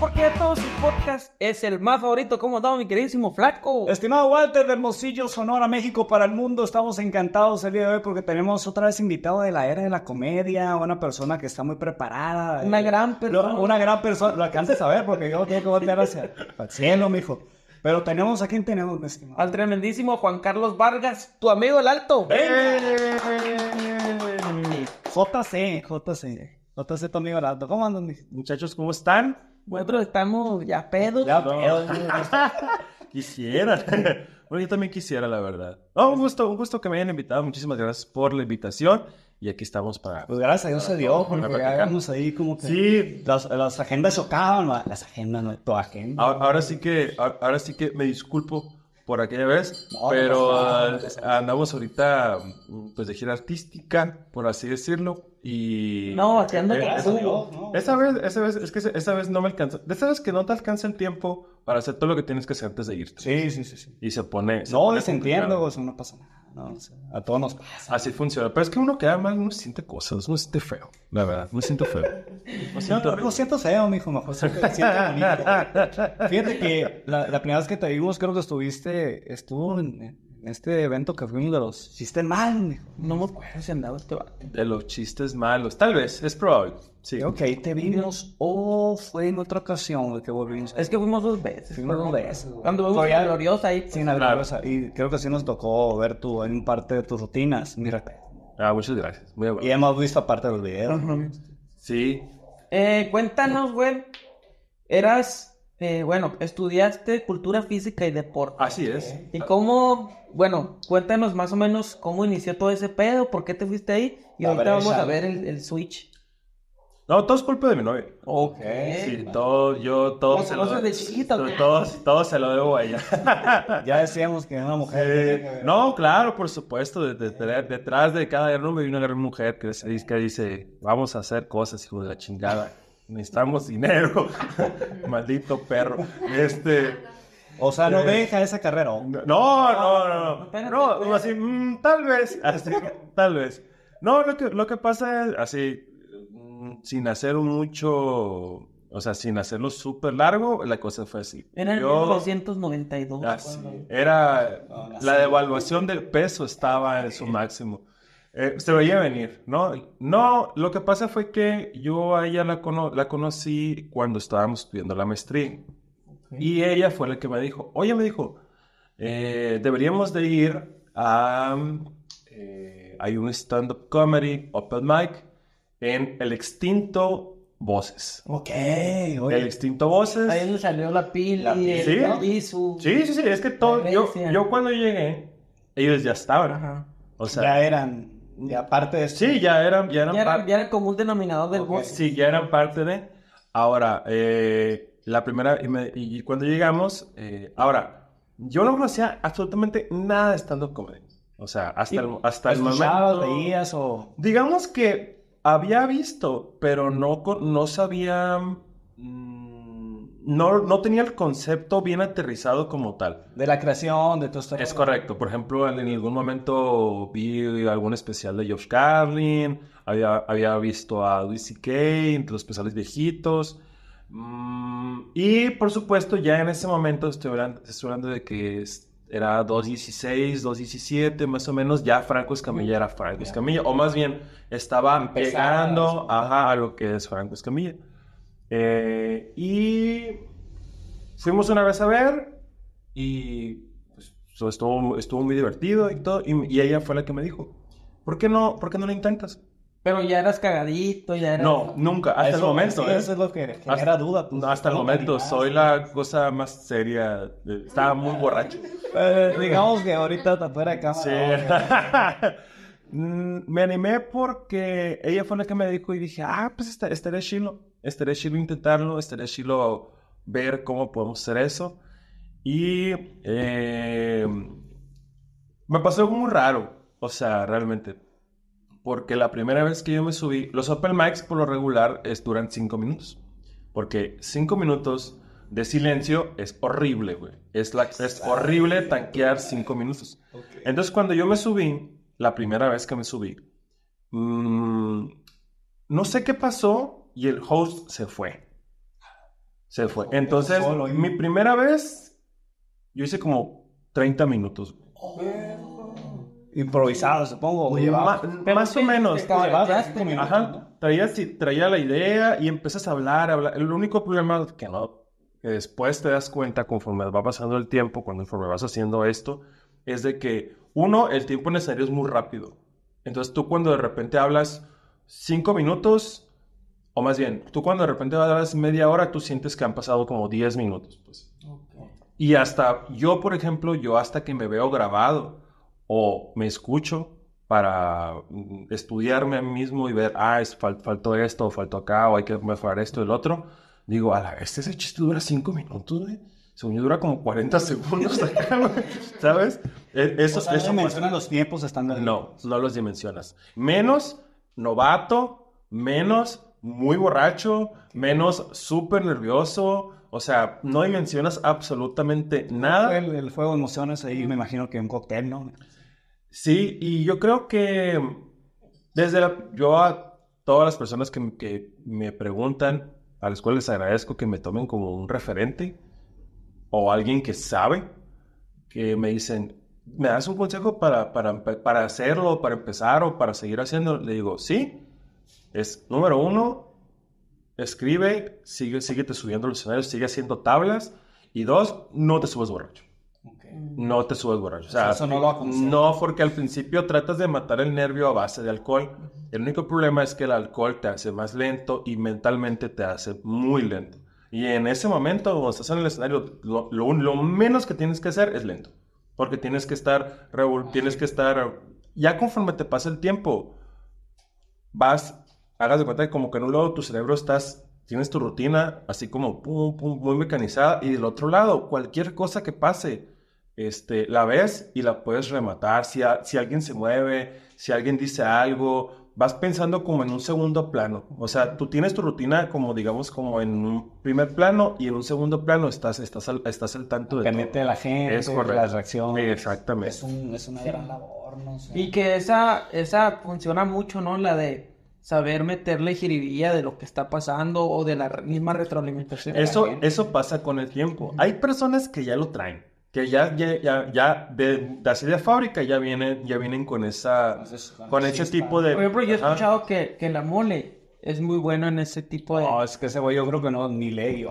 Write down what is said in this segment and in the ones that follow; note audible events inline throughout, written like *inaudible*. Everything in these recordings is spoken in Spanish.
porque de todos sus podcasts es el más favorito. ¿Cómo andamos, mi queridísimo Flaco? Estimado Walter de Hermosillo, Sonora, México, para el mundo, estamos encantados el día de hoy porque tenemos otra vez invitado de la era de la comedia, una persona que está muy preparada. Una eh, gran persona. una gran persona, lo alcanza a saber porque yo tengo que voltear hacia el cielo, mijo. Pero tenemos, ¿a quien tenemos, mi estimado? Al tremendísimo Juan Carlos Vargas, tu amigo el alto. ¡Ven! Eh. JC, JC. ¿Cómo andan, muchachos? ¿Cómo están? Bueno, estamos ya pedos. *laughs* quisiera. *laughs* bueno, yo también quisiera, la verdad. un gusto, un gusto que me hayan invitado. Muchísimas gracias por la invitación. Y aquí estamos para. Pues gracias a Dios se dio, porque hagamos ahí como que. Sí. Las, agendas chocaban, las agendas, no, tu agenda. Ahora, sí que, ahora sí que me disculpo por aquella vez, pero andamos ahorita pues de gira artística, por así decirlo, y. No, te ando esa, no. vez, esa vez, es que esa vez no me alcanza. De esa vez que no te alcanza el tiempo para hacer todo lo que tienes que hacer antes de irte. Sí, sí, sí. sí. Y se pone. no, desentiendo, o sea, no pasa nada. No, a todos nos pasa. Así funciona. Pero es que uno queda mal, uno siente cosas, uno siente feo. La verdad, me siento feo. *laughs* siento, no, lo siento feo, mijo, mejor. *laughs* Fíjate que la, la, primera vez que te vimos, creo que estuviste, estuvo en, este evento que fuimos de los chistes malos. No me acuerdo si andaba este De los chistes malos. Tal vez, es probable. Sí. Ok, te vimos. O oh, fue en otra ocasión que volvimos. Es que fuimos dos veces. Fuimos dos veces. Cuando fuimos a Gloriosa ahí. sí, pues. una Y creo que sí nos tocó ver tu, en parte de tus rutinas. Mi respeto. Ah, muchas gracias. Y hemos visto parte de los videos. Sí. Eh, cuéntanos, güey. Eras eh, bueno, estudiaste cultura física y deporte. Así es. ¿Y cómo, bueno, cuéntanos más o menos cómo inició todo ese pedo, por qué te fuiste ahí y ahorita vamos a ver el, switch. No, todo es culpa de mi novia. Ok. Sí, todo, yo, todo se lo debo. de todo, se lo debo a ella. *laughs* ya decíamos que era una mujer. no, claro, por supuesto. detrás de cada me hay una gran mujer que dice, que dice, vamos a hacer cosas, hijo de la chingada necesitamos dinero, *laughs* maldito perro. Este. O sea, no eh, deja esa carrera. No, no, no, no. así, mm, tal vez, así, tal vez. No, lo que, lo que pasa es, así, mm, sin hacer mucho, o sea, sin hacerlo súper largo, la cosa fue así. Era el 1992. era, la devaluación del peso estaba en su máximo. Eh, se veía venir, ¿no? No, lo que pasa fue que yo a ella la, conocí cuando estábamos estudiando la maestría. Y ella fue la que me dijo, oye, me dijo, eh, deberíamos de ir a... Eh, hay un stand-up comedy, open mic, en el extinto Voces. Ok, oye. El extinto Voces. Ahí nos salió la pila y ¿Sí? sí, sí, es que todo... Yo, cuando llegué, ellos ya estaban. O sea, ya eran aparte de... Sí, ya eran... Ya, eran ya, eran ya eran denominador del okay. Sí, ya eran parte de... Ahora, eh, la primera... Y, cuando llegamos... Eh, ahora, yo no conocía absolutamente nada de stand-up comedy. O sea, hasta el, hasta el momento... leías o...? Digamos que había visto, pero no, no sabía... Mm, no, tenía el concepto bien aterrizado como tal. De la creación, de todo esto. Es correcto. Por ejemplo, en, algún momento vi algún especial de Josh Carlin, había, había visto a Luis Kane, entre los especiales viejitos. Mm, y por supuesto, ya en ese momento estoy hablando, de que era 2.16, 2.17, más o menos. Ya Franco Escamilla era Franco Escamilla, o más bien estaba pegando a lo que es Franco Escamilla. Eh, y fuimos una vez a ver y pues, estuvo, estuvo muy divertido y todo. Y, ella fue la que me dijo, ¿por qué no, por qué no lo intentas? Pero ya eras cagadito, ya eras... No, nunca, hasta el momento. ¿eh? Eso es lo que, hasta, duda. Pues, hasta el momento, soy la cosa más seria. Estaba muy borracho. Eh, digamos que ahorita está fuera de casa *laughs* mm, me animé porque ella fue la que me dijo y dije, ah, pues estaré chino estaría chido intentarlo, estaría chido ver cómo podemos hacer eso. Y eh, me pasó algo muy raro, o sea, realmente. Porque la primera vez que yo me subí, los Open Mics por lo regular es, duran 5 minutos. Porque 5 minutos de silencio es horrible, güey. Es, la, es horrible tanquear 5 minutos. Entonces, cuando yo me subí, la primera vez que me subí, mm, no sé qué pasó, y el host se fue. Se fue. Entonces, mi primera vez, yo hice como 30 minutos. Improvisado, supongo. más, o menos. traía la idea y empiezas a hablar, hablar. El único problema que no, que después te das cuenta conforme va pasando el tiempo, cuando conforme vas haciendo esto, es de que, uno, el tiempo necesario es muy rápido. Entonces tú cuando de repente hablas cinco minutos, o más bien, tú cuando de repente das media hora, tú sientes que han pasado como 10 minutos, pues. Y hasta yo, por ejemplo, yo hasta que me veo grabado o me escucho para mm, estudiarme a mí mismo y ver, ah, es, faltó esto, faltó acá, o hay que mejorar esto, el otro, digo, a la vez ese chiste dura 5 minutos, güey. Según yo dura como 40 segundos *laughs* ¿sabes? E-, eso, o los tiempos estándar. No, no los dimensionas. Menos novato, menos muy borracho, menos súper nervioso. O sea, no dimensionas absolutamente nada. El, fuego de emociones ahí, me imagino que un cóctel, ¿no? Sí, y yo creo que desde yo a todas las personas que, me preguntan, a las cuales les agradezco que me tomen como un referente o alguien que sabe, que me dicen, ¿me das un consejo para, para, para hacerlo, para empezar o para seguir haciendo? Le digo, sí, es, número uno, escribe, sigue, te subiendo los escenario... sigue haciendo tablas. Y dos, no te subes borracho. No te subes borracho. O sea, eso no, lo no porque al principio tratas de matar el nervio a base de alcohol. El único problema es que el alcohol te hace más lento y mentalmente te hace muy lento. Y en ese momento, cuando estás en el escenario, lo, lo, menos que tienes que hacer es lento. Porque tienes que estar, tienes que estar, ya conforme te pasa el tiempo, vas hagas de cuenta que como que en un lado tu cerebro estás, tienes tu rutina así como pum, pum, muy mecanizada y del otro lado cualquier cosa que pase, este, la ves y la puedes rematar. Si, si alguien se mueve, si alguien dice algo, vas pensando como en un segundo plano. O sea, tú tienes tu rutina como, digamos, como en un primer plano y en un segundo plano estás, estás, al, estás al tanto de la gente, es correcto. las reacciones. exactamente. Es, un, es una gran labor, no sé. Y que esa, esa funciona mucho, ¿no? La de saber meterle jiribilla de lo que está pasando o de la misma retroalimentación. Eso, eso pasa con el tiempo. Hay personas que ya lo traen, que ya, ya, ya, ya de, así de fábrica ya vienen, ya vienen con esa, con ese tipo de... Por ejemplo, yo he escuchado que, que la mole es muy bueno en ese tipo de. No, es que ese güey yo creo que no, ni le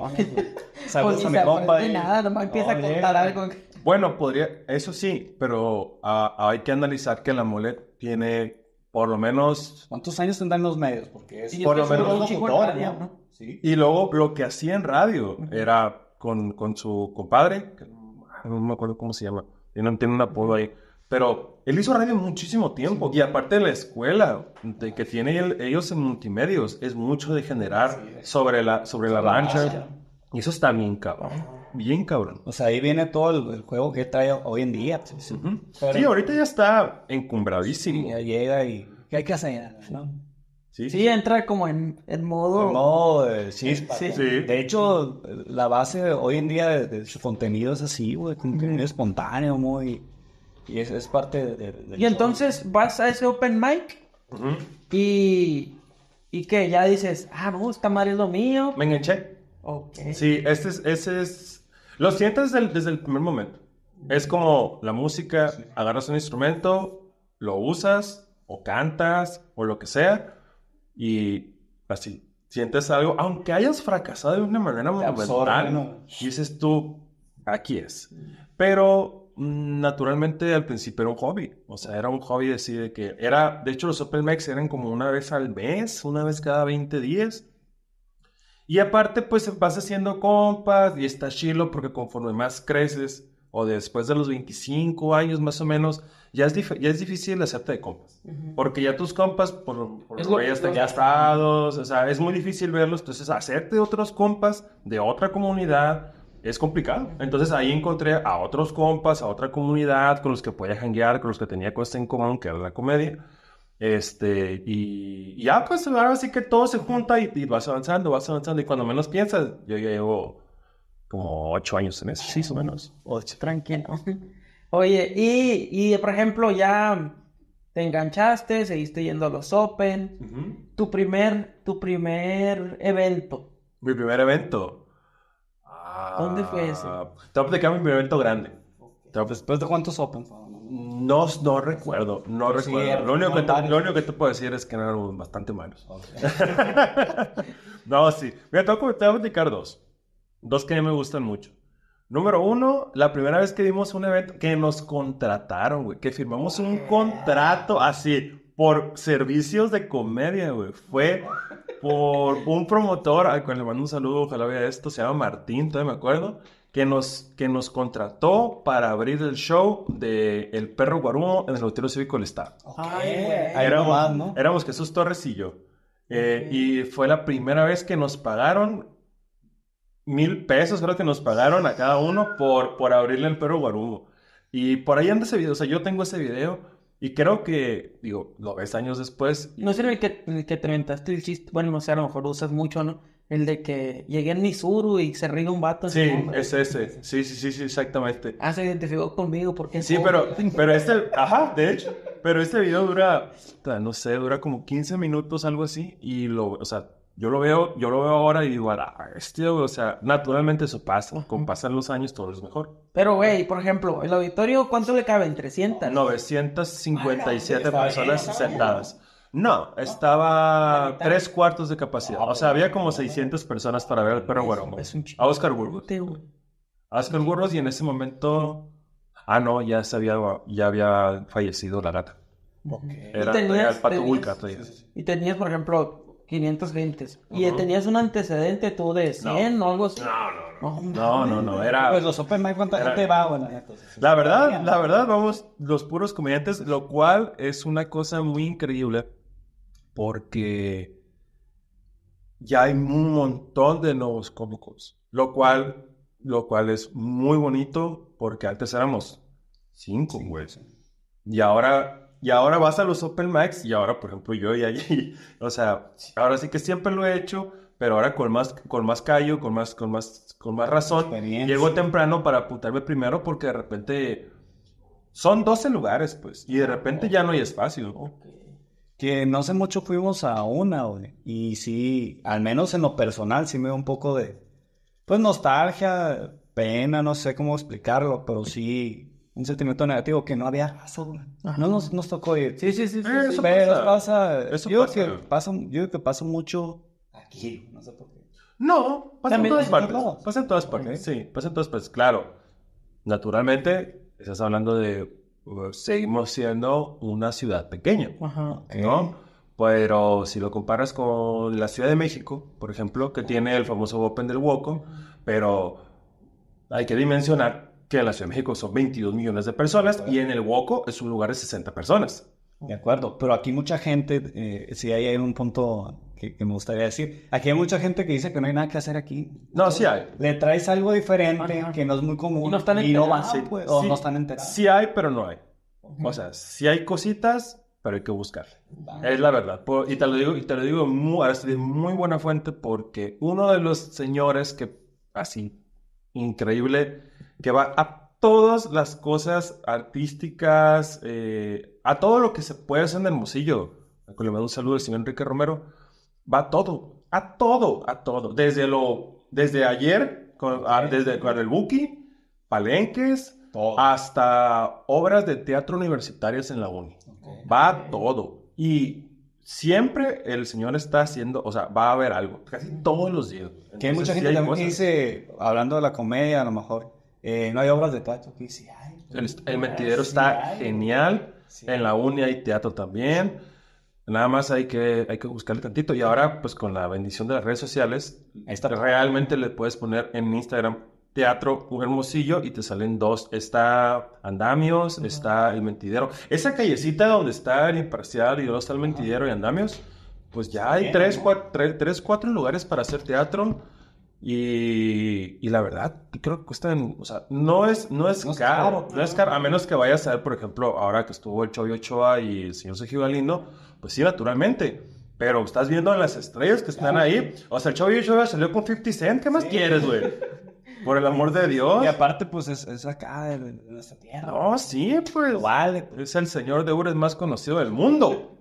Saludos a mi compa. nada, nomás empieza a contar algo. Bueno, podría, eso sí, pero ah, hay que analizar que la mole tiene por lo menos... ¿Cuántos años tendrán los medios? Porque es... Por lo menos un radio, Y luego lo que hacía en radio era con, con su compadre, que no me acuerdo cómo se llama, tiene, tiene un apodo ahí, pero él hizo radio muchísimo tiempo y aparte de la escuela de que tiene ellos en multimedios, es mucho de generar sobre la, sobre, la, Y eso está bien cabrón bien cabrón. O sea, ahí viene todo el, juego que trae hoy en día. Pues. Sí, ahorita ya está encumbradísimo. ya llega y... ¿Qué hay que hacer? ¿no? Sí, sí, entra como en, en modo... En modo de Sí. De hecho, la base hoy en día de, su contenido es así, güey. Contenido espontáneo, muy... Y es, es parte de, y entonces vas a ese open mic y... Y que ya dices, ah, no, esta madre es lo mío. Me enganché. Sí, este es, ese es lo sientes desde el, primer momento. Es como la música, agarras un instrumento, lo usas, o cantas, o lo que sea, y así, sientes algo, aunque hayas fracasado de una manera brutal, ¿no? dices tú, aquí es. Pero mm, naturalmente al principio era un hobby, o sea, era un hobby decir que era, de hecho los Open Max eran como una vez al mes, una vez cada 20 días, y aparte, pues vas haciendo compas y está chilo porque conforme más creces o después de los 25 años más o menos, ya es, ya es difícil hacerte de compas. Porque ya tus compas, por, por es ya están gastados, o sea, es muy difícil verlos. Entonces, hacerte otros compas de otra comunidad es complicado. Entonces, ahí encontré a otros compas, a otra comunidad con los que podía janguear, con los que tenía cosas en común, que era la comedia. Este, y, ya pues ahora sí que todo se junta y, vas avanzando, vas avanzando. Y cuando menos piensas, yo ya llevo como ocho años en eso, sí, o menos. Ocho, tranquilo. *laughs* Oye, y, por ejemplo, ya te enganchaste, seguiste yendo a los Open. Tu primer, tu primer evento. Mi primer evento. ¿Dónde fue eso? Ah, te voy mi primer evento grande. Pues, después de cuántos opens? No, no recuerdo, no recuerdo. Eh, lo, único que te, puedo decir es que eran bastante malos. *laughs* no, sí. Mira, te voy a indicar dos. Dos que a me gustan mucho. Número uno, la primera vez que dimos un evento, que nos contrataron, güey, que firmamos un contrato así, por servicios de comedia, güey. Fue por un promotor, al cual le mando un saludo, ojalá vea esto, se llama Martín, todavía me acuerdo que nos, que nos contrató para abrir el show de El Perro Guarumo en el Auditorio Cívico del Estado. Okay. Éramos, ¿no? éramos Jesús Torres y yo. Eh, y fue la primera vez que nos pagaron mil pesos, creo que nos pagaron a cada uno por, por abrirle El Perro Guarumo. Y por ahí anda ese video, o sea, yo tengo ese video. Y creo que, digo, lo ves años después. No sé que, el que te inventaste el chiste. Bueno, no sé, a lo mejor usas mucho, ¿no? El de que llegué en Misuru y se ríe un vato. Sí, es ese. Sí, sí, sí, sí, exactamente. Ah, se identificó conmigo porque... Sí, pero, pero este... Ajá, de hecho. Pero este video dura, no sé, dura como 15 minutos, algo así. Y lo, o sea, yo lo veo, yo lo veo ahora y digo, ah, este, o sea, naturalmente eso pasa. Con pasar los años todo es mejor. Pero, güey, por ejemplo, el auditorio, ¿cuánto le caben? ¿300? 957 personas sentadas. No, estaba tres cuartos de capacidad. Ah, o sea, había pues, como 600 personas para ver al perro A Oscar Burgos. A Oscar Burgos y en ese momento... Ah, no, ya, se había, ya había fallecido la rata. Era, ¿Y tenías, el pato Y tenías, por ejemplo, 500 gentes. Y tenías un antecedente tú de 100 o algo así. No, no, no. no, no, no, pues era... Pues los open mic, era... te va, La verdad, la verdad, vamos, los puros comediantes, lo cual es una cosa muy increíble porque ya hay un montón de nuevos cómicos, lo cual, lo cual es muy bonito porque antes éramos cinco, Y ahora, y ahora vas a los Open Max y ahora, por ejemplo, yo y allí, *laughs* o sea, ahora sí que siempre lo he hecho, pero ahora con más, con más callo, con más, con más, con más razón, llego temprano para apuntarme primero porque de repente son 12 lugares, pues, y de repente oh. ya no hay espacio. Okay. Que no hace mucho fuimos a una, Y sí, al menos en lo personal, sí me dio un poco de, pues, nostalgia, pena, no sé cómo explicarlo, pero sí, un sentimiento negativo que no había No nos, nos tocó ir. Sí, sí, sí. sí, eh, eso pasa. yo, creo que pasa mucho aquí, no sé por qué. No, pasa en todas partes. Pasa en todas partes, sí, pasa en todas partes. Claro, naturalmente, estás hablando de pues, seguimos siendo una ciudad pequeña, Pero si lo comparas con la Ciudad de México, por ejemplo, que tiene el famoso Open del Woco, pero hay que dimensionar que en la Ciudad de México son 22 millones de personas y en el Woco es un lugar de 60 personas. De acuerdo, pero aquí mucha gente, eh, si hay un punto que, me gustaría decir. Aquí hay mucha gente que dice que no hay nada que hacer aquí. No, sí hay. Le traes algo diferente que no es muy común. Y no están enterados. No, pues, sí, no están enterados. Sí hay, pero no hay. O sea, sí hay cositas, pero hay que buscar. Es la verdad. y te lo digo, y te lo digo muy, de muy buena fuente porque uno de los señores que, así, increíble, que va a todas las cosas artísticas, eh, a todo lo que se puede hacer en Hermosillo. Le mando un saludo al señor Enrique Romero va todo, a todo, a todo. Desde lo, desde ayer, ah, desde con el Buki, palenques, hasta obras de teatro universitarias en la uni. Va todo. Y siempre el Señor está haciendo, o sea, va a haber algo, casi todos los días. que mucha gente dice, hablando de la comedia, a lo mejor, eh, no hay obras de teatro. Que dice, Ay, el, pues, metidero mentidero está genial. En la uni hay teatro también. Nada más hay que, hay que buscarle tantito. Y ahora, pues con la bendición de las redes sociales, está. realmente le puedes poner en Instagram Teatro un Hermosillo y te salen dos. Está Andamios, está El Mentidero. Esa callecita donde está el Imparcial y donde está El Mentidero y Andamios, pues ya hay tres, cuatro, tres, cuatro lugares para hacer teatro. Y, y, la verdad, creo que cuestan, o sea, no es, no es, caro, no es caro, a menos que vayas a ver, por ejemplo, ahora que estuvo el y Ochoa y el señor Sergio Galindo, pues sí, naturalmente. Pero estás viendo las estrellas que están ahí. O sea, el Chavo y salió con 50 Cent. ¿Qué más quieres, güey? Por el amor de Dios. Y aparte, pues es, acá de, nuestra tierra. No, sí, pues. Vale. Es el señor de Ures más conocido del mundo.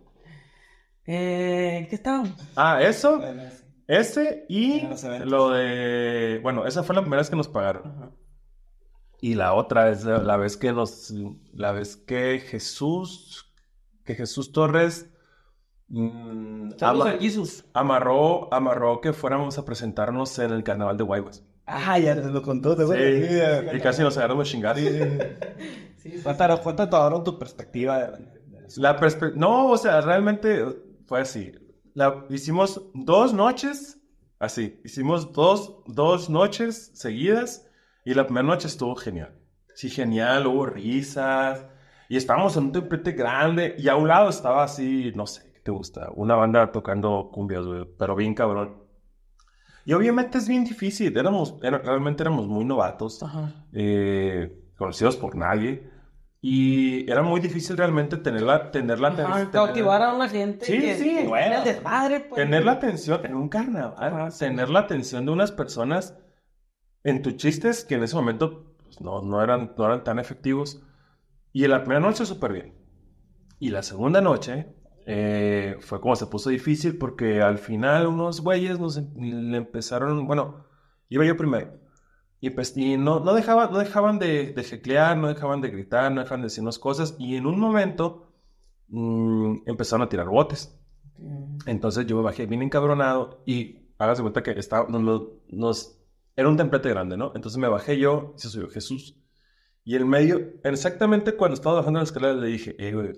Eh, ¿Qué estaban? Ah, eso. Ese y lo de. Bueno, esa fue la primera vez que nos pagaron. Y la otra es la vez que los. La vez que Jesús. Que Jesús Torres Mm, amarró, amarró que fuéramos a presentarnos en el carnaval de Guaymas. Ah, ya te lo contó, te sí, Y casi nos agarramos chingados. Sí, *laughs* cuéntanos tu perspectiva? la no, o sea, realmente fue así. La, hicimos dos noches, así, hicimos dos, dos noches seguidas y la primera noche estuvo genial. Sí, genial, hubo risas y estábamos en un templete grande y a un lado estaba así, no sé, gusta? Una banda tocando cumbias, pero bien cabrón. Y obviamente es bien difícil, éramos, realmente éramos muy novatos, eh, conocidos por nadie. Y era muy difícil realmente tener la, la atención. Cautivar a una gente. Pues. Tener la atención en un carnaval. Tener la atención de unas personas en tus chistes que en ese momento pues, no, no, eran, no eran tan efectivos. Y la primera noche súper bien. Y la segunda noche, eh, fue como se puso difícil porque al final unos güeyes nos em, le empezaron, bueno, iba yo primero. Y, pues, no, no, dejaban, no dejaban de, de no dejaban de gritar, no dejaban de decirnos cosas. Y en un momento mm, empezaron a tirar botes. Entonces yo me bajé bien encabronado y hágase cuenta que estaba, nos, nos, era un templete grande, ¿no? Entonces me bajé yo y se subió Jesús. Y en medio, exactamente cuando estaba bajando la escalera, le dije, eh, güey,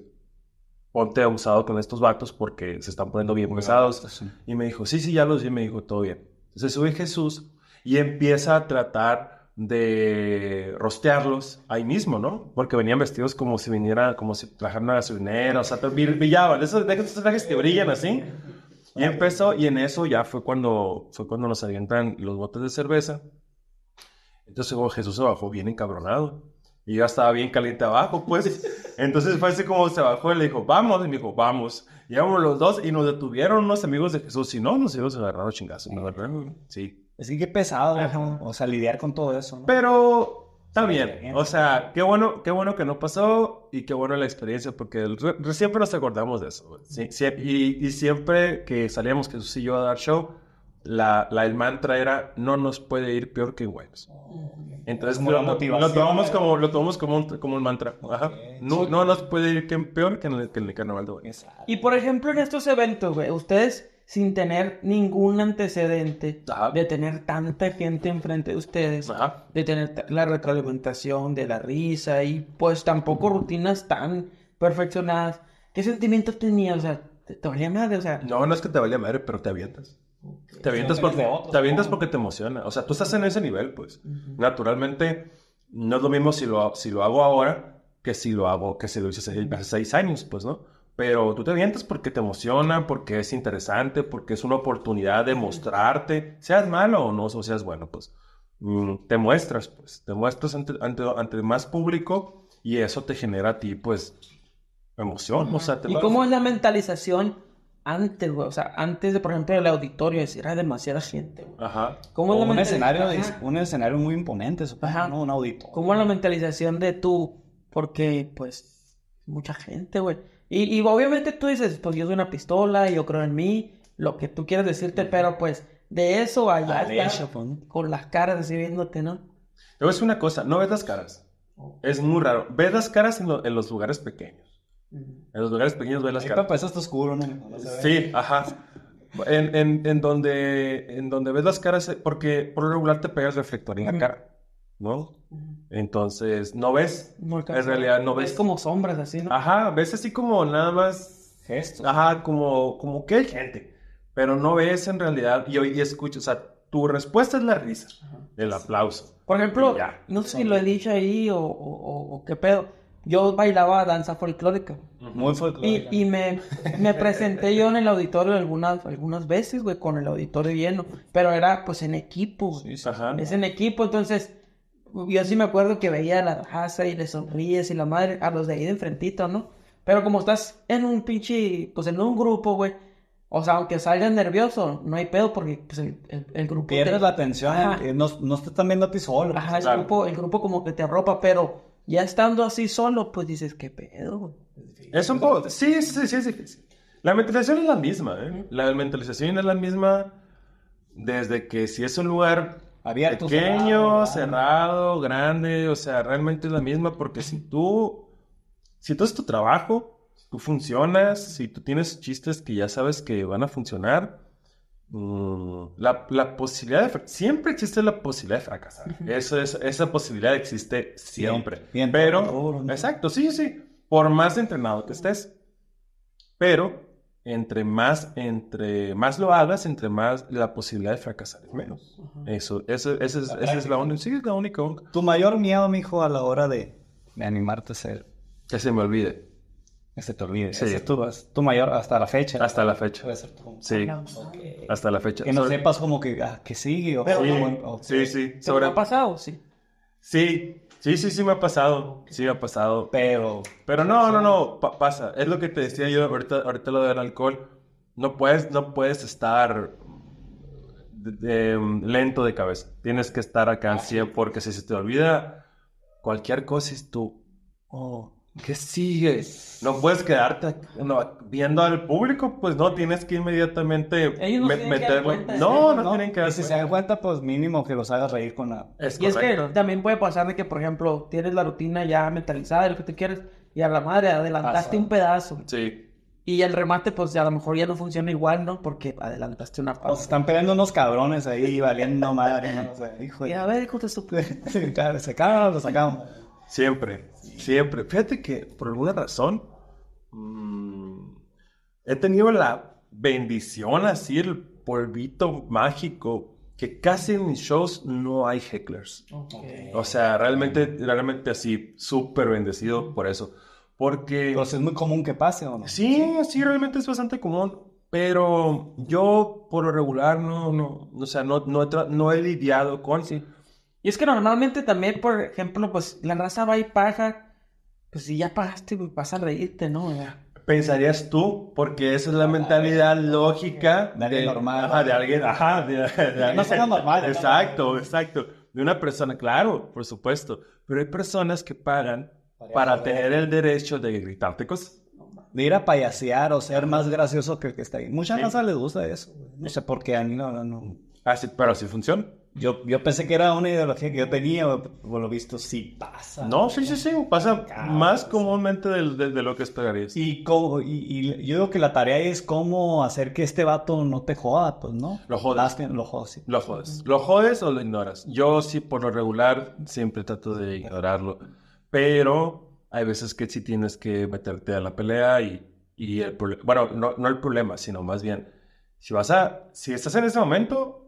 ponte abusado con estos vatos porque se están poniendo bien pesados. Y me dijo, sí, sí, ya los vi, me dijo, todo bien. Entonces sube Jesús y empieza a tratar de rostearlos ahí mismo, ¿no? Porque venían vestidos como si vinieran, como si trajeran una gasolinera, o sea, brillaban, esos, esos trajes que brillan así. Y empezó, y en eso ya fue cuando, fue cuando nos avientan los botes de cerveza. Entonces Jesús se bajó bien encabronado. Y ya estaba bien caliente abajo, pues. Entonces fue así como se bajó y le dijo, vamos. Y me dijo, vamos. Y los dos y nos detuvieron unos amigos de Jesús. Si no, nos íbamos a agarrar los chingazos. Sí. Es que qué pesado, o sea, lidiar con todo eso. Pero también. bien. O sea, qué bueno, qué bueno que no pasó y qué bueno la experiencia, porque siempre nos acordamos de eso. y, y siempre que salíamos Jesús y yo a dar show, la, el mantra era no nos puede ir peor que Wives. Entonces lo, tomamos como lo como un, como mantra. no, nos puede ir peor que en el, carnaval de Y por ejemplo en estos eventos, ustedes sin tener ningún antecedente de tener tanta gente enfrente de ustedes, de tener la retroalimentación, de la risa y pues tampoco rutinas tan perfeccionadas. ¿Qué sentimientos tenías? O sea, te valía madre? O sea, no, no es que te valía madre, pero te avientas. Te, avientas porque, te avientas porque te emociona. O sea, tú estás en ese nivel, pues. Naturalmente, no es lo mismo si lo, si lo hago ahora que si lo hago, que si lo hice hace, seis años, pues, ¿no? Pero tú te avientas porque te emociona, porque es interesante, porque es una oportunidad de mostrarte, seas malo o no, o seas bueno, pues. Mm, te muestras, pues. Te muestras ante, ante, más público y eso te genera a ti, pues, emoción. O sea, ¿Y cómo es la mentalización antes, güey. O sea, antes de, por ejemplo, el auditorio, era demasiada gente, güey. Ajá. ¿Cómo un, escenario, un escenario muy imponente, Ajá. ¿no? Un auditorio. ¿Cómo la mentalización de tú? Porque, pues, mucha gente, güey. Y, y obviamente tú dices, pues yo soy una pistola, yo creo en mí, lo que tú quieras decirte, pero pues de eso ah, allá pues, con las caras así viéndote, ¿no? pero es una cosa, no ves las caras. Es muy raro. Ves las caras en los lugares pequeños. En los lugares pequeños ves las caras caras. Papá, eso está oscuro, ¿no? Sí, ajá. En, en, en, donde, en donde ves las caras, eh, porque por lo regular te pegas reflector en la cara, ¿no? Entonces, no ves. en realidad no ves. Es como sombras así, ¿no? Ajá, ves así como nada más. Gestos. Ajá, como, como que hay gente. Pero no ves en realidad. Y hoy escucho, o sea, tu respuesta es la risa, el aplauso. Por ejemplo, no sé si lo he dicho ahí o, o, o qué pedo yo bailaba danza folclórica. Muy folclórica. Y, me, me, presenté yo en el auditorio algunas, algunas veces, güey, con el auditorio lleno. Pero era, pues, en equipo. es en equipo, entonces... Yo sí me acuerdo que veía a la raza y le sonríes y la madre, a los de ahí de enfrentito, ¿no? Pero como estás en un pinche, pues en un grupo, güey, o sea, aunque salgas nervioso, no hay pedo porque pues, el, grupo... Pierdes la atención, eh, no, no, estás también viendo a ti solo. Ajá, el, grupo, el grupo como que te arropa, pero ya estando así solo, pues dices, ¿qué pedo? Es un poco, sí, sí, sí, La mentalización es la misma, ¿eh? La mentalización es la misma desde que si es un lugar Abierto, pequeño, cerrado, grande, o sea, realmente es la misma porque si tú, si tú es tu trabajo, tú funcionas, si tú tienes chistes que ya sabes que van a funcionar, Mm, la, la, posibilidad de siempre existe la posibilidad de fracasar. Eso es, esa posibilidad existe siempre. pero, exacto, sí, sí. Por más entrenado que estés. Pero entre más, entre más lo hagas, entre más la posibilidad de fracasar es menos. Eso, eso, es, esa es la única. Sí, es la única. Tu mayor miedo, mijo, a la hora de, de animarte a ser. Que se me olvide se te olvide. Sí. Ese es tu, mayor hasta la fecha. Hasta la fecha. Puede ser tu... Sí. Ah, hasta la fecha. Que no sepas como que, ah, que sigue o, Pero, sí. sí, Se ha pasado? Sí. Sí, sí, sí, sí me ha pasado. Sí me ha pasado. Pero... Pero no, no, no, pasa. Es lo que te decía yo ahorita, ahorita lo del alcohol. No puedes, no puedes estar de, lento de cabeza. Tienes que estar acá en porque si se te olvida cualquier cosa es tú... Oh ¿Qué sigue? No puedes quedarte viendo al público, pues no, tienes que inmediatamente Ellos no no, no, tienen que si se dan cuenta, pues mínimo que los hagas reír con la. Es y es que también puede pasar de que, por ejemplo, tienes la rutina ya mentalizada lo que te quieres y a la madre adelantaste un pedazo. Sí. Y el remate, pues a lo mejor ya no funciona igual, ¿no? Porque adelantaste una pues pausa. Se están peleando unos cabrones ahí, valiendo madre, no sé. Hijo Y a ver, hijo de su... *laughs* se, se, Los lo Siempre, siempre. Fíjate que por alguna razón mm, he tenido la bendición, así el polvito mágico, que casi en mis shows no hay hecklers. Okay. O sea, realmente, realmente así, súper bendecido por eso. Porque... Entonces es muy común que pase, ¿o no? Sí, sí, realmente es bastante común. Pero yo, por lo regular, no, no, o sea, no, no, he, no he lidiado con... Sí. Y es que normalmente también, por ejemplo, pues la raza va y paja. pues si ya pagaste, pues, vas a reírte, ¿no? Pensarías tú, porque esa es la mentalidad lógica de alguien normal. de alguien, ajá, no sea normal. Exacto, exacto. De una persona, claro, por supuesto. Pero hay personas que pagan para, tener el derecho de gritarte cosas de ir a payasear o ser más gracioso que el que está ahí. Mucha raza le gusta eso. No sé porque qué a mí no, no, ah, sí, pero funciona. Yo, yo pensé que era una ideología que yo tenía, por lo visto sí pasa. No, sí, sí, sí, pasa más comúnmente de, lo que esperarías. Y, cómo, y, yo digo que la tarea es cómo hacer que este vato no te joda, pues, ¿no? Lo jodes. lo, jodes sí. lo jodes. Lo jodes o lo ignoras. Yo sí, por lo regular, siempre trato de ignorarlo. Pero hay veces que sí tienes que meterte a la pelea y, y el Bueno, no, no el problema, sino más bien, si vas a... Si estás en ese momento,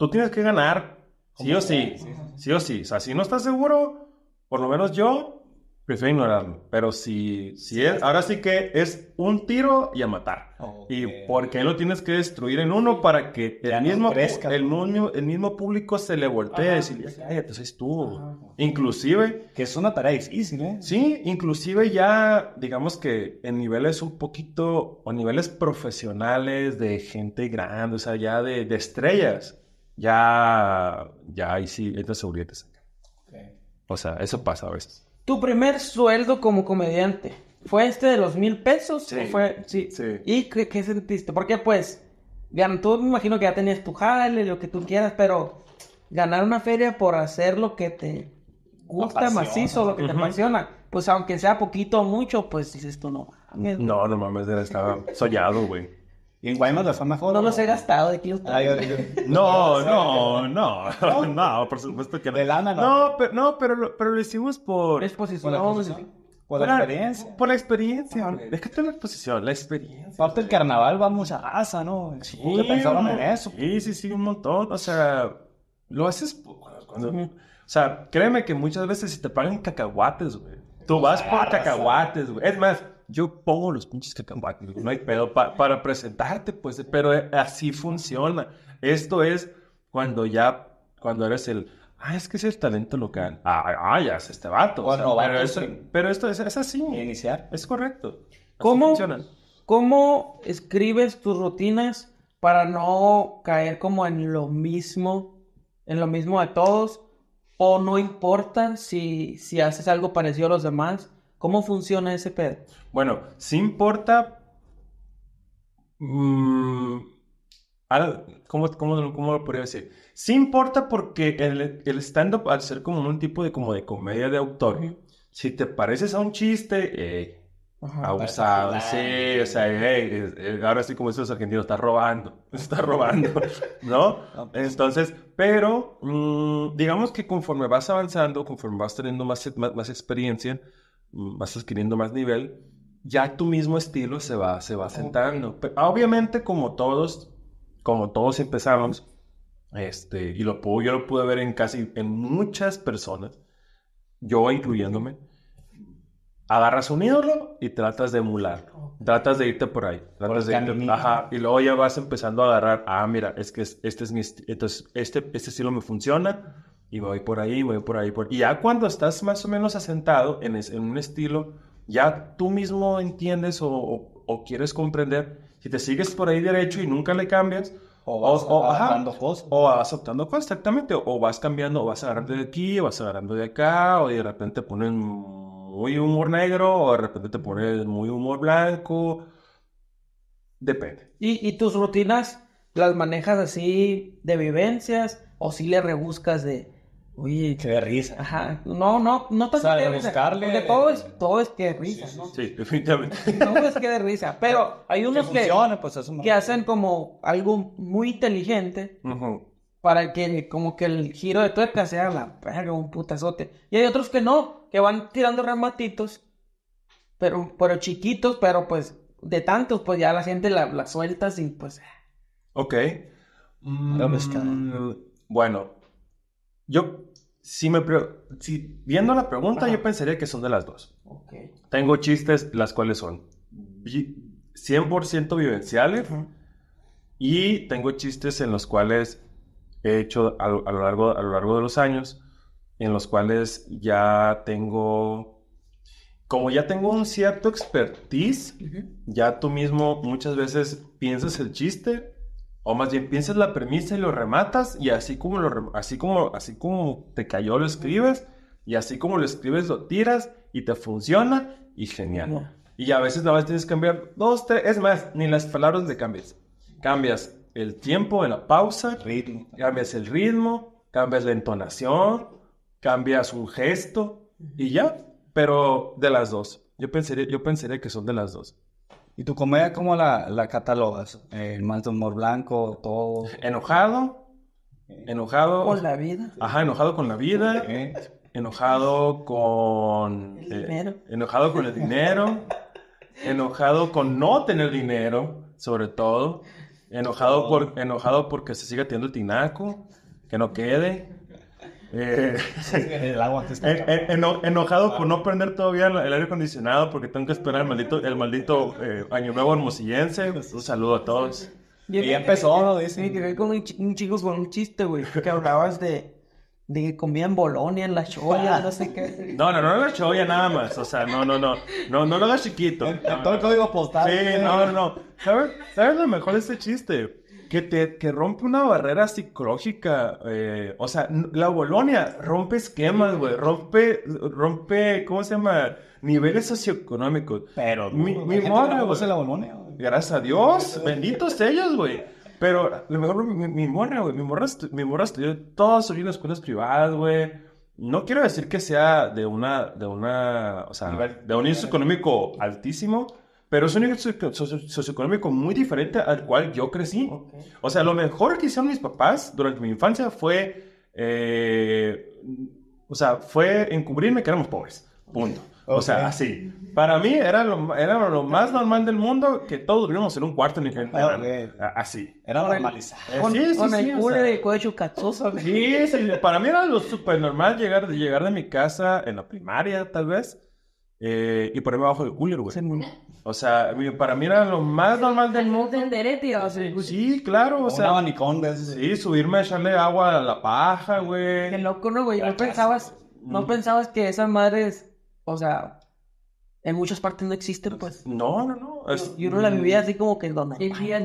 tú tienes que ganar, sí o sí, sí, o sí. O sea, si no estás seguro, por lo menos yo prefiero ignorarlo. Pero si, si es, ahora sí que es un tiro y a matar. Y porque lo tienes que destruir en uno para que el, mismo, el, mismo, el mismo público se le voltee y Ya te entonces tú. Inclusive... Que es una tarea difícil, ¿eh? Sí, inclusive ya, digamos que en niveles un poquito, o niveles profesionales de gente grande, o sea, ya de, de estrellas, ya, ya ahí sí, entra seguridad te saca. O sea, eso pasa a veces. ¿Tu primer sueldo como comediante fue este de los mil pesos? Sí. Fue, sí. ¿Y qué, sentiste? Porque pues, ya, tú me imagino que ya tenías tu jale, lo que tú quieras, pero ganar una feria por hacer lo que te gusta macizo, lo que te apasiona, pues aunque sea poquito o mucho, pues dices tú no No, no mames, estaba soñado, güey. Y en Guaymas la fama fue. No los he gastado de kilos. *laughs* *laughs* no, no, no, *laughs* no, por supuesto que no. De lana, no. No, pero, no, pero, lo hicimos por. Exposición. Por la Por la experiencia. Por la experiencia. Ah, Déjate la exposición, la experiencia. Aparte, el carnaval va mucha raza, ¿no? Sí. en eso. Sí, sí, sí, un montón. O sea, lo haces. Cuando, O sea, créeme que muchas veces si te pagan cacahuates, güey. Tú vas por cacahuates, güey. Es más, yo pongo los pinches cacahuates, no hay pedo para presentarte, pues, pero eh, así funciona. Esto es cuando ya, cuando eres el, ah, es que es el talento local, ah, ah, ah ya es este vato. pero, esto, es, así. Iniciar. Es correcto. ¿Cómo, ¿Cómo escribes tus rutinas para no caer como en lo mismo, en lo mismo de todos? O no importa si, si haces algo parecido a los demás. ¿Cómo funciona ese pedo? Bueno, sí importa. Mm, ¿cómo, lo podría decir? Sí importa porque el, stand-up, al ser como un tipo de, como de comedia de autor, si te pareces a un chiste, eh, abusado, sí, o sea, ahora sí como esos argentinos, está robando, *laughs* está robando, ¿no? Pues. Entonces, pero mm, digamos que conforme vas avanzando, conforme vas teniendo más, más experiencia, mm, vas adquiriendo más nivel, ya tu mismo estilo se va, se va sentando. Ah, obviamente, como todos, como todos empezamos, este, y lo puedo, yo lo pude ver en casi, en muchas personas, yo incluyéndome, agarras un ídolo y tratas de emularlo. Tratas de irte por ahí. Tratas de irte, ajá, y luego ya vas empezando a agarrar, ah, mira, es que este es mi entonces este, este, estilo me funciona y voy por ahí, voy por ahí, por... Y ya cuando estás más o menos asentado en, en un estilo ya tú mismo entiendes o, quieres comprender. Si te sigues por ahí derecho y nunca le cambias, o vas o, cosas. O vas cosas, exactamente. O vas cambiando, o vas agarrando de aquí, o vas agarrando de acá, o de repente ponen muy humor negro, o de repente te ponen muy humor blanco. Depende. y tus rutinas las manejas así de vivencias, o si le rebuscas de Uy, que de risa. Ajá. No, no, no tan o sea, de buscarle. De todo, es, todo es que de risa. Sí, ¿no? sí definitivamente. *laughs* Todo es que de risa. Pero *laughs* hay unos que, pues, que, pues hacen como algo muy inteligente para que como que el giro de tuerca sea la perra, un putazote. Y hay otros que no, que van tirando rematitos... pero, pero chiquitos, pero pues de tantos, pues ya la gente la, la suelta así... pues. Ok. Mm, bueno, yo, si me. Si, viendo la pregunta, yo pensaría que son de las dos. Tengo chistes, las cuales son 100% vivenciales. Y tengo chistes en los cuales he hecho a, lo largo, a lo largo de los años, en los cuales ya tengo, como ya tengo un cierto expertise, ya tú mismo muchas veces piensas el chiste o más bien piensas la premisa y lo rematas y así como, lo, así como, así como te cayó lo escribes y así como lo escribes lo tiras y te funciona y genial. Y a veces nada más tienes que cambiar dos, tres, es más, ni las palabras de cambias. Cambias el tiempo de la pausa, ritmo. cambias el ritmo, cambias la entonación, cambias un gesto y ya, pero de las dos. Yo pensaría, yo pensaría que son de las dos. ¿Y tu comedia cómo la, la catalogas? Eh, ¿El mal de humor blanco, todo? Enojado. Enojado. Con la vida. Ajá, enojado con la vida. Enojado con. El eh, dinero. enojado con el dinero. enojado con no tener dinero, sobre todo. Enojado, por, enojado porque se siga teniendo el tinaco, que no quede. Eh, *laughs* el agua está enojado por no prender todavía el, aire acondicionado porque tengo que esperar el maldito, el maldito eh, año nuevo hermosillense. Un saludo a todos. Y empezó, ¿no? Dice. Me con un, con un chiste, güey, que hablabas de, de que comían bolonia en la cholla, no sé qué. No, no, no en la cholla nada más. O sea, no, no, no. No, no lo hagas chiquito. En, todo el código postal. Sí, no, no, no. ¿Sabes? lo mejor de este chiste? que rompe una barrera psicológica. Eh, o sea, la Bolonia rompe esquemas, güey. Rompe, rompe, ¿cómo se llama? Niveles socioeconómicos. Pero, mi, morra, Gracias a Dios. benditos ellos, güey. Pero, lo mejor, mi, mi morra, güey. Mi morra, estudió todas sus escuelas privadas, güey. No quiero decir que sea de una, de una, o sea, de un índice económico altísimo, pero es un nivel socioeconómico muy diferente al cual yo crecí. O sea, lo mejor que hicieron mis papás durante mi infancia fue, eh, o sea, fue encubrirme que éramos pobres. Punto. O sea, así. Para mí era lo, era lo más normal del mundo que todos vivíamos en un cuarto en el Así. Era normalizar. Eh, con, sí, sí, con el culo cuello cachoso. Sí, Para mí era lo súper normal llegar, llegar de mi casa en la primaria, tal vez. Eh, y ponerme abajo de cooler, güey. O sea, para mí era lo más normal del mundo. Sí, pues, sí, claro, o sea. Un de ese. Sí, subirme a echarle agua a la paja, güey. Qué loco, ¿no, güey? No pensabas, no mm. pensabas que esas madres, o sea, en muchas partes no existen, pues. No, no, no. Yo, no la mm. vivía así como que donde. El día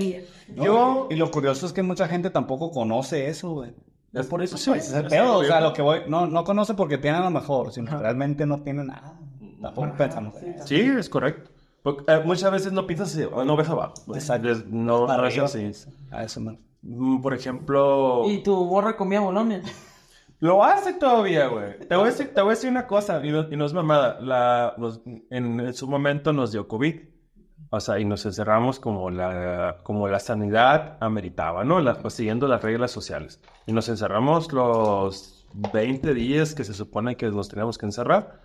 Yo... Y lo curioso es que mucha gente tampoco conoce eso, güey. Es por eso, pues sí, es el O sea, lo que voy... No, no conoce porque tiene a lo mejor, sino realmente no tiene nada. Tampoco pensamos. Sí, es correcto. Porque, eh, muchas veces no piensas, oh, no ves abajo. Exacto. No, A eso, man. Mm, por ejemplo... ¿Y tu borra comía bolones? Lo hace todavía, güey. Te, voy a decir, una cosa, y no, es mamada. La, en su momento nos dio COVID. O sea, y nos encerramos como la, como la sanidad ameritaba, ¿no? Pues, siguiendo las reglas sociales. Y nos encerramos los 20 días que se supone que nos teníamos que encerrar.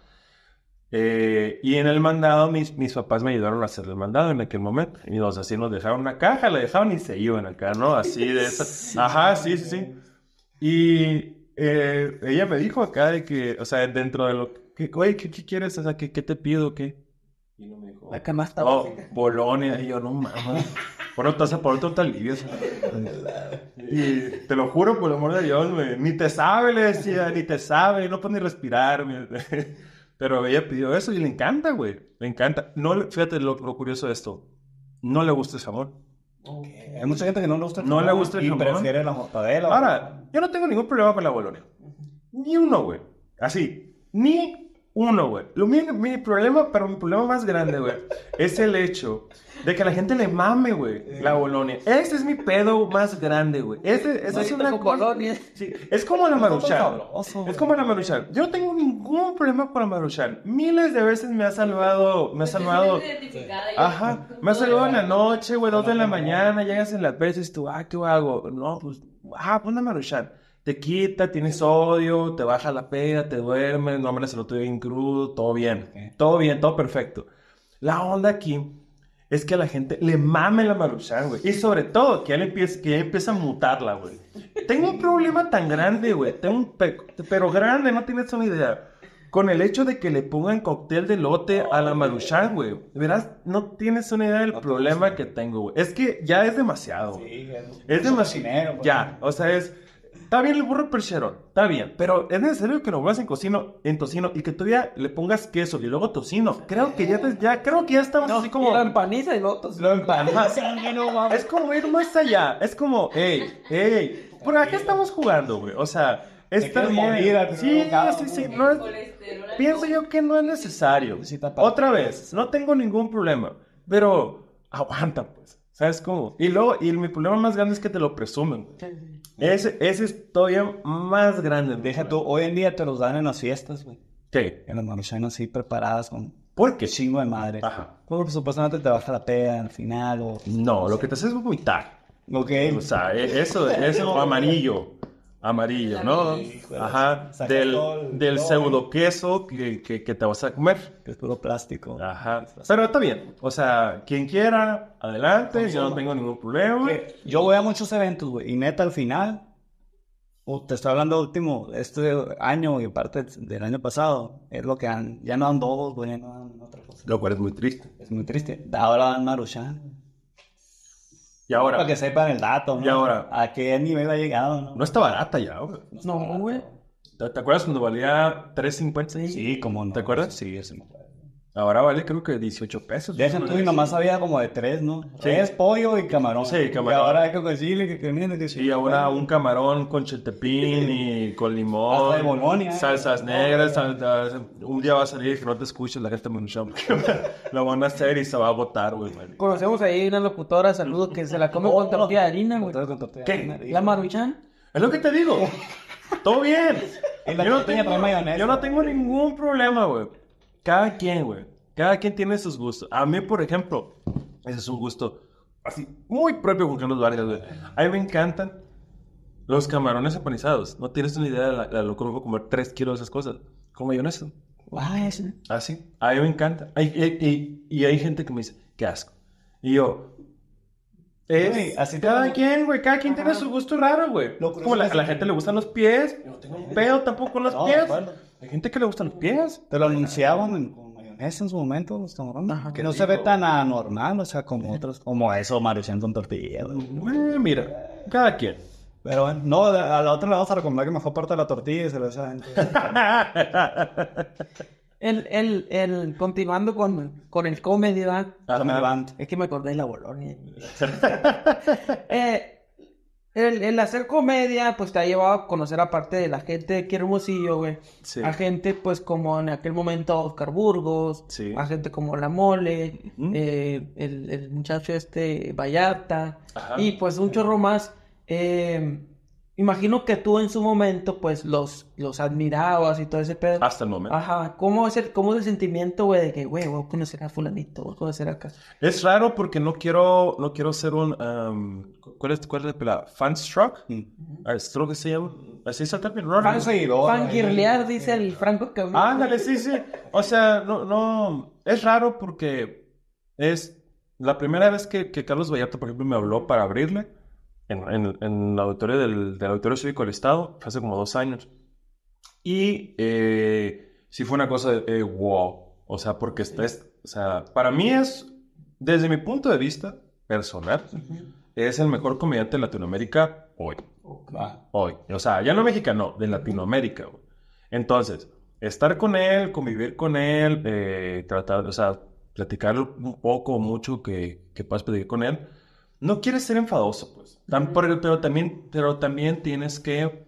Eh, y en el mandado, mis, mis papás me ayudaron a hacer el mandado en aquel momento. Y así nos dejaron una caja, la dejaron y se iban acá, ¿no? Así de esa. *laughs* Ajá, sí, sí, sí. Y eh, ella me dijo acá de que, o sea, dentro de lo que, oye, ¿qué, quieres? O sea, ¿qué, qué te pido? ¿Qué? Y no me dijo. oh, Bolonia. Y yo, no mames. *laughs* Por estás a por otro Y te lo juro, por el amor de Dios, ni te sabe, le decía, ni te sabe, no puedes ni respirar. Pero ella pidió eso y le encanta, güey. Le encanta. No, fíjate lo, curioso de esto. No le gusta el jamón. Okay. Hay mucha gente que no le gusta el jamón. No le gusta el y prefiere la mortadela. Ahora, yo no tengo ningún problema con la bolonia. Ni uno, güey. Así. Ni uno, güey. Mi, mi problema, pero mi problema más grande, güey, es el hecho de que la gente le mame, güey, la Bolonia. Este es mi pedo más grande, güey. es una es como la Maruchan. Es como la Maruchan. Yo no tengo ningún problema con la Maruchan. Miles de veces me ha salvado, me ha salvado. Ajá, me ha salvado en la noche, güey, dos de la mañana, llegas en la veces, y tú, ah, ¿qué hago? No, pues, ah, pon pues la Maruchan te quita, tienes odio, te baja la peda, te duermes, no hombre, se lo tuve bien crudo, todo bien, ¿eh? todo bien, todo perfecto. La onda aquí es que a la gente le mame la Maruchan, güey. Y sobre todo, que ya, le empieza, que a mutarla, güey. Tengo un problema tan grande, güey. Tengo un pero grande, no tienes una idea. Con el hecho de que le pongan cóctel de lote a la Maruchan, güey. Verás, no tienes una idea del problema que tengo, güey. Es que ya es demasiado. es, demasiado. Dinero, pues. ya, o sea, es Está bien el burro percherón, está bien, pero es necesario que lo vuelvas en cocino, en tocino y que todavía le pongas queso y luego tocino. Creo que ya, ya creo que ya estamos así como Lo empaniza y lo tocino. Lo empaniza. *laughs* es como ir más allá. Es como, hey, hey, ¿por qué estamos jugando, güey? O sea, esta movida, sí, sí, sí, pienso yo que no es necesario. Otra vez, no tengo ningún problema, pero aguanta, pues. ¿Sabes cómo? Y luego, y mi problema más grande es que te lo presumen. Ese, ese es todavía más grande. Deja tú, hoy en día te los dan en las fiestas, güey. Sí. En las maruchanas así preparadas con porque chingo de madre. Ajá. Porque pues, supuestamente te baja la pega al final No, lo que te hace es vomitar. Ok. O sea, e-, eso, *laughs* eso amarillo amarillo, ¿no? Ajá, del, del pseudo ¿eh? queso que, que, te vas a comer. Que es puro plástico. Ajá, pero está bien. O sea, quien quiera, adelante, yo no tengo ningún problema. yo voy a muchos eventos, güey, y neta, al final, o te estoy hablando último, este año y parte del año pasado, es lo que han, ya no dan dos güey, ya no dan otra cosa. Lo cual es muy triste. Es muy triste. Ahora dan maruchan. Y ahora. Para que sepan el dato, ¿no? Y ahora. ¿A qué nivel ha llegado, no? No está barata ya, güey. No, güey. ¿Te, acuerdas cuando valía 3.50? Sí, como ¿Te acuerdas? Sí, ese Ahora vale, creo que 18 pesos. De ese entonces nomás sabía como de 3, ¿no? Sí. pollo y camarón. Sí, camarón. Y ahora hay que conseguirle que tiene que Y ahora un camarón con chetepín y con limón. Hasta de Bolonia. ¿eh? Salsas negras. Un día va a salir que no te escuches la gente Muncham. *laughs* lo van a hacer y se va a botar, güey. Conocemos ahí una locutora, saludos, que se la come con tortilla de harina, güey. ¿Qué? La Maruchan. Es lo que te digo. *laughs* Todo bien. Yo no, tengo, yo no tengo ningún problema, güey cada quien, güey. Cada quien tiene sus gustos. A mí, por ejemplo, ese es un gusto así muy propio con Carlos Vargas, güey. A mí me encantan los camarones apanizados. No tienes una idea de la, locura de comer tres kilos de esas cosas. Como yo en eso. Así. Ah, a mí me encanta. y, y hay gente que me dice, qué asco. Y yo, así cada quien, güey, cada quien tiene su gusto raro, güey. Como la, a la gente le gustan los pies. Pero no tengo pedo tampoco los pies. Hay gente que le gustan los pies. Te lo anunciaban con mayonesa en su momento, los camarones. que no se ve tan anormal, o sea, como otros. Como eso, Mario con tortilla. mira, cada quien. Pero bueno, no, al otro lado le vamos a recomendar que mejor parte de la tortilla y se lo *laughs* El, el, el, continuando con, con el comedy, ¿verdad? Claro, me levanto. Es que me acordé de la Bolonia. *laughs* eh, el, el, hacer comedia, pues te ha llevado a conocer aparte de la gente de Hermosillo, güey. Sí. A gente, pues, como en aquel momento Oscar Burgos. Sí. A gente como La Mole. Eh, el, el, muchacho este, Vallarta. Y, pues, un chorro más. Eh, imagino que tú en su momento, pues, los, los admirabas y todo ese pedo. Hasta el momento. Ajá. ¿Cómo es el, cómo es el sentimiento, güey, de que, güey, voy a conocer a fulanito, voy a conocer acá? Es raro porque no quiero, no quiero ser un, ¿cuál es, cuál es la palabra? ¿Fanstruck? Mm se llama? ¿Así es el término? Fan seguidor. dice el Franco Camilo. Ándale, sí, sí. O sea, no, no, es raro porque es la primera vez que, que Carlos Vallarta, por ejemplo, me habló para abrirle en, en, la auditoría del, Auditorio Cívico del Estado, hace como dos años. Y eh, sí fue una cosa de eh, wow. O sea, porque o sea, para mí es, desde mi punto de vista personal, es el mejor comediante de Latinoamérica hoy. Ah, hoy. O sea, ya no mexicano, de Latinoamérica. Entonces, estar con él, convivir con él, eh, tratar, o sea, platicar un poco, mucho que, que puedas pedir con él no quieres ser enfadoso, pues. pero, también, pero también tienes que...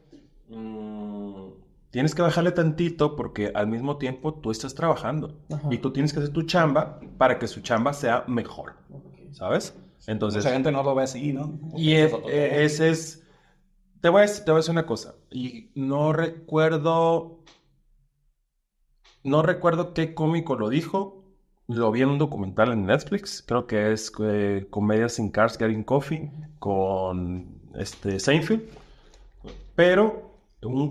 Mm, tienes que bajarle tantito porque al mismo tiempo tú estás trabajando. Y tú tienes que hacer tu chamba para que su chamba sea mejor. ¿Sabes? Entonces... Mucha gente no lo ve así, ¿no? Y es, ese es... Te voy, te voy a decir una cosa. Y no recuerdo... No recuerdo qué cómico lo dijo, lo vi en un documental en Netflix, creo que es eh, comedia Comedias Cars Getting Coffee con este Seinfeld, pero un,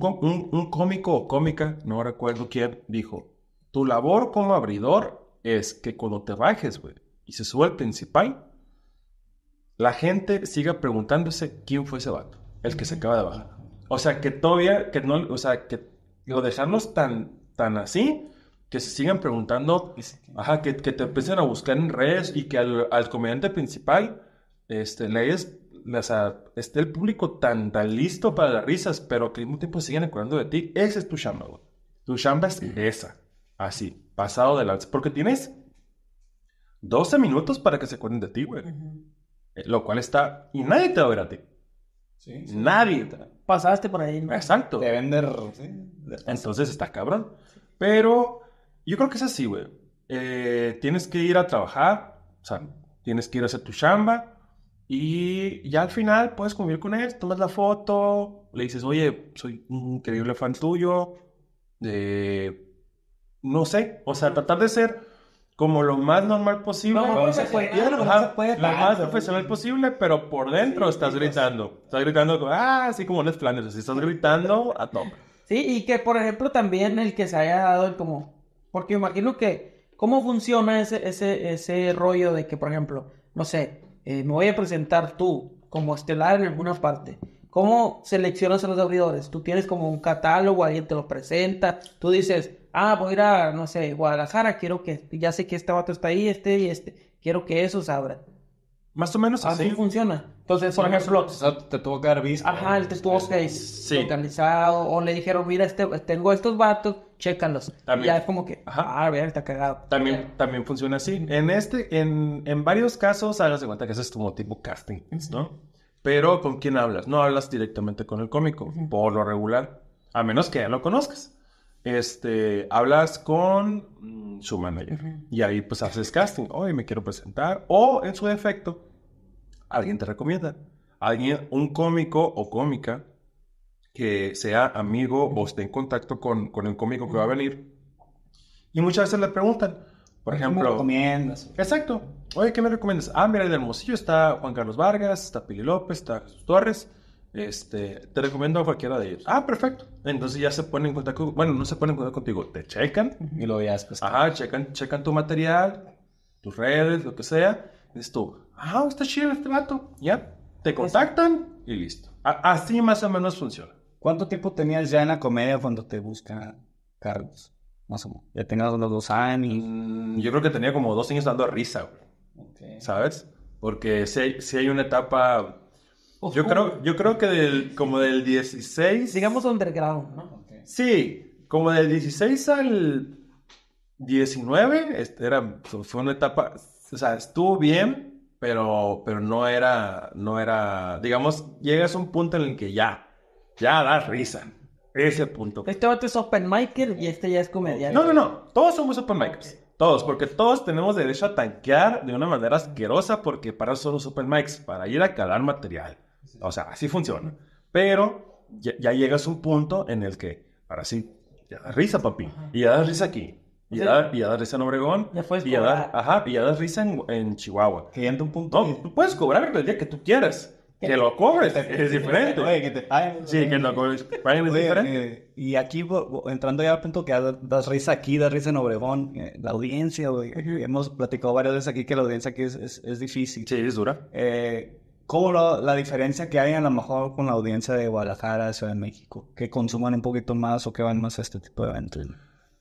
cómico o cómica, no recuerdo quién, dijo, tu labor como abridor es que cuando te bajes, güey, y se sube el principal, la gente siga preguntándose quién fue ese vato, el que se acaba de bajar. O sea, que todavía, que no, o sea, que lo dejarnos tan, tan así, que se sigan preguntando, ajá, que, te empiecen a buscar en redes y que al, comediante principal este, Leyes... o sea, esté el público tan, listo para las risas, pero que al mismo tiempo siguen acordando de ti. ese es tu chamba, güey. Tu chamba es esa. Así, pasado de la... Porque tienes 12 minutos para que se acuerden de ti, güey. Eh, lo cual está... Y nadie te va a ver a ti. Sí, Nadie. Pasaste por ahí, Exacto. Te vender. Entonces está cabrón. Pero yo creo que es así, güey. Eh, tienes que ir a trabajar, o sea, tienes que ir a hacer tu chamba y ya al final puedes convivir con él, tomas la foto, le dices, oye, soy un increíble fan tuyo, eh, no sé, o sea, tratar de ser como lo más normal posible. No, no, se puede. Lo más profesional posible, pero por dentro pues. estás gritando. Estás gritando, ah, así como les planes, estás gritando a tope. Sí, y que por ejemplo también el que se haya dado el como porque imagino que, ¿cómo funciona ese, ese, ese rollo de que, por ejemplo, no sé, eh, me voy a presentar tú como estelar en alguna parte? ¿Cómo seleccionas a los abridores? ¿Tú tienes como un catálogo, alguien te lo presenta? ¿Tú dices, ah, voy a ir a, no sé, Guadalajara, quiero que, ya sé que este vato está ahí, este y este, quiero que esos abra. Más o menos así. Así funciona. Entonces, por ejemplo... Te tuvo que dar Ajá, te tuvo que o le dijeron, mira, este, tengo estos vatos, chécalos. También. Ya es como que, Ajá. ah, ya está cagado. También, también funciona así. En este, en, en varios casos, de cuenta que ese es como tipo casting, ¿no? Pero ¿con quién hablas? No hablas directamente con el cómico, por lo regular, a menos que ya lo conozcas. Este, hablas con mm, su manager y ahí pues haces casting. Oye, me quiero presentar. O en su defecto, alguien te recomienda. Alguien, un cómico o cómica que sea amigo o esté en contacto con, con el cómico que va a venir. Y muchas veces le preguntan, por ejemplo... ¿Qué me recomiendas? Exacto. Oye, ¿qué me recomiendas? Ah, mira, en Hermosillo está Juan Carlos Vargas, está Pili López, está Jesús Torres. Este, te recomiendo a cualquiera de ellos. Ah, perfecto. Entonces ya se ponen en contacto, bueno, no se ponen en contacto contigo, te checan. Y lo veas, pues, Ajá, checan, checan tu material, tus redes, lo que sea. Dices tú, ah, está chido este vato. Ya, te contactan y listo. así más o menos funciona. ¿Cuánto tiempo tenías ya en la comedia cuando te busca Carlos? Más o menos. Ya tenías unos dos años. Mm, yo creo que tenía como dos años dando risa, güey. ¿Sabes? Porque si hay, una etapa... Yo creo, yo creo que del, como del 16... Digamos underground, ¿no? Sí, como del 16 al 19 este, era, pues, fue una etapa... O sea, estuvo bien, pero, pero no era, no era... Digamos, llegas a un punto en el que ya ya da risa. Ese punto. Este otro es open micer y este ya es comediante. No, no, no. Todos somos open micers. Todos, porque todos tenemos derecho a tanquear de una manera asquerosa porque para eso son los open mics, para ir a calar material. O sea, así funciona. Pero ya, llegas a un punto en el que, ahora sí, ya da risa, papi. Y ya da risa aquí. Y ya, da, risa en Obregón. Ya y ya Da, ajá, ya da risa en, Chihuahua. Que ya un punto. No, tú puedes cobrar el día que tú quieras que lo cobres es *laughs* diferente. Oye, que te paguen. Sí, que lo cobres. Paguen es diferente. Eh, y aquí, entrando ya al punto que das risa aquí, das risa en Obregón, eh, la audiencia, Hemos platicado varias veces aquí que la audiencia aquí es, es, difícil. Sí, es dura. Eh, ¿Cómo la, diferencia que hay a lo mejor con la audiencia de Guadalajara, Ciudad de México? Que consuman un poquito más o que van más a este tipo de eventos.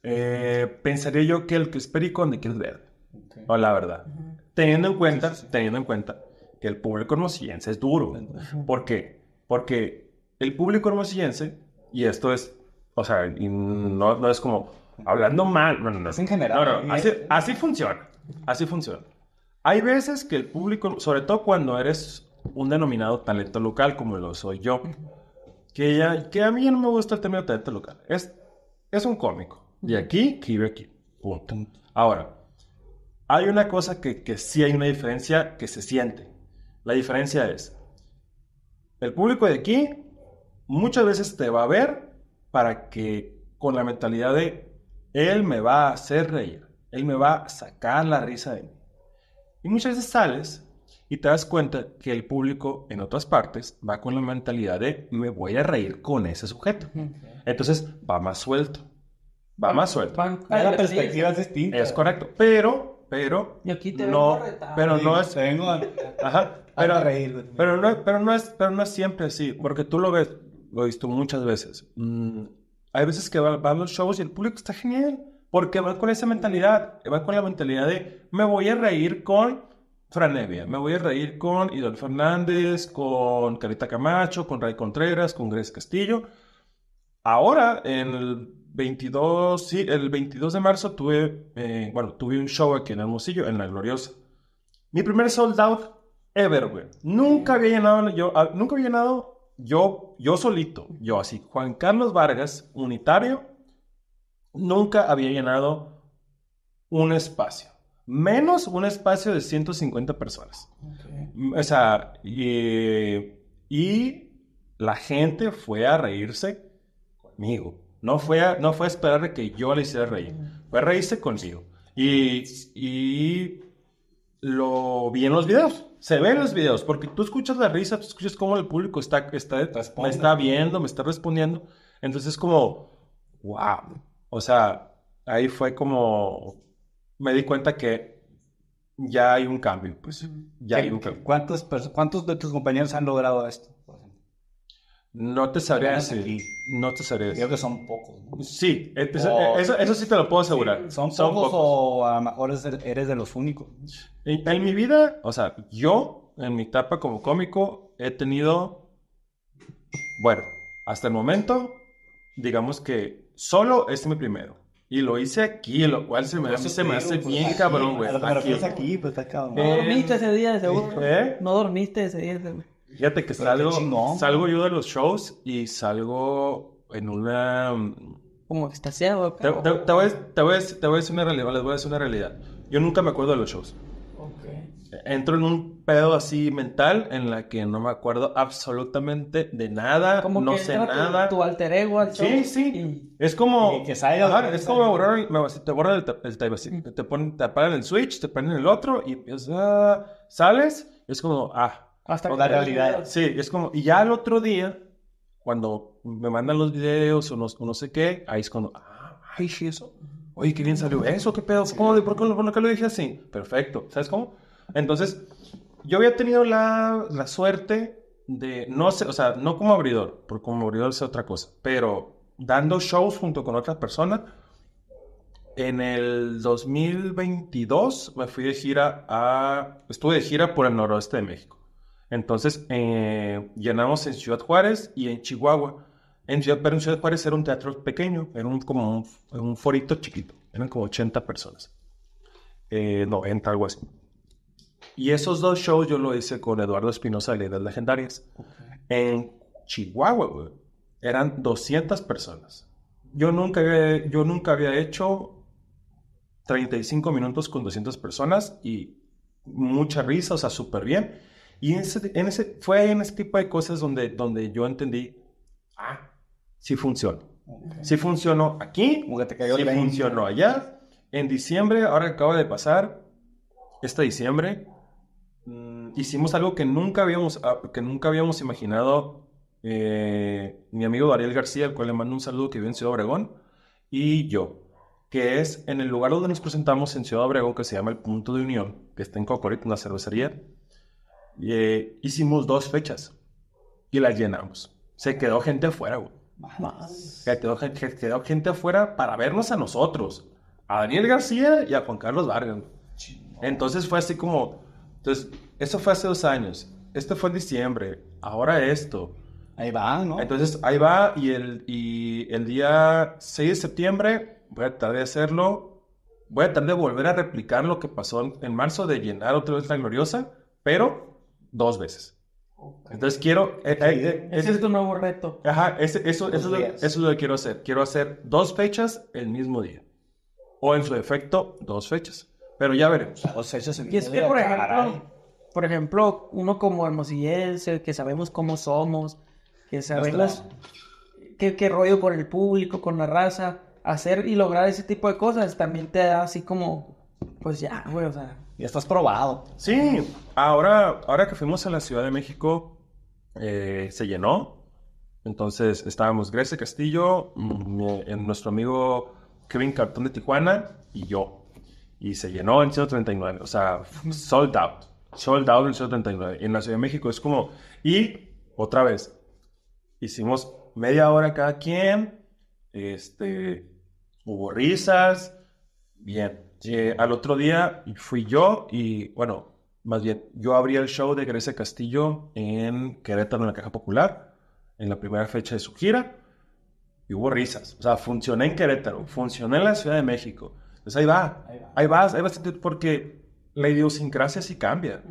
Eh, pensaría yo que el ni que es verde. O la verdad. Teniendo en cuenta, teniendo en cuenta que el público hermosillense es duro. ¿Por qué? Porque el público hermosillense, y esto es, o sea, no, es como hablando mal, bueno, no es en general. ¿eh? así, funciona, así funciona. Hay veces que el público, sobre todo cuando eres un denominado talento local como lo soy yo, que, ya, que a mí no me gusta el término talento local, es, es un cómico, Y aquí que vive aquí, Ahora, hay una cosa que, que sí hay una diferencia que se siente, la diferencia es, el público de aquí muchas veces te va a ver para que con la mentalidad de, él me va a hacer reír, él me va a sacar la risa de mí. Y muchas veces sales y te das cuenta que el público en otras partes va con la mentalidad de, me voy a reír con ese sujeto. Entonces va más suelto. Va más suelto. la perspectiva es distinta. Es correcto, pero pero Y no, pero no es pero, a reír. Pero no, pero, no es, pero no es siempre así, porque tú lo ves, lo he visto muchas veces. Mm, hay veces que van, los shows y el público está genial, porque va con esa mentalidad, Va con la mentalidad de me voy a reír con franevia me voy a reír con Idol Fernández, con Carita Camacho, con Ray Contreras, con Grace Castillo. Ahora, en el 22, sí, el 22 de marzo tuve, eh, bueno, tuve un show aquí en Hermosillo, en La Gloriosa. Mi primer sold out Ever, Nunca había llenado, yo, ah, nunca había llenado yo, yo solito, yo así, Juan Carlos Vargas, unitario, nunca había llenado un espacio. Menos un espacio de 150 personas. O sea, y, y la gente fue a reírse conmigo. No fue a, no fue esperar que yo le hiciera reír. Fue a reírse conmigo. Y, y lo vi en los videos se ve los videos, porque tú escuchas la risa, tú escuchas cómo el público está, está, me está viendo, me está respondiendo. Entonces, es como, wow. O sea, ahí fue como, me di cuenta que ya hay un cambio. Pues ya hay un cambio. ¿Cuántos de tus compañeros han logrado esto? No te sabría decir. No te sabría decir. Creo que son pocos. ¿no? Sí, eh, eso, eso, sí te lo puedo asegurar. ¿Son, pocos, o a lo mejor eres de los únicos? En, mi vida, o sea, yo en mi etapa como cómico he tenido, bueno, hasta el momento, digamos que solo es mi primero. Y lo hice aquí, lo cual se me, hace, me hace bien cabrón, güey. aquí, aquí, pues está cabrón. No dormiste ese día, seguro. ¿Eh? No dormiste ese día, seguro. Fíjate que salgo, salgo yo de los shows y salgo en una... Como extasiado. Te, te, voy a, decir una realidad, voy a una realidad. Yo nunca me acuerdo de los shows. Entro en un pedo así mental en la que no me acuerdo absolutamente de nada, como no sé nada. Tu, tu alter ego, al show. Sí, sí. es como. que salga. es como te borra el, el, te, mm. te apagan el switch, te ponen el otro y empiezas. Ah, sales, es como, ah, hasta o la realidad. Sí, es como, y ya el otro día, cuando me mandan los videos o no, sé qué, ahí es cuando, ah, ay, sí, eso. Oye, qué bien salió eso, qué pedo. ¿Cómo, por, qué, ¿Por lo dije así? Perfecto, ¿sabes cómo? Entonces, yo había tenido la, la suerte de, no sé, o sea, no como abridor, porque como abridor es otra cosa, pero dando shows junto con otras personas. En el 2022 me fui de gira a, estuve de gira por el noroeste de México. Entonces, eh, llenamos en Ciudad Juárez y en Chihuahua. En Ciudad, pero en Ciudad Juárez era un teatro pequeño, era un, como un, forito chiquito, eran como 80 personas, eh, 90, algo así. Y esos dos shows yo lo hice con Eduardo Espinosa de las Legendarias. En Chihuahua, güey, eran 200 personas. Yo nunca, yo nunca había hecho 35 minutos con 200 personas y mucha risa, o sea, súper bien y en ese, en ese, fue en ese tipo de cosas donde, donde yo entendí, ah, sí funciona. Sí funcionó aquí, te cayó sí funcionó allá. En diciembre, ahora acaba de pasar, este diciembre, mm, hicimos algo que nunca habíamos, ah, que nunca habíamos imaginado. Eh, mi amigo Dariel García, al cual le mando un saludo que vive en Ciudad Obregón, y yo, que es en el lugar donde nos presentamos en Ciudad Obregón, que se llama El Punto de Unión, que está en Cocorit, una cervecería eh, hicimos dos fechas y las llenamos. Se quedó gente afuera, güey. Se quedó, se quedó gente afuera para vernos a nosotros, a Daniel García y a Juan Carlos Vargas. Entonces fue así como, entonces, eso fue hace dos años, esto fue en diciembre, ahora esto. Ahí va, ¿no? Entonces ahí va y el, y el día 6 de septiembre voy a tratar de hacerlo, voy a tratar de volver a replicar lo que pasó en, en marzo, de llenar otra vez la gloriosa, pero dos veces. Entonces quiero... Eh, eh, eh, ese es tu nuevo reto. Ajá, eso, eso, es lo que quiero hacer. Quiero hacer dos fechas el mismo día. O en su efecto, dos fechas. Pero ya veremos. Dos fechas Y es que, por ejemplo, por ejemplo, uno como hermosillense, que sabemos cómo somos, que sabemos qué, qué rollo con el público, con la raza, hacer y lograr ese tipo de cosas también te da así como, pues ya, güey, o sea, ya estás probado. Sí, ahora, ahora que fuimos a la Ciudad de México, eh, se llenó. Entonces estábamos Grecia Castillo, mm, eh, nuestro amigo Kevin Cartón de Tijuana y yo. Y se llenó en 139, o sea, sold out. Sold out en 139. en la Ciudad de México es como. Y otra vez, hicimos media hora cada quien. Este, hubo risas. Bien. Eh, al otro día fui yo y, bueno, más bien, yo abrí el show de Grecia Castillo en Querétaro, en la Caja Popular, en la primera fecha de su gira, y hubo risas. O sea, funcioné en Querétaro, funcioné en la Ciudad de México. Entonces ahí va, ahí va, ahí vas, porque la idiosincrasia sí cambia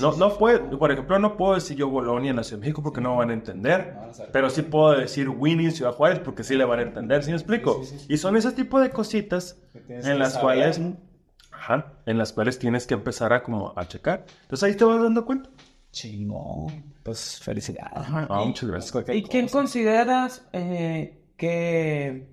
no, no puedo por ejemplo, no puedo decir yo Bolonia en la Ciudad de México porque no van a entender, pero sí puedo decir Winnie Ciudad Juárez porque sí le van a entender, ¿sí me explico? y son ese tipo de cositas en las cuales, en las cuales tienes que empezar a como a checar. Entonces ahí te vas dando cuenta. Chingón, pues felicidades. Ah, muchas gracias. ¿Y quién consideras eh, que,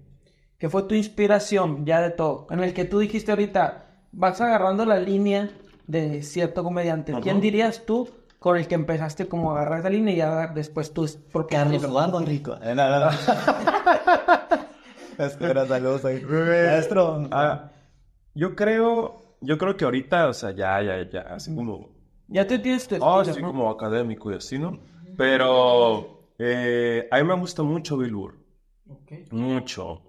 que fue tu inspiración ya de todo? En el que tú dijiste ahorita, vas agarrando la línea de cierto comediante. ¿Quién dirías tú con el que empezaste como agarrar esa línea y ya después tú... Porque Carlos Eduardo Rico. Eh, no, no, no. *laughs* Ah, yo creo, yo creo que ahorita, o sea, ya, ya, ya, así como... Ya te tienes tu... Ah, como académico y así, ¿no? Pero eh, a mí me gusta mucho Bill Burr. Mucho.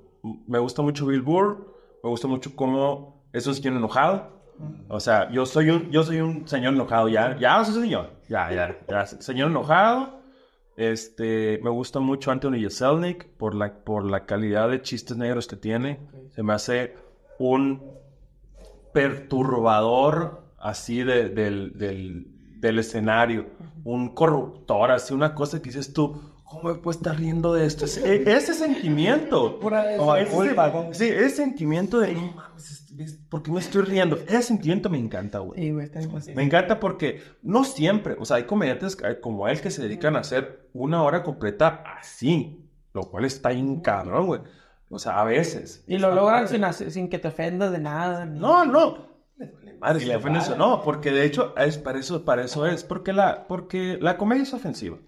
Me gusta mucho Bill Burr. Me gusta mucho cómo esos quieren enojado. O sea, yo soy un, yo soy un señor enojado, ya, ya soy señor, ya, ya, señor enojado. Este, me gusta mucho Anthony Jeselnik por la, por la calidad de chistes negros que tiene. Se me hace un perturbador así del, escenario, un corruptor, así una cosa que dices tú, ¿Cómo me puedo estar riendo de esto? E, ese, sentimiento. Pura ese, sí, ese sentimiento de, ¿Por qué qué me estoy riendo. Ese sentimiento me encanta, güey. me encanta porque no siempre, o sea, hay comediantes eh, como él que se dedican a hacer una hora completa así, lo cual está bien güey. O sea, a veces. Y lo logran sin, que te ofendas de nada. No, no. Madre, le ofendes eso. no, porque de hecho es para eso, para eso es, porque la, porque la comedia es ofensiva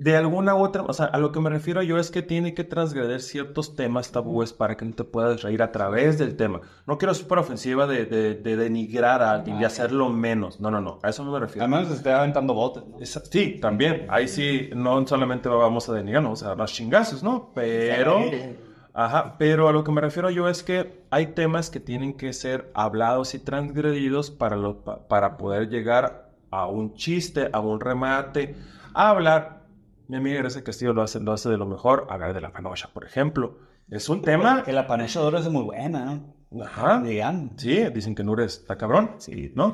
de alguna otra, o sea, a lo que me refiero yo es que tiene que transgreder ciertos temas tabúes para que no te puedas reír a través del tema. No quiero ser ofensiva de, denigrar a alguien, de hacerlo menos. No, no, no, a eso no me refiero. Además, se está aventando botes. sí, también. Ahí sí, no solamente vamos a denigrar, o sea, más chingazos, ¿no? Pero... Eh. Ajá, pero a lo que me refiero yo es que hay temas que tienen que ser hablados y transgredidos para, para poder llegar a un chiste, a un remate, a hablar mi amiga Gracia Castillo lo hace, hace de lo mejor. Hablar de la panocha, por ejemplo. Es un tema. Que la panocha es muy buena, ¿no? Ajá. Digan. Sí, dicen que Nure está cabrón. Sí. ¿No?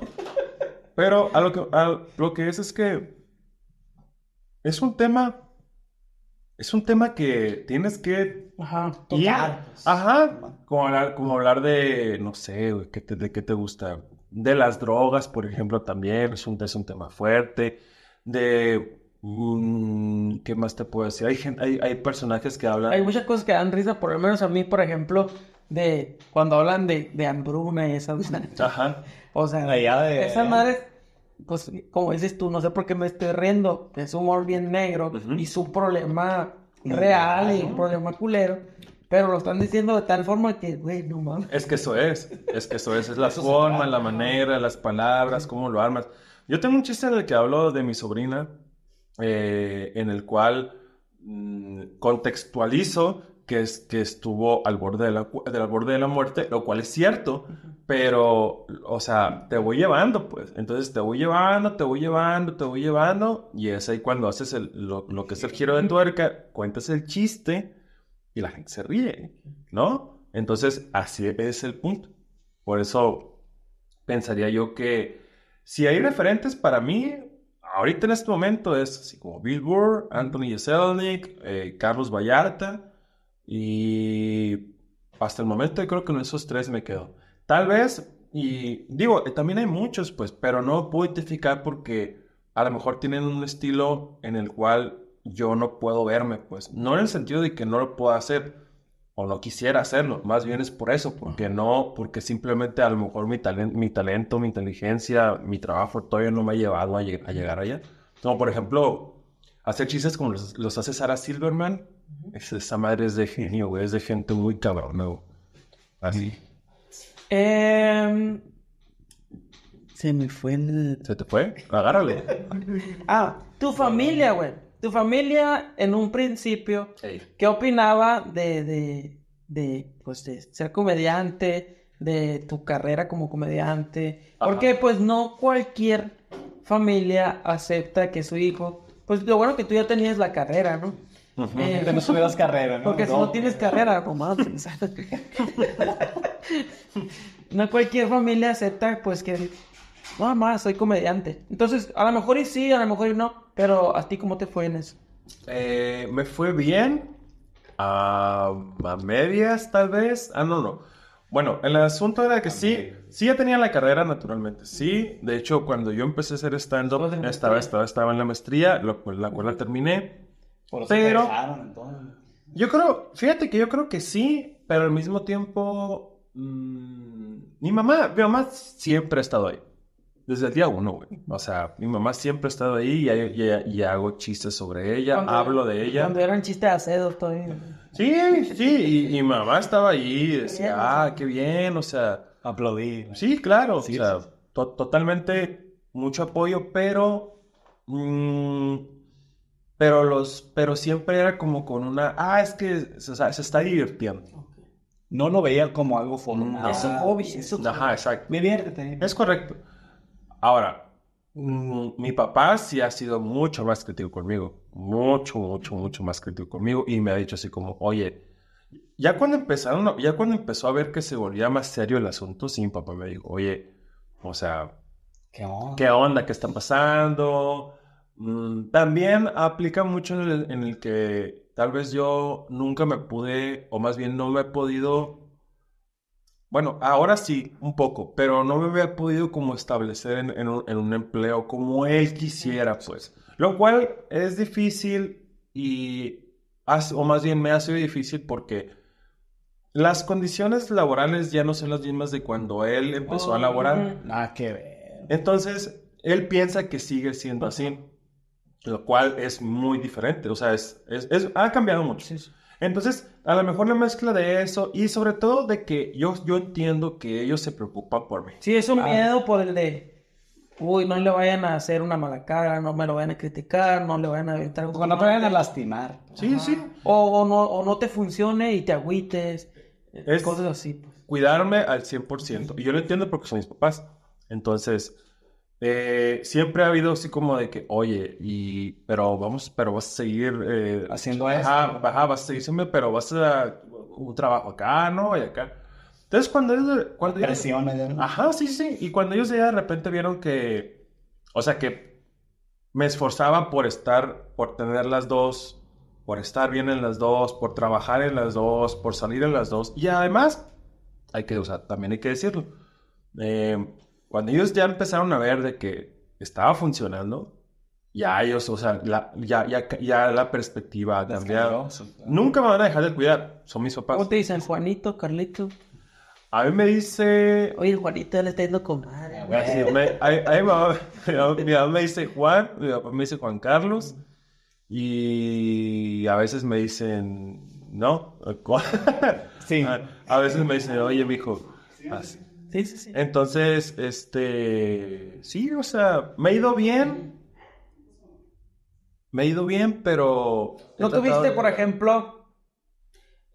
Pero a lo, que, a lo que es es que es un tema. Es un tema que tienes que. Ajá, tocar. Pues. Ajá. Como hablar, de. No sé, ¿de qué te gusta? De las drogas, por ejemplo, también. Es un, es un tema fuerte. De ¿Qué más te puedo decir? Hay, hay, hay, personajes que hablan. Hay muchas cosas que dan risa, por lo menos a mí, por ejemplo, de cuando hablan de, de hambruna y esas. Ajá. O sea, esa de... esas pues como dices tú, no sé por qué me estoy riendo. Es un humor bien negro y su problema real y un problema culero. Pero lo están diciendo de tal forma que, güey, no mames. Es que eso es, es que eso es, es la forma, la manera, las palabras, cómo lo armas. Yo tengo un chiste en el que hablo de mi sobrina, eh, en el cual mm, contextualizo que, es, que estuvo al borde de la, borde de la muerte, lo cual es cierto, pero, o sea, te voy llevando, pues. Entonces te voy llevando, te voy llevando, te voy llevando, y es ahí cuando haces el, lo, lo, que es el giro de tuerca, cuentas el chiste y la gente se ríe, ¿no? Entonces, así es el punto. Por eso pensaría yo que si hay referentes para mí, ahorita en este momento es así como Billboard, Anthony Jeselnik, eh, Carlos Vallarta y hasta el momento creo que en esos tres me quedo. Tal vez, y digo, eh, también hay muchos pues, pero no puedo identificar porque a lo mejor tienen un estilo en el cual yo no puedo verme pues, no en el sentido de que no lo pueda hacer, o no quisiera hacerlo. Más bien es por eso, porque no, porque simplemente a lo mejor mi, talento, mi inteligencia, mi trabajo todavía no me ha llevado a, llegar allá. Como por ejemplo, hacer chistes como los, hace Sara Silverman. esa madre es de genio, güey, es de gente muy cabrón ¿No? Así. Em, se me fue ¿Se te fue? Agárrale. ah, tu familia, güey tu familia en un principio, ¿qué opinaba de, de, de, pues, ser comediante, de tu carrera como comediante? Porque pues no cualquier familia acepta que su hijo, pues lo bueno que tú ya tenías la carrera, ¿no? Eh, no carrera, ¿no? Porque si no tienes carrera, nomás no cualquier familia acepta, pues que, mamá, soy comediante. Entonces, a lo mejor y sí, a lo mejor y no, pero, ¿a ti cómo te fue en eso? Eh, me fue bien. A, medias, tal vez. Ah, no, no. Bueno, el asunto era que sí, sí ya tenía la carrera naturalmente, sí. De hecho, cuando yo empecé a hacer stand-up, estaba, estaba, estaba, en la maestría, lo, la cual la terminé. Por pero yo creo, fíjate que yo creo que sí, pero al mismo tiempo, mm, mi mamá, mi mamá siempre ha estado ahí. Desde el día uno, güey. O sea, mi mamá siempre ha estado ahí y, hago chistes sobre ella, hablo de ella. Cuando era un chiste de acedo todavía. Sí, sí, y, mi mamá estaba ahí, decía, ah, qué bien, o sea. Aplaudí. Sí, claro, o sea, totalmente mucho apoyo, pero. Mm, pero los, pero siempre era como con una, ah, es que se, está divirtiendo no lo veía como algo formal. Es un hobby. Es Ajá, exacto. Es correcto. Ahora, mm, mi papá sí ha sido mucho más crítico conmigo, mucho, mucho, mucho más crítico conmigo y me ha dicho así como, oye, ya cuando empezaron, ya cuando empezó a ver que se volvía más serio el asunto, sí, mi papá me dijo, oye, o sea, ¿qué onda? ¿Qué, onda? ¿Qué están pasando? Mm, también aplica mucho en el, en el que tal vez yo nunca me pude, o más bien no me he podido bueno, ahora sí, un poco, pero no me había podido como establecer en, un, empleo como él quisiera, pues. Lo cual es difícil y, o más bien me ha sido difícil porque las condiciones laborales ya no son las mismas de cuando él empezó a laborar. Oh, Nada que Entonces, él piensa que sigue siendo así, lo cual es muy diferente, o sea, es, ha cambiado mucho. sí. Entonces, a lo mejor la mezcla de eso y sobre todo de que yo, yo entiendo que ellos se preocupan por mí. Sí, es un ah. miedo por el de, uy, no le vayan a hacer una mala cara, no me lo vayan a criticar, no le vayan a aventar no te vayan a lastimar. Sí, sí. O, no, no te funcione y te agüites, es cosas así. Pues. Cuidarme al 100%. Y yo lo entiendo porque son mis papás. Entonces, eh, siempre ha habido así como de que, oye, y, pero vamos, pero vas a seguir eh, haciendo eso. Ajá, vas a seguir pero vas a un trabajo acá, ¿no? Y acá. Entonces, cuando ellos. Cuando ellos, Ajá, sí, sí. Y cuando ellos ya de repente vieron que. O sea, que me esforzaba por estar, por tener las dos, por estar bien en las dos, por trabajar en las dos, por salir en las dos. Y además, hay que, o sea, también hay que decirlo. Eh, cuando ellos ya empezaron a ver de que estaba funcionando, ya ellos, o sea, ya, ya, ya la perspectiva ha cambiado. Nunca me van a dejar de cuidar, son mis papás. ¿Cómo te dicen Juanito, Carlito? A mí me dice... Oye, Juanito, le está yendo con madre. me dice Juan, mi papá me dice Juan Carlos. Y a veces me dicen, no, Sí. *laughs* A, veces me dicen, oye, mijo, así, entonces, este, sí, o sea, me ha ido bien. Me ha ido bien, pero... ¿No tuviste, por ejemplo,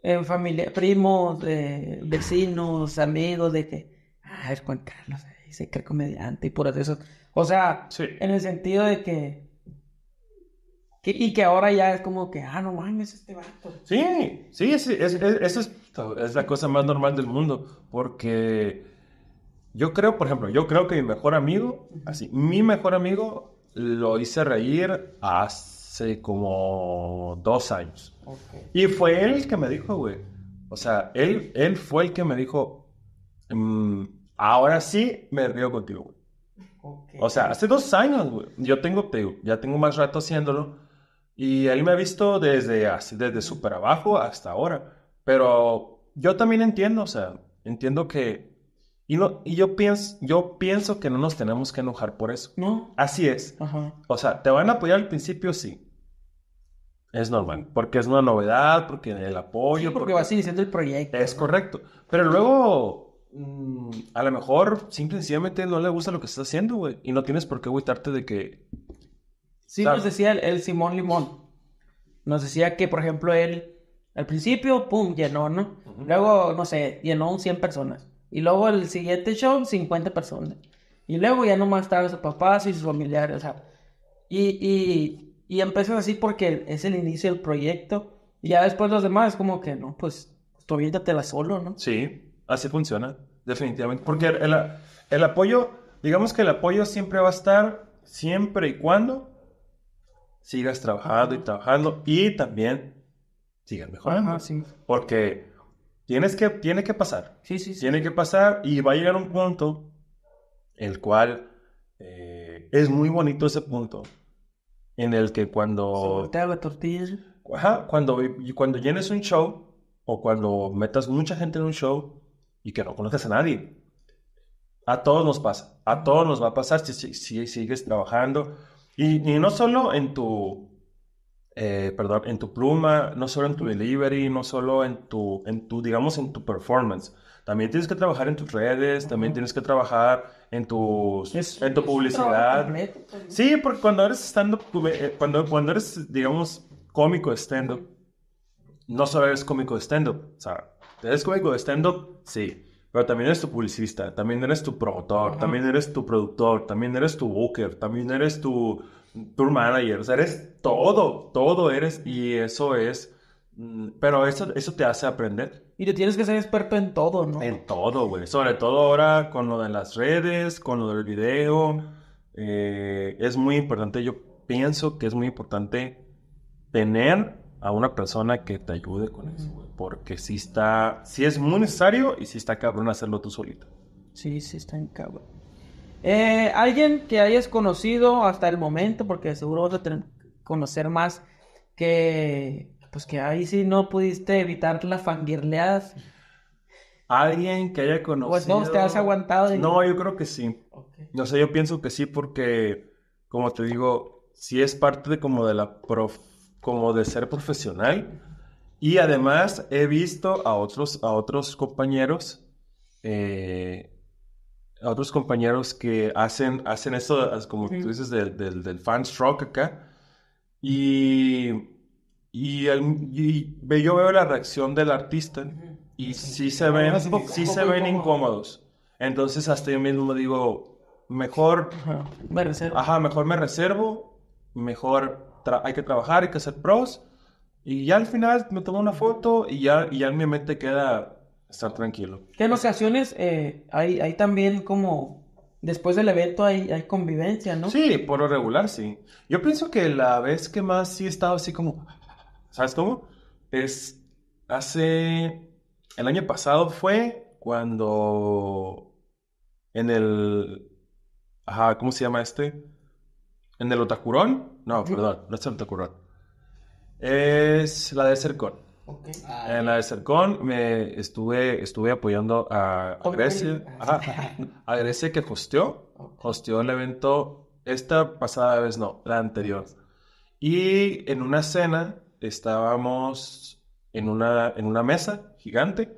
en familia, primos, vecinos, amigos, de que, ah, ver, Juan Carlos, se comediante y puras de eso? O sea, en el sentido de que, Y que ahora ya es como que, ah, no mames, este vato. Sí, sí, eso es, es la cosa más normal del mundo, porque yo creo, por ejemplo, yo creo que mi mejor amigo, así, mi mejor amigo lo hice reír hace como dos años. Y fue él el que me dijo, güey. O sea, él, él fue el que me dijo, mm, ahora sí me río contigo, güey. O sea, hace dos años, güey. Yo tengo, ya tengo más rato haciéndolo. Y él me ha visto desde, desde súper abajo hasta ahora. Pero yo también entiendo, o sea, entiendo que y, yo, pienso, yo pienso que no nos tenemos que enojar por eso. No. Así es. O sea, te van a apoyar al principio, sí. Es normal, porque es una novedad, porque el apoyo. Sí, porque, va vas iniciando el proyecto. Es correcto. Pero luego, mm, a lo mejor, simplemente no le gusta lo que estás haciendo, güey. Y no tienes por qué agüitarte de que. Sí, nos decía el, Simón Limón. Nos decía que, por ejemplo, él al principio, pum, llenó, ¿no? Luego, no sé, llenó 100 personas. Y luego el siguiente show, 50 personas. Y luego ya nomás estaban sus papás y sus familiares, Y, y, y empezó así porque es el inicio del proyecto. Y ya después los demás, como que no, pues tú la solo, ¿no? Sí, así funciona, definitivamente. Porque el, el apoyo, digamos que el apoyo siempre va a estar siempre y cuando sigas trabajando y trabajando y también sigas mejorando. sí. Porque Tienes que, tiene que pasar. Sí, sí, sí. Tiene que pasar y va a llegar un punto el cual eh, es muy bonito ese punto en el que cuando... Te hago tortillas. Ajá, cuando, cuando llenes un show o cuando metas mucha gente en un show y que no conoces a nadie. A todos nos pasa, a todos nos va a pasar si, sigues trabajando. y, no solo en tu, eh, perdón, en tu pluma, no solo en tu delivery, no solo en tu, en tu, digamos, en tu performance. También tienes que trabajar en tus redes, también tienes que trabajar en tus en tu publicidad. Pues. Sí, porque cuando eres estando pues, eh, cuando cuando eres digamos cómico stand up no solo eres cómico stand up, o sea, eres cómico stand up, sí, pero también eres tu publicista, también eres tu promotor, también eres tu productor, también eres tu booker, también eres tu tu manager, o sea, eres todo, todo eres y eso es, mm, pero eso, eso te hace aprender. Y te tienes que ser experto en todo, ¿no? En todo, güey, sobre todo ahora con lo de las redes, con lo del video, eh, es muy importante, yo pienso que es muy importante tener a una persona que te ayude con eso, güey, porque si está, si es muy necesario y si está cabrón hacerlo tú solito. Sí, sí está en cabrón. Eh, alguien que hayas conocido hasta el momento, porque seguro vas a tener, conocer más que, pues que ahí sí no pudiste evitar las fangirleadas. Alguien que haya conocido. Pues no, te has aguantado. No, yo creo que sí. No sé, yo pienso que sí porque, como te digo, sí es parte de como de la como de ser profesional. Y además he visto a otros, a otros compañeros eh, otros compañeros que hacen, hacen eso, como tú dices, del, del, del acá. Y, y, yo veo la reacción del artista y sí se ven, sí se ven incómodos. Entonces hasta yo mismo digo, mejor... Me reservo. mejor me reservo, mejor hay que trabajar, hay que hacer pros. Y ya al final me tomo una foto y ya, y ya en mi mente queda Estar tranquilo. Que en ocasiones eh, hay, también como después del evento hay, convivencia, ¿no? Sí, por lo regular, sí. Yo pienso que la vez que más sí he estado así como, ¿sabes cómo? Es hace, el año pasado fue cuando en el, ajá, ¿cómo se llama este? En el Otacurón. No, perdón, no es el Otacurón. Es la de Cercón. Ah, en la de Cercón me estuve, estuve apoyando a, Grecia, *laughs* a, que hosteó, hosteó el evento esta pasada vez, no, la anterior. Y en una cena estábamos en una, en una mesa gigante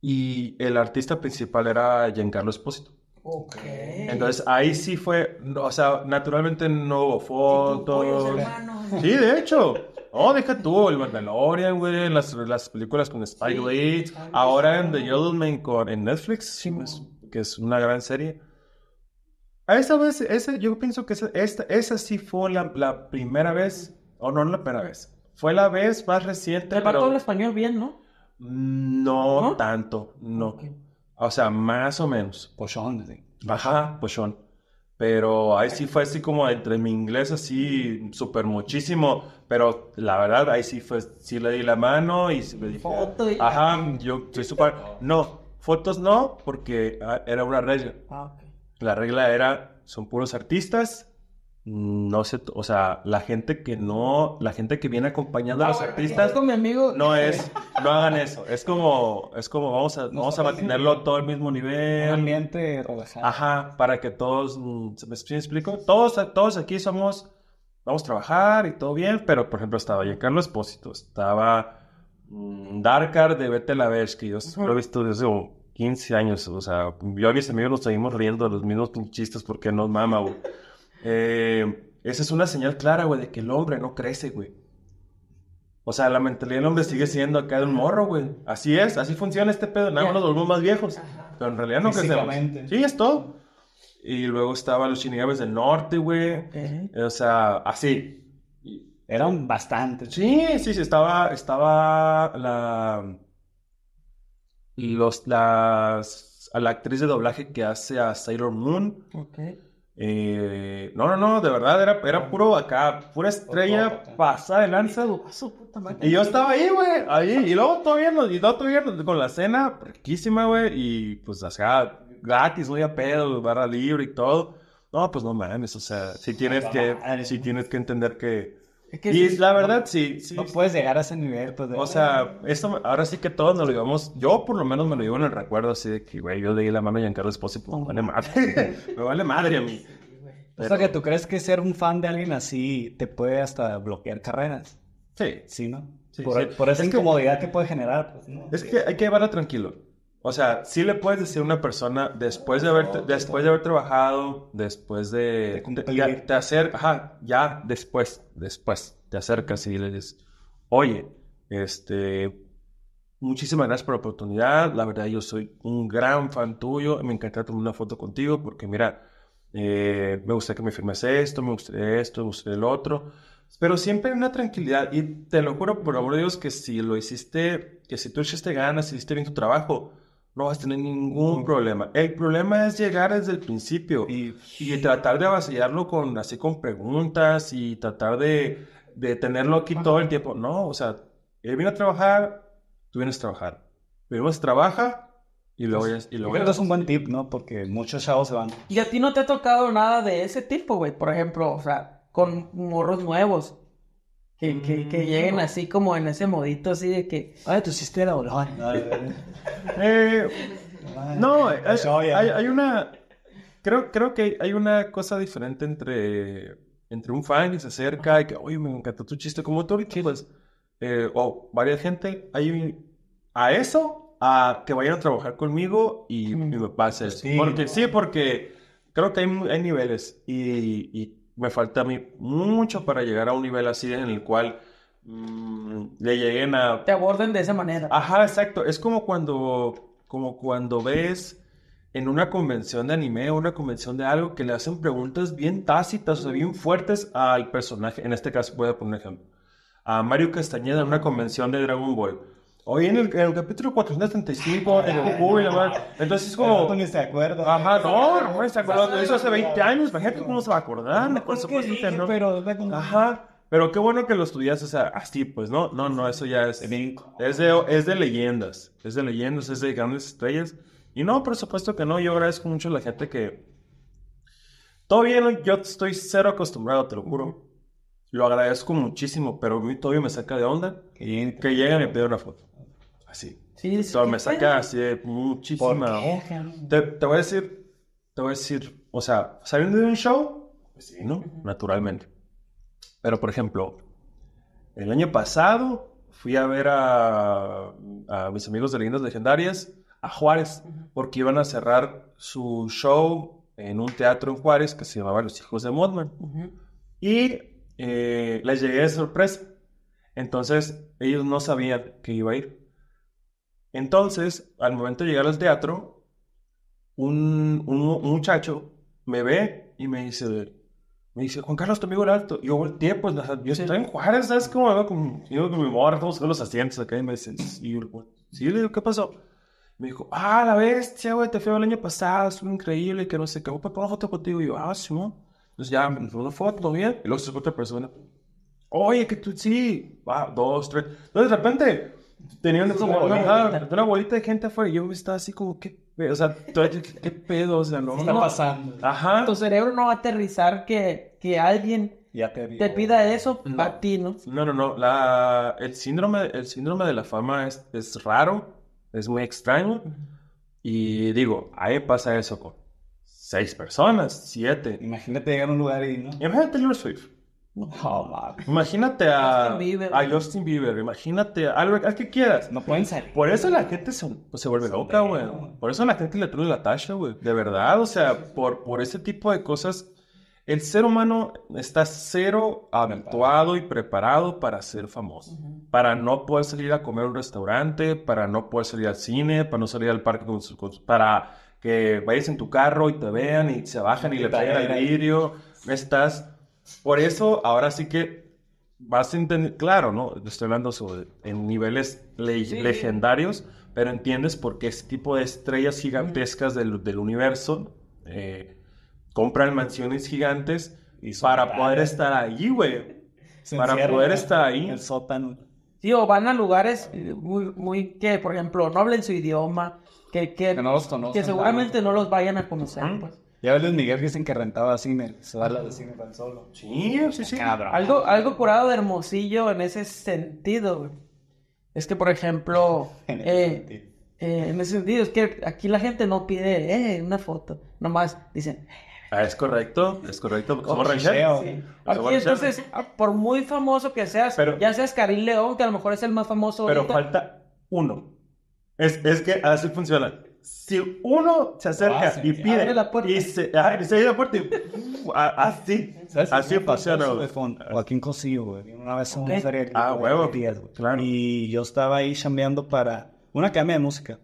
y el artista principal era Giancarlo Espósito. Okay. Entonces ahí sí fue, o sea, naturalmente no hubo fotos. Sí, de hecho. No, oh, deja tú, el Mandalorian, güey, las, las películas con Spike ahora en The Gentleman con en Netflix, que es una gran serie. A esa vez, ese yo pienso que esa, esta, esa sí fue la, primera vez, o no, no la primera vez, fue la vez más reciente. Pero todo el español bien, ¿no? No, no tanto, no. O sea, más o menos. Pochón, baja Ajá, pochón. Pero ahí sí fue así como entre mi inglés así súper muchísimo pero la verdad, ahí sí fue, sí le di la mano y le dije, Foto ajá, yo soy súper... No, fotos no, porque ah, era una regla. Ah, la regla era, son puros artistas, no sé, o sea, la gente que no, la gente que viene acompañando a los artistas, con mi amigo, no es, no hagan eso, es como, es como vamos a, vamos a mantenerlo todo al mismo nivel, ambiente, o ajá, para que todos, ¿me explico? Todos, todos aquí somos vamos a trabajar y todo bien, pero por ejemplo estaba Carlos Espósito, estaba mm, Darkar de Bete yo lo he visto desde 15 años, o sea, yo a mis amigos nos seguimos riendo de los mismos chistes porque no, mama, güey. *laughs* Eh, esa es una señal clara, güey, de que el hombre no crece, güey. O sea, la mentalidad del hombre sigue siendo acá de un morro, güey. Así es, así funciona este pedo. Nada más nos volvemos más viejos. Pero en realidad no crecemos. Sí, es todo. Y luego estaba los Chinigames del Norte, güey. O sea, así. Eran bastantes. Sí, sí, sí. Estaba, estaba la. Los, las, la actriz de doblaje que hace a Sailor Moon. Ok. Eh, no, no, no, de verdad, era, era ah. puro acá, pura estrella pasada de lanza. Y yo estaba ahí, güey, ahí. Y luego todavía, nos, y todavía con la cena, riquísima, güey. Y pues, acá, gratis, voy a pedo, barra libre y todo. No, pues no mames, o sea, si tienes que, si tienes que entender que... y la verdad, sí, No puedes llegar a ese nivel, pues, O sea, esto, ahora sí que todos nos lo llevamos. Yo, por lo menos, me lo llevo en el recuerdo así de que, güey, yo leí la mano a Giancarlo Esposito, pues, me vale madre. *laughs* me vale madre a mí. Pero... O sea, que tú crees que ser un fan de alguien así te puede hasta bloquear carreras. Sí. Sí, ¿no? Sí, por, esa incomodidad que, puede generar. Pues, ¿no? Es que hay que llevarla tranquilo. O sea, sí le puedes decir a una persona después de haber, después de haber trabajado, después de... de te, hacer... ajá, ya después, después, te acercas y le dices, oye, este, muchísimas gracias por la oportunidad, la verdad yo soy un gran fan tuyo, me encantaría tomar una foto contigo porque mira, eh, me gusta que me firmes esto, me gustaría esto, me gustaría el otro, pero siempre en una tranquilidad y te lo juro por amor de Dios que si lo hiciste, que si tú echaste ganas, si hiciste bien tu trabajo, no vas a tener ningún problema. El problema es llegar desde el principio y, tratar de vaciarlo con, así con preguntas y tratar de, tenerlo aquí todo el tiempo. No, o sea, él eh, viene a trabajar, tú vienes a trabajar. Venimos, trabaja y luego pues, ya... Y luego es un buen tip, ¿no? Porque muchos chavos se van. Y a ti no te ha tocado nada de ese tipo, güey. Por ejemplo, o sea, con morros nuevos que, que, que lleguen así como en ese modito así de que, ay, tu chiste la dolor. no, hay, una... Creo, creo que hay una cosa diferente entre, entre un fan que se acerca y que, oye, me encantó tu chiste, como tú ahorita, pues, eh, O varias gente, hay a eso, a que vayan a trabajar conmigo y, me mm. pases. Sí. Porque, sí, porque creo que hay, hay niveles y, y me falta a mí mucho para llegar a un nivel así en el cual mm, le lleguen a... Te aborden de esa manera. Ajá, exacto. Es como cuando, como cuando ves en una convención de anime o una convención de algo que le hacen preguntas bien tácitas, o bien fuertes al personaje. En este caso voy a poner un ejemplo. A Mario Castañeda en una convención de Dragon Ball. Hoy en el, capítulo 435, en el la Entonces es como. No Ajá, no, no está pues, Eso hace 20 años, gente cómo se va a acordar. No, por ¿no? Pero, Ajá. Pero qué bueno que lo estudias, así, pues, ¿no? No, no, eso ya es... Es de, es de leyendas, es de leyendas, es de grandes estrellas. Y no, por supuesto que no, yo agradezco mucho a la gente que... Todavía no, yo estoy cero acostumbrado, te lo juro. Lo agradezco muchísimo, pero todavía me saca de onda que, que y me piden una foto. Así. Sí, sí me así de muchísima. Te, voy a decir, te voy a decir, o sea, saliendo de un show, pues sí, ¿no? Naturalmente. Pero, por ejemplo, el año pasado fui a ver a, mis amigos de Leyendas Legendarias a Juárez, porque iban a cerrar su show en un teatro en Juárez que se llamaba Los Hijos de Modman. Y eh, les llegué de sorpresa. Entonces, ellos no sabían que iba a ir. Entonces, al momento de llegar al teatro, un, un, muchacho me ve y me dice, me dice, Juan Carlos, tu amigo el alto. yo volteé, pues, yo estoy en Juárez, ¿sabes cómo? Yo con, yo con mi morra, todos los asientos acá, y me dicen, sí, yo, le ¿qué pasó? Me dijo, ah, la bestia, güey, te fui el año pasado, es increíble, que no se qué, para una fotos contigo. Y yo, ah, sí, ¿no? Entonces ya me tomó una foto, bien, y luego se fue otra persona. Oye, que tú sí, va, dos, tres. Entonces de repente Tenían una, bolita. una bolita de gente afuera y yo estaba así como, ¿qué? O sea, ¿qué pedo? O sea, no. ¿Qué está pasando? Ajá. Tu cerebro no va a aterrizar que, que alguien te, pida eso para ti, ¿no? No, no, no. el, síndrome, el síndrome de la fama es, es raro, es muy extraño. Y digo, ahí pasa eso con seis personas, siete. Imagínate llegar a un lugar y no. Imagínate Taylor Swift. Imagínate a Justin Bieber, imagínate a Albert, al que quieras. No pueden salir. Por eso la gente se, pues, se vuelve loca, güey. Por eso la gente le truena la tacha, güey. De verdad, o sea, por, por ese tipo de cosas, el ser humano está cero habituado y preparado para ser famoso. Para no poder salir a comer a un restaurante, para no poder salir al cine, para no salir al parque con sus para que vayas en tu carro y te vean y se bajan y, le traigan el vidrio. Estás por eso, ahora sí que vas a entender, claro, ¿no? Estoy hablando en niveles legendarios, pero entiendes por qué este tipo de estrellas gigantescas del, universo eh, compran mansiones gigantes y para poder estar allí, güey. Para poder estar ahí. en El sótano. Sí, o van a lugares muy, muy que, por ejemplo, no hablen su idioma, que, que, seguramente no los vayan a conocer, pues. Ya los Miguel dicen que rentaba cine, Se la de cine tan solo. Sí, sí, sí. Algo, algo curado de Hermosillo en ese sentido, Es que, por ejemplo, *laughs* eh, eh, en, ese sentido. en ese es que aquí la gente no pide eh, una foto, nomás dicen, ah, es correcto, es correcto. Oh, Somos Rachel. Oh. Aquí, entonces, ah, por muy famoso que seas, ya seas Karim León, que a lo mejor es el más famoso. Pero falta uno. Es, es que así funciona si uno se acerca y pide abre la puerta. y se abre, ah, se abre la puerta y uh, ah, así así pasaron Joaquín consiguió güey una vez okay. una serie ah huevo y yo estaba ahí chambeando para una academia de música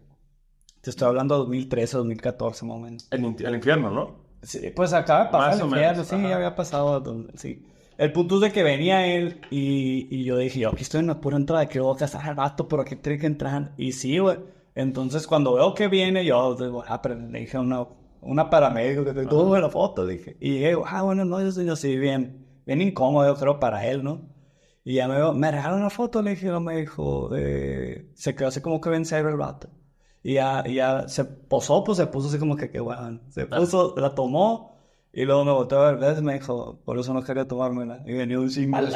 te estoy hablando de 2013 2014 más o menos el, infierno no sí, pues acaba de pasar el infierno sí ya había pasado sí el punto es de que venía él y, y yo dije, yo aquí estoy en la pura entrada, a casar al rato, pero aquí tiene que entrar. Y sí, güey. Entonces, cuando veo que viene, yo digo, ah, le dije una, una paramédico que te tuvo la foto, dije. Y digo, ah, bueno, no, yo soy bien, bien incómodo, creo, para él, ¿no? Y ya me veo, me regalaron una foto, le dije, no, me dijo, eh, se quedó así como que vencer el rato, Y ya, y ya se posó, pues se puso así como que, qué bueno, se puso, la tomó y luego me botó a ver me dijo, por eso no quería tomármela. Y venía un símbolo.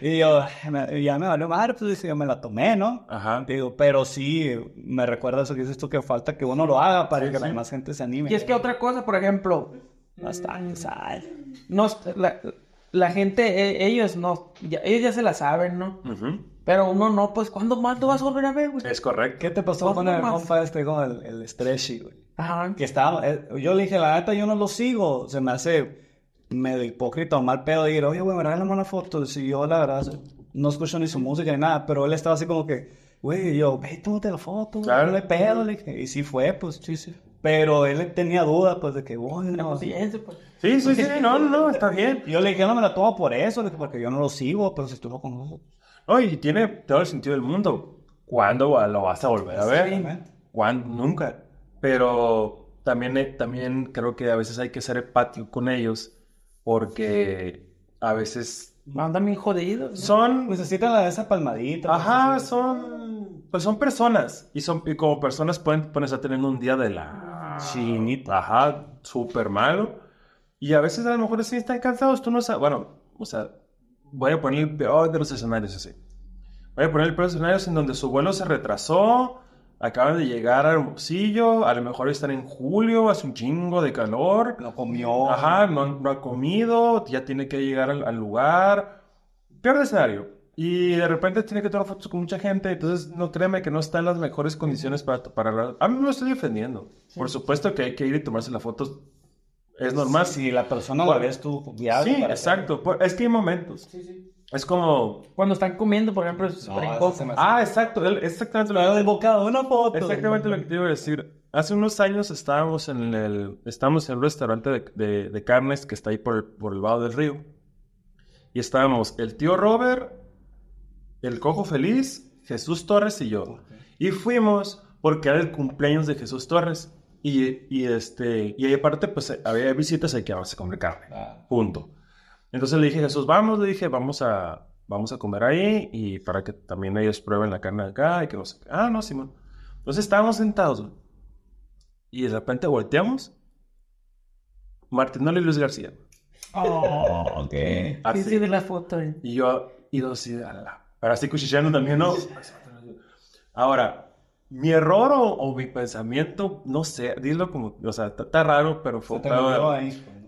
Y yo, me, ya me valió madre, pues yo me la tomé, ¿no? Ajá. Digo, pero sí, me recuerda eso que es esto que falta que uno lo haga para que la gente se anime. Y es que otra cosa, por ejemplo... No está, no, la, la gente, e, ellos no, ellos ya se la saben, ¿no? Ajá. Pero uno no, pues, ¿cuándo más tú vas a volver a ver, güey? Es correcto. ¿Qué te pasó con el compa este, con el, el Stretchy, güey? Ajá. Que estaba, eh, yo le dije, la neta, yo no lo sigo. Se me hace medio hipócrita mal pedo Y ir, oye, güey, me la una foto. Y yo, la verdad, no escucho ni su música ni nada, pero él estaba así como que, güey, yo, ve, tómate la foto, claro. no le pedo, le dije. Y sí fue, pues, sí, sí. Pero él tenía dudas, pues, de que, güey, No, pues. sí, sí, sí, sí, no, no, está bien. Yo le dije, no me la tomo por eso, porque yo no lo sigo, pero si tú lo conoces... Oye, y tiene todo el sentido del mundo. ¿Cuándo lo vas a volver a ver? ¿Cuándo? Nunca. Pero también, eh, también creo que a veces hay que ser empático con ellos porque a veces... Mándame mi jodido. Son... Necesitan esa palmadita. Pues, Ajá, son... Pues son personas. Y, son, como personas pueden ponerse a tener un día de la... Chinita. Ajá, súper malo. Y a veces a lo mejor si están cansados. Tú no sabes... Bueno, o sea, voy a poner el peor de los escenarios así. Voy a poner el peor de los escenarios en donde su vuelo se retrasó, acaban de llegar al bolsillo, a lo mejor están en julio, hace un chingo de calor. No comió. Ajá, no, ha comido, ya tiene que llegar al, lugar. Peor de escenario. Y de repente tiene que tomar fotos con mucha gente, entonces no créeme que no está en las mejores condiciones para... para a mí me estoy defendiendo. Por supuesto que hay que ir y tomarse las fotos es normal. Si, la persona no la ves tú Sí, exacto. es que hay momentos. Sí, sí. Es como. Cuando están comiendo, por ejemplo, no, Ah, exacto. Exactamente lo una foto. Exactamente lo que te iba a decir. Hace unos años estábamos en el. en restaurante de, carnes que está ahí por el, por lado del río. Y estábamos el tío Robert, el cojo feliz, Jesús Torres y yo. Y fuimos porque era el cumpleaños de Jesús Torres. Y, este, y aparte, pues había visitas, hay que a comer carne. Ah. Punto. Entonces le dije, Jesús, vamos, le dije, vamos a, vamos a comer ahí y para que también ellos prueben la carne acá y que Ah, no, Simón. Entonces estábamos sentados y de repente volteamos. Martín y Luis García. Oh, ok. Así. Ah, de la foto. Eh. Y yo, y dos, y la, para así cuchicheando también, ¿no? Ahora, mi error o, mi pensamiento, no sé, dilo como, o sea, está raro, pero fue...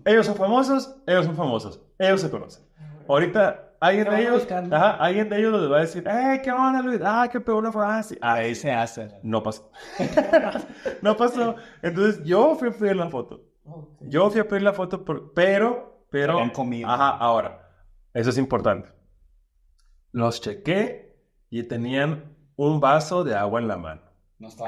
Ellos son famosos, ellos son famosos, ellos se conocen. Ahorita alguien de ellos, ajá, alguien de ellos les va a decir, ¡Eh, qué onda Luis! ¡Ah, qué peor fue así! Ah, ahí se hace. No pasó. *laughs* no pasó. Entonces yo fui a pedir la foto. Yo fui a pedir la foto, pero, pero, pero... Ajá, ahora. Eso es importante. Los chequé y tenían un vaso de agua en la mano.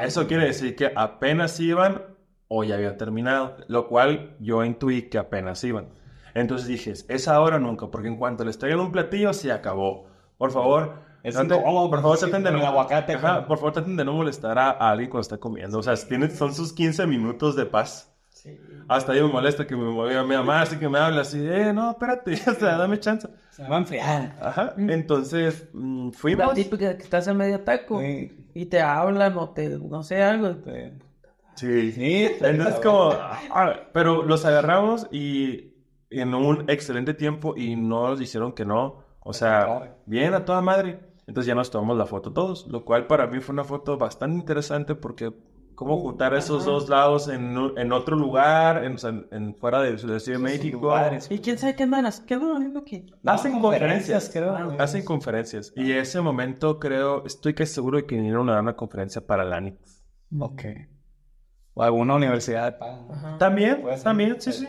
Eso quiere decir que apenas iban o ya había terminado, lo cual yo intuí que apenas iban. Entonces dije, es ahora o nunca, porque en cuanto les traigan un platillo, se acabó. Por favor, por favor, traten de no, aguacate, por favor, no molestar a, alguien cuando está comiendo. O sea, tienen, son sus 15 minutos de paz. Hasta ahí me molesta que me movía mi mamá, así que me habla así, eh, no, espérate, *laughs* o sea, dame chance. Se va a enfriar. Ajá, mm. entonces mm, fuimos. La típica que estás en medio taco y te hablan o te, no sé, algo. Sí. sí *laughs* entonces como, ah, pero los agarramos y en un excelente tiempo y no nos hicieron que no. O sea, bien a toda madre. Entonces ya nos tomamos la foto todos, lo cual para mí fue una foto bastante interesante porque cómo juntar esos dos lados en, otro lugar, en, fuera de Ciudad de México. Y quién sabe qué manas? qué que hacen conferencias, creo. Ah, hacen conferencias. Y ah. ese momento creo, estoy casi seguro de que vinieron a dar una conferencia para el ANIX. Mm. Ok. O alguna universidad de También, también, sí, sí.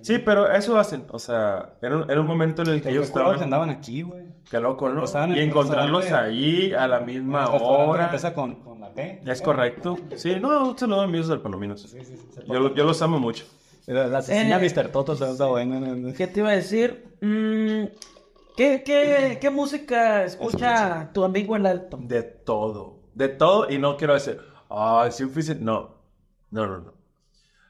Sí, pero eso hacen. O sea, era un, un momento en el que ellos estaban. andaban aquí, güey que loco, ¿no? y encontrarlos ahí a la misma hora. Empieza con, con la T. Es correcto. Sí, no, se lo los amigos del palomino. Sí, sí, sí, yo, yo, los amo mucho. La asesina eh, Mr. Toto se está bueno. ¿Qué te iba a decir? Mm, ¿qué, qué, qué, música escucha tu amigo el alto? De todo. De todo, y no quiero decir, ah, oh, es difícil. No. No, no, no.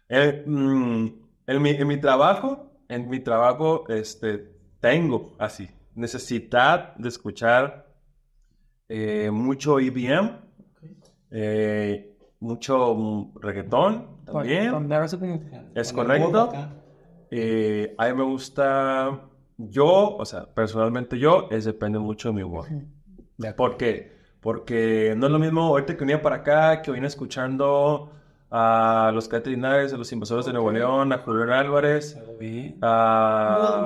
El, eh, mm, en, mi, en mi trabajo, en mi trabajo, este, tengo así necesidad de escuchar eh, mucho IBM, e eh, mucho mm, reggaetón también. Es correcto. Eh, a mí me gusta, yo, o sea, personalmente yo, depende mucho de mi humor. ¿Por qué? Porque no es lo mismo ahorita que venía para acá, que venía escuchando a los catrinares a los Invasores de Nuevo León, a Julián Álvarez, a,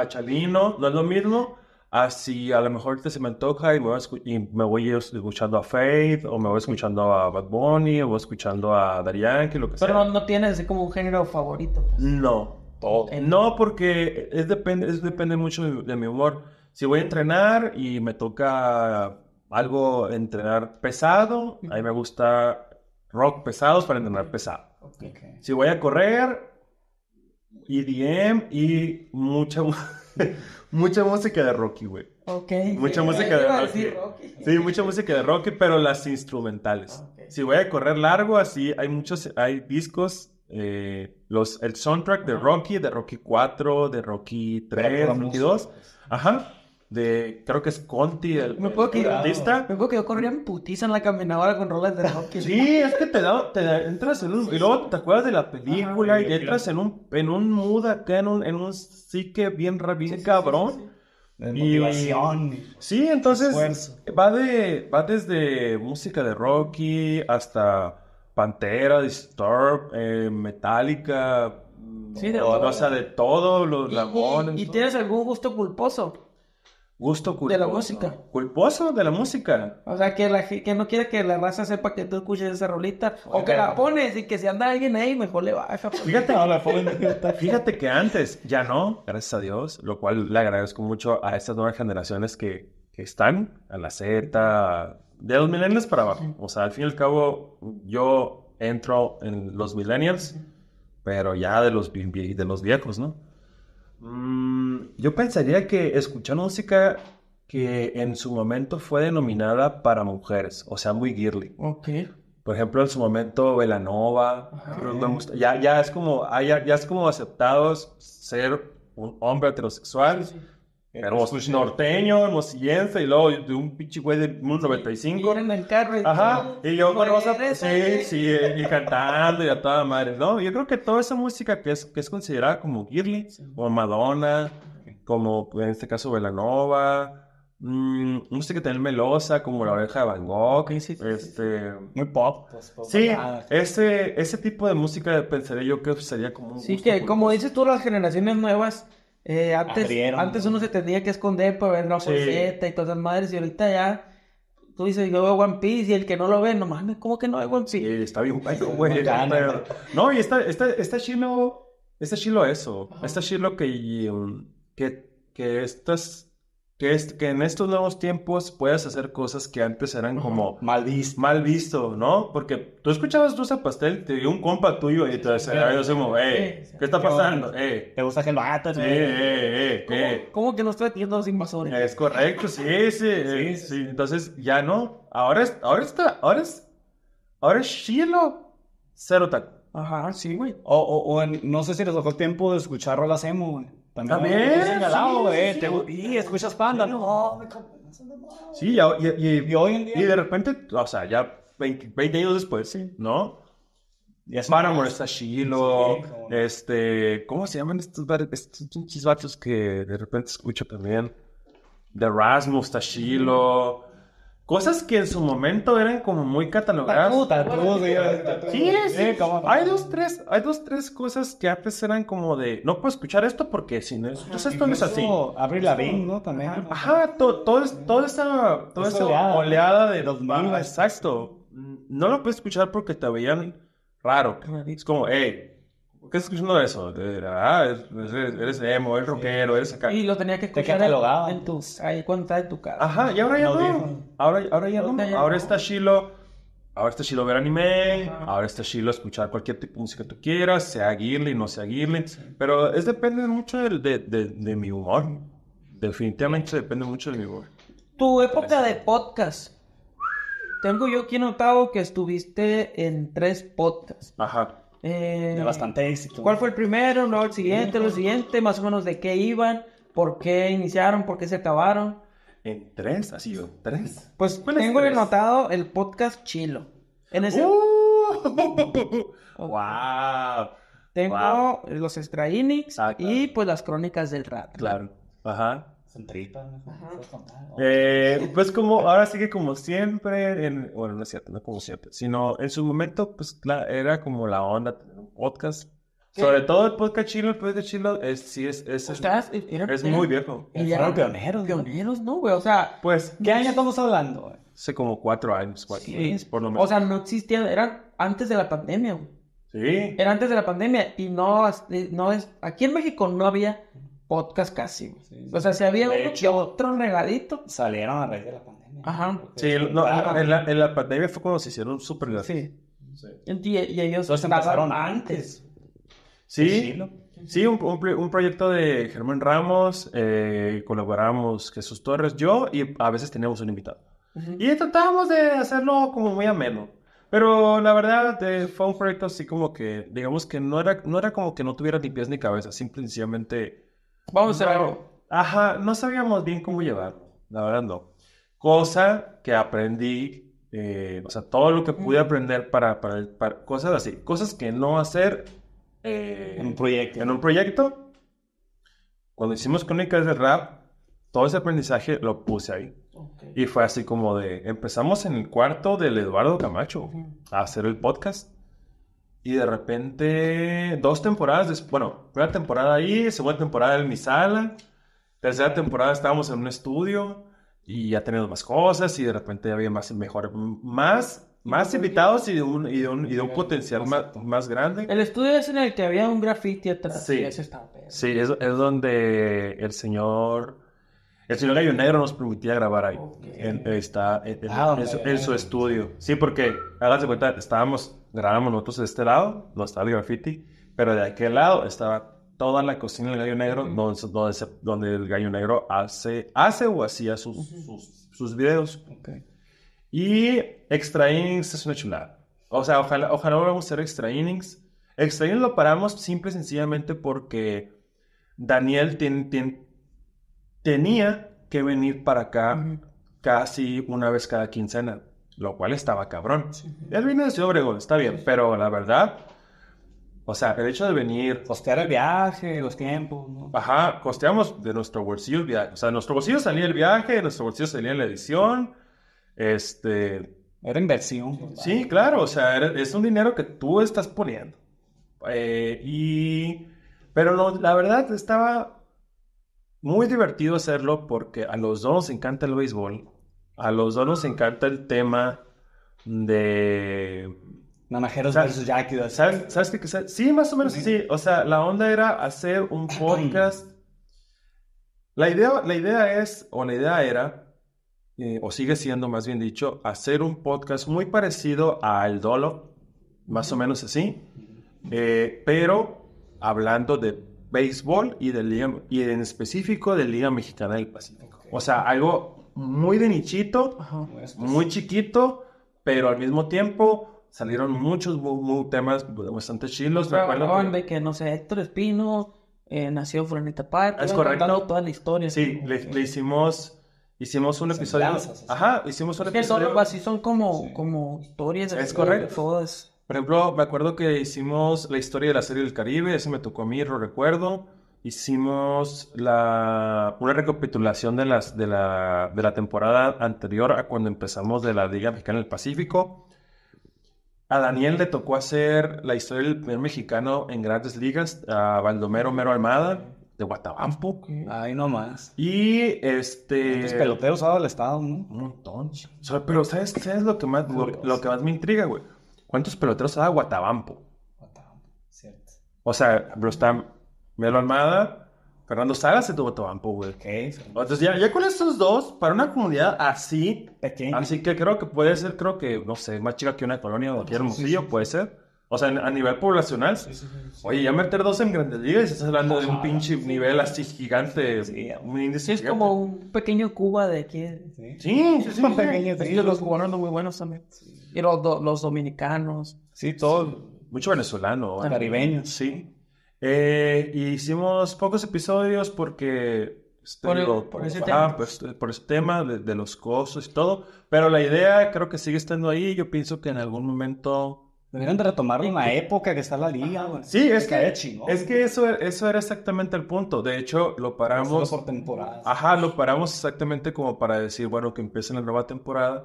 a, Chalino, no es lo mismo. Así a lo mejor te se me toca y me, voy, escuchando a Faith, o me voy escuchando a Bad Bunny, o voy escuchando a Darian, que lo que sea. Pero no, tienes como un género favorito. Pues. No. No, porque es depende, es depende mucho de, de mi humor. Si voy a entrenar y me toca algo entrenar pesado, ahí me gusta Rock pesados para entrenar pesado. Si voy a correr, EDM y mucha, *laughs* mucha música de Rocky, güey. Okay. Mucha música de Rocky. Sí, mucha música de Rocky, pero las instrumentales. Si voy a correr largo, así hay muchos, hay discos eh, los, el soundtrack de Rocky, de Rocky 4, de Rocky 3, Rocky 2. Ajá de creo que es Conti, el, me artista. Me puedo que yo corría en putiza en la caminadora con rolas de rock sí, es que te, da, entras en un... Y te acuerdas de la película y entras en un, en un mood acá, en un, en un psique bien, bien cabrón. Sí, sí, entonces va de va desde música de Rocky hasta Pantera, Disturbed, eh, Metallica, sí, de todo. o sea, de todo, los dragones. ¿Y, tienes algún gusto culposo? Gusto culposo. De la música. Culposo de la música. O sea, que, la, que no quiere que la raza sepa que tú escuches esa rolita. o que la pones y que si anda alguien ahí, mejor le baja. Pues. Fíjate, *laughs* *laughs* fíjate que antes ya no, gracias a Dios, lo cual le agradezco mucho a estas nuevas generaciones que, están, a la Z, de los millennials para abajo. O sea, al fin y al cabo, yo entro en los millennials, pero ya de los, de los viejos, ¿no? Mm, yo pensaría que escuchar música que en su momento fue denominada para mujeres, o sea, muy girly. Ok. Por ejemplo, en su momento Velanova, ya, es como, ah, ya, es como aceptados ser un hombre heterosexual. Hermoso. Eh, pues, pues norteño, hermosillense, y luego de un pinche güey de 95. Y en el carro. Y Ajá, y yo sí, sí, y cantando y a toda madre, ¿no? Yo creo que toda esa música que es, considerada como girly, o Madonna, como pues, en este caso Velanova, mmm, música tiene melosa, como La Oreja de Van Gogh, este, muy pop. Pues, sí, ese, tipo de música pensaría yo que sería como Sí, que como dices tú, las generaciones nuevas eh, antes, antes uno se tenía que esconder para ver la bolseta y todas esas madres, y ahorita ya tú dices, yo veo One Piece y el que no lo ve, no mames, ¿cómo que no veo One Piece? está bien *laughs* güey. No, y está, está, está chilo, está chilo eso. Está chilo que, que, que estas que, es, que en estos nuevos tiempos puedas hacer cosas que antes eran como... Mal visto. Mal visto, ¿no? Porque tú escuchabas esa Pastel, te dio un compa tuyo y te decía, yo como, eh, ¿qué está pasando? Te gusta que eh, eh, eh, ¿Cómo, eh. ¿Cómo que estoy a los invasores? Es correcto, sí, sí, sí, sí. Entonces, ya no. Ahora, es, ahora está, ahora es, ahora es Shiloh cero tac. Ajá, sí, güey. O, o, o no sé si les tocó el tiempo de escuchar rola, emo, güey. También, eh, y escuchas panda, Sí, y, hoy y de repente, o sea, ya 20, años después, ¿no? Ya está chilo este, ¿cómo se llaman estos estos que de repente escucho también? the Rasmus, Tashilo, Cosas que en su momento eran como muy catalogadas. Eh, hay dos, tres, hay dos, tres cosas que antes eran como de, no puedo escuchar esto porque si no Entonces esto no es así. abrir la Bing, ¿no? También. Ajá, todo, toda esa, oleada, de... Los mil, exacto. No lo puedes escuchar porque te veían raro. Es como, hey, qué estás escuchando eso? Ah, eres, emo, eres rockero, eres acá. Y lo tenía que escuchar en, en tus, ahí cuando estás en tu casa. Ajá, y ahora ya no. Ahora, ahora ya no. Ahora está chilo, Ahora está chilo ver anime, ahora está chilo escuchar cualquier tipo de música que tú quieras, sea Girly, no sea Girly. Pero es depende mucho de, de, de, de, mi humor. Definitivamente depende mucho de mi humor. Tu época de podcast. Tengo yo aquí notado que estuviste en tres podcasts. Ajá. Eh, de bastante éxito. ¿Cuál fue el primero? Luego el siguiente, lo siguiente, más o menos de qué iban, por qué iniciaron, por qué se acabaron. En tres, ha sido tres. Pues tengo anotado el podcast Chilo. En ese. Uh, ¡Wow! Tengo los Extra Innings y pues las crónicas del rap. Claro. Ajá tripa, eh, pues como, ahora sí que como siempre, en, bueno, no es cierto, no como siempre, sino en su momento, pues era como la onda podcast. Sobre todo el podcast chino. el podcast chino es, sí, es, es, muy viejo. Y pioneros. Pioneros, ¿no, güey? O sea, pues, ¿qué año estamos hablando? Hace como cuatro años, cuatro por lo menos. O sea, no existía, eran antes de la pandemia, Sí. Era antes de la pandemia y no, este, no es, aquí en México no había podcast casi. o sea, si había uno otro regalito. Salieron a raíz de la pandemia. Ajá. Sí, no, en, la, pandemia fue cuando se hicieron súper gratis. Sí. Y, ellos se empezaron antes. Sí. Sí, un, proyecto de Germán Ramos, eh, colaboramos Jesús Torres, yo, y a veces teníamos un invitado. Y tratábamos de hacerlo como muy ameno. Pero la verdad eh, fue un proyecto así como que, digamos que no era, no era como que no tuviera ni pies ni cabeza, simplemente Vamos a ver. Ajá, no sabíamos bien cómo llevarlo, la verdad no. Cosa que aprendí, eh, o sea, todo lo que pude aprender para, para, cosas así, cosas que no hacer eh, en un proyecto. En un proyecto, cuando hicimos Crónicas de Rap, todo ese aprendizaje lo puse ahí. Y fue así como de, empezamos en el cuarto del Eduardo Camacho a hacer el podcast. Y de repente, dos temporadas, después, bueno, primera temporada ahí, segunda temporada en mi sala, tercera temporada estábamos en un estudio y ya teníamos más cosas y de repente había más, mejor, más, más invitados y de un, y de un, potencial más, más, grande. El estudio es en el que había un graffiti atrás. Sí, sí es, donde el señor... El señor Gallo Negro nos permitía grabar ahí. está en, ah, su estudio. Sí, porque, háganse cuenta, estábamos grabamos nosotros de este lado, donde estaba el graffiti, pero de aquel lado estaba toda la cocina del gallo negro, donde, donde, el gallo negro hace, hace o hacía sus, sus, videos. Y Extra Innings es una chulada. O sea, ojalá, ojalá volvamos a hacer Extra Innings. Extra Innings lo paramos simple y sencillamente porque Daniel ten, tenía que venir para acá casi una vez cada quincena lo cual estaba cabrón. El Él vino de Ciudad Obregón, está bien, pero la verdad, o sea, el hecho de venir... Costear el viaje, los tiempos, ¿no? Ajá, costeamos de nuestro bolsillo el viaje. O sea, nuestro bolsillo salía el viaje, nuestro bolsillo salía la edición, este... Era inversión. Sí, claro, o sea, es un dinero que tú estás poniendo. Eh, y... Pero la verdad estaba muy divertido hacerlo porque a los dos nos encanta el béisbol a los dos nos encanta el tema de... Nanajeros versus Jackie. ¿Sabes, ¿sabes qué? Sí, más o menos sí. O sea, la onda era hacer un podcast. La idea, la idea es, o la idea era, eh, o sigue siendo más bien dicho, hacer un podcast muy parecido al Dolo, más o menos así, eh, pero hablando de béisbol y, y en específico de Liga Mexicana del Pacífico. O sea, algo muy de nichito, muy chiquito, pero al mismo tiempo salieron muchos temas bastante chilos. Me acuerdo que, no sé, Héctor Espino eh, nació Fulanita Park. Es correcto. toda la historia. Sí, le, Hicimos un episodio. Ajá, hicimos un episodio. Que son, así son como, como historias. Es correcto. Por ejemplo, me acuerdo que hicimos la historia de la serie del Caribe, ese me tocó a mí, lo recuerdo. Hicimos la, una recapitulación de, las, de, la, temporada anterior a cuando empezamos de la Liga Mexicana del Pacífico. A Daniel le tocó hacer la historia del primer mexicano en grandes ligas, a Baldomero Mero Almada, de Guatabampo. Ahí nomás. Y este. Los peloteros ha del estado, Un montón. pero ¿sabes, ¿sabes, lo, que más, lo, que más me intriga, güey? ¿Cuántos peloteros ha dado Guatabampo? Guatabampo, cierto. O sea, bro, está... Melo Almada, Fernando Salas se tuvo Tobampo, güey. Entonces, ya, con estos dos, para una comunidad así, así que creo que puede ser, creo que, no sé, más chica que una colonia de cualquier Hermosillo, puede ser. O sea, a nivel poblacional. Oye, ya meter dos en grandes ligas, estás hablando de un pinche nivel así gigante. un es como un pequeño Cuba de aquí. Sí, sí, sí. Sí, los cubanos son muy buenos también. Y los, dominicanos. Sí, todos. Mucho venezolano. Caribeños. Sí. Eh, hicimos pocos episodios porque pues, por, e-, por, ese ah, pues, eh, por, tema de, los costos y todo. Pero la idea creo que sigue estando ahí. Yo pienso que en algún momento. Deberían de retomar una época que está la liga. Bueno, sí, es que, es que eso, eso era exactamente el punto. De hecho, lo paramos. Por temporadas. Ajá, lo paramos exactamente como para decir, bueno, que empiece la nueva temporada.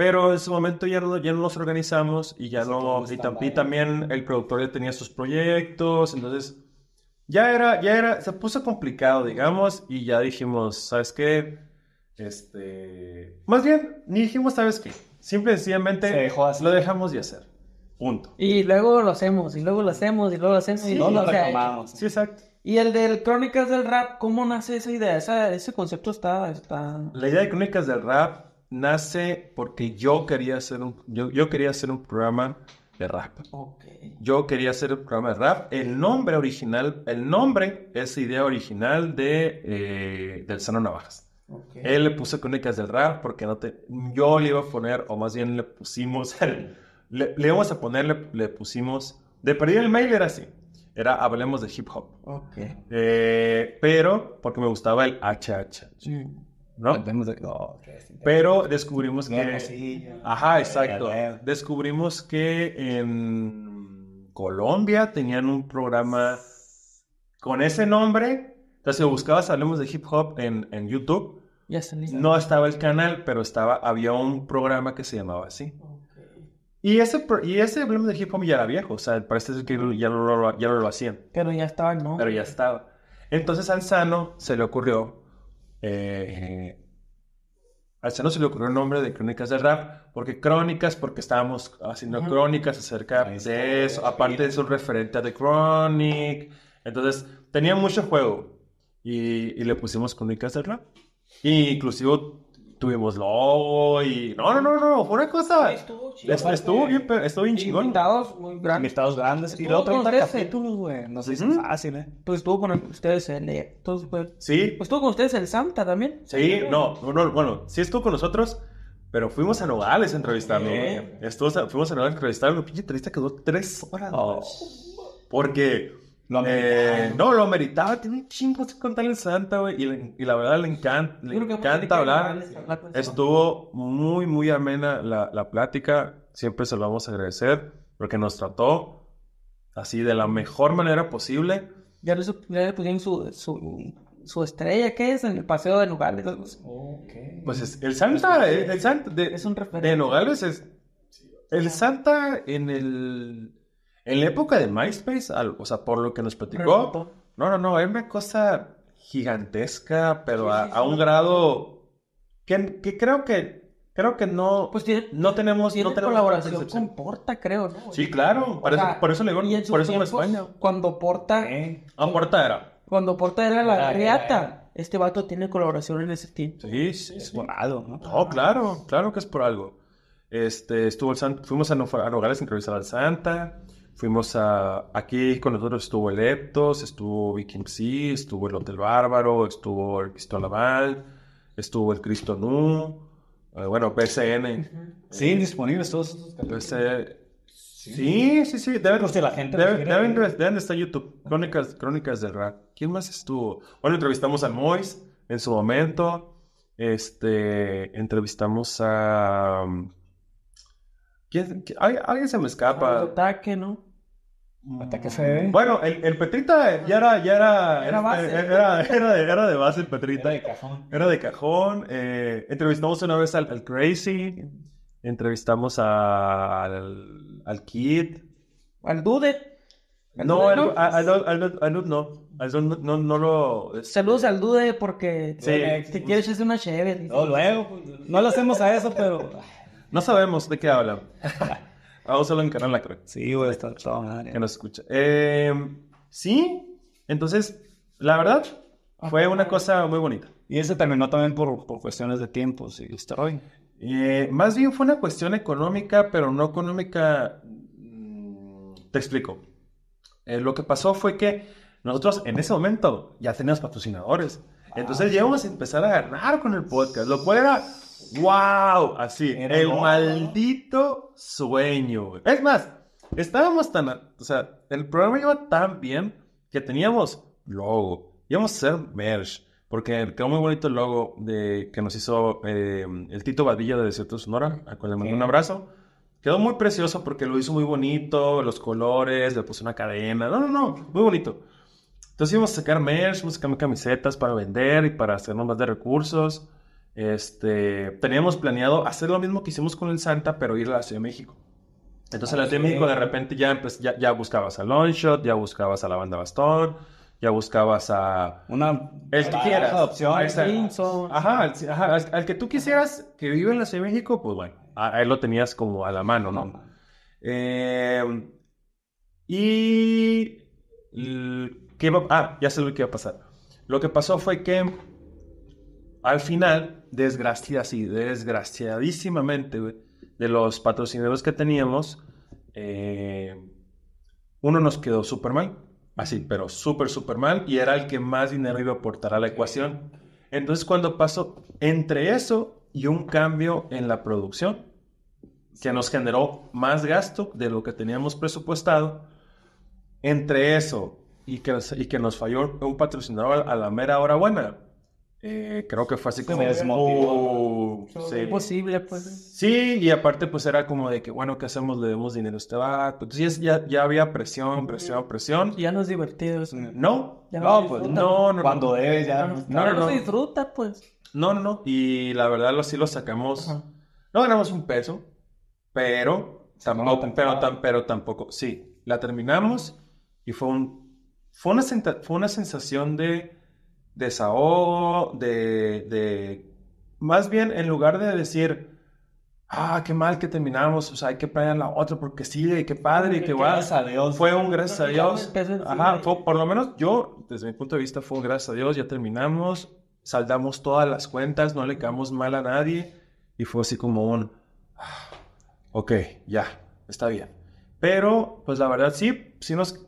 Pero en ese momento ya, no, ya nos organizamos y ya no... Y, también el productor ya tenía sus proyectos, entonces ya era, ya era, se puso complicado, digamos, y ya dijimos, ¿sabes qué? Este... Más bien, ni dijimos, ¿sabes qué? Simple y sencillamente lo dejamos de hacer. Punto. Y luego lo hacemos, y luego lo hacemos, y luego lo hacemos, y luego lo Sí, exacto. Y el del Crónicas del Rap, ¿cómo nace esa idea? ese concepto está, está... La idea de Crónicas del Rap nace porque yo quería hacer un, yo, quería hacer un programa de rap. Yo quería hacer un programa de rap. El nombre original, el nombre es idea original de, eh, del Sano Navajas. Él le puso Crónicas del Rap porque no te, yo le iba a poner, o más bien le pusimos, *laughs* le, le íbamos a poner, le, pusimos, de perdido el mail era así, era hablemos de hip hop. Eh, pero porque me gustaba el HH. Sí. Oh, pero descubrimos que... Ajá, exacto. Descubrimos que en Colombia tenían un programa con ese nombre. Entonces, si buscabas Hablemos de Hip Hop en, YouTube, no estaba el canal, pero estaba, había un programa que se llamaba así. Y ese, y ese de Hip Hop ya era viejo, o sea, parece que ya lo, ya hacían. Pero ya estaba, ¿no? Pero ya estaba. Entonces al se le ocurrió eh, eh no se le ocurrió el nombre de Crónicas de Rap, porque Crónicas, porque estábamos haciendo crónicas acerca de eso, aparte de un referente a The Chronic, entonces tenía mucho juego y, le pusimos Crónicas de Rap. Y inclusive tuvimos lobo y... No, no, no, no, fue una cosa... Estuvo chido. Estuvo, bien, pero estuvo bien chingón. Invitados grandes. y luego capítulos, güey. No sé si es fácil, ¿eh? Pues estuvo con ustedes el... Todos, sí. Pues estuvo con ustedes el Santa también. Sí, no, no, bueno, sí estuvo con nosotros... Pero fuimos a Nogales a entrevistarlo, eh. güey. Fuimos a Nogales a entrevistarlo. Pinche entrevista quedó tres horas, Porque lo eh, no, lo ameritaba. Tiene un chingo de contar el Santa, güey. Y, la verdad le, encanta, le encanta hablar. Estuvo muy, muy amena la, la, plática. Siempre se lo vamos a agradecer porque nos trató así de la mejor manera posible. Ya le, pusieron su, su, su, estrella, ¿Qué es? En el paseo de Nogales. Okay. Pues el Santa, eh, el, Santa de, es un referente. de Nogales es... El Santa en el en la época de MySpace, o sea, por lo que nos platicó. No, no, no, Es una cosa gigantesca, pero a, un grado que, creo que Creo que no. Pues no tenemos, colaboración con Porta, creo, ¿no? Sí, claro. Por, eso, por eso le digo, en por eso España. Cuando Porta. Eh, ah, eh, porta era. Cuando Porta era la ah, Este vato tiene colaboración en ese team... Sí, sí. Es sí. ¿no? claro, claro que es por algo. Este, estuvo el fuimos a, a a entrevistar al Santa. Fuimos a. Aquí con nosotros estuvo el Eptos, estuvo Viking Sea, estuvo el Hotel Bárbaro, estuvo el Cristo Laval, estuvo el Cristo Nu, eh, bueno, PCN. Eh, sí, disponibles todos estos sí, sí, sí, Deben, la gente estar YouTube. Crónicas, crónicas Rack. rap. ¿Quién más estuvo? Bueno, entrevistamos a Mois en su momento. Este, entrevistamos a alguien se me escapa. Ataque, ¿no? Ataque se mm. Bueno, el, Petrita ya era. Ya era, era, base, era, de, base el Petrita. Era de cajón. Era de cajón. Eh, entrevistamos una vez al, Crazy. Entrevistamos al, al, Kid. Al Dude. No, al, no. no. no, este, Saludos al Dude porque. Sí. Te, quieres hacer una chévere. No, luego. Pues, no lo hacemos a eso, pero. No sabemos de qué hablan. *laughs* Vamos a hablar en Canal cruz. Sí, güey, está todo Que nos escucha. Eh, sí, entonces, la verdad, fue una cosa muy bonita. Y ese terminó también por, cuestiones de tiempo, sí, está eh, más bien fue una cuestión económica, pero no económica. Mm, te explico. Eh, lo que pasó fue que nosotros en ese momento ya teníamos patrocinadores. Ah. Entonces ya a empezar a ganar con el podcast, lo cual era ¡Wow! Así, el maldito sueño, Es más, estábamos tan. O sea, el programa iba tan bien que teníamos logo. Íbamos a hacer merch. Porque quedó muy bonito el logo de, que nos hizo eh, el Tito Badilla de Desierto Sonora, a cual le mandé un abrazo. Quedó muy precioso porque lo hizo muy bonito, los colores, le puso una cadena. No, no, no, muy bonito. Entonces íbamos a sacar merch, íbamos a camisetas para vender y para hacernos más de recursos. Este, teníamos planeado hacer lo mismo que hicimos con el Santa, pero ir a la Ciudad de México. Entonces, en la ah, Ciudad de México de repente ya, pues, ya, buscabas a Longshot, ya buscabas a la banda Bastón, ya buscabas a... Una... El que quieras. Opción, ajá, al, que tú quisieras que vive en la Ciudad de México, pues bueno, a, él lo tenías como a la mano, ¿no? Eh, y... ah, ya sé lo que iba a pasar. Lo que pasó fue que al final, desgraciadas y desgraciadísimamente, de los patrocinadores que teníamos, eh, uno nos quedó súper mal, así, pero súper, súper mal, y era el que más dinero iba a aportar a la ecuación. Entonces, cuando pasó entre eso y un cambio en la producción, que nos generó más gasto de lo que teníamos presupuestado, entre eso y que, y que nos falló un patrocinador a la mera hora buena, eh, creo que fue así como... es oh, Imposible Posible, pues. ¿eh? Sí, y aparte pues era como de que, bueno, ¿qué hacemos? Le debemos dinero a este vato. Entonces ya, ya había presión, presión, presión. Ya no es divertido eso. No, no, pues no, no. Cuando debes ya... No, no, no. disfruta, pues. No, no, Y la verdad lo, sí lo sacamos... No ganamos un peso, pero... Tampoco, pero, tan, pero tampoco, sí. La terminamos y fue un... Fue fue una sensación de desahogo, de, de... Más bien, en lugar de decir, ah, qué mal que terminamos, o sea, hay que pagar la otra porque sigue, y qué padre, y qué guay. Gracias a Dios. Fue un gracias a Dios. Ajá, por lo menos yo, desde mi punto de vista, fue un gracias a Dios, ya terminamos, saldamos todas las cuentas, no le quedamos mal a nadie, y fue así como un, ah, ok, ya, está bien. Pero, pues la verdad sí, sí nos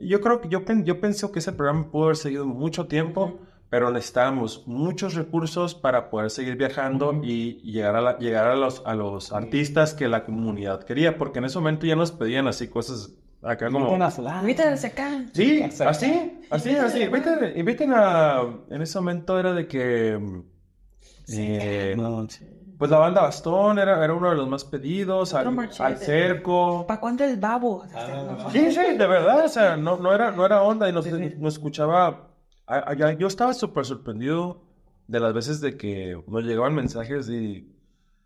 yo creo que yo, yo pensé que ese programa pudo haber seguido mucho tiempo, pero necesitábamos muchos recursos para poder seguir viajando y llegar, a, llegar a los, a los artistas que la comunidad quería, porque en ese momento ya nos pedían así cosas Acá como... Invítanse acá. Sí, así, así, así. Inviten, a... En ese momento era de que... Eh, pues la banda Bastón era, era uno de los más pedidos, al, cerco. ¿Para cuándo el babo? Ah. sí, sí, de verdad, o sea, no, era, era onda y no, escuchaba. yo estaba súper sorprendido de las veces de que nos llegaban mensajes de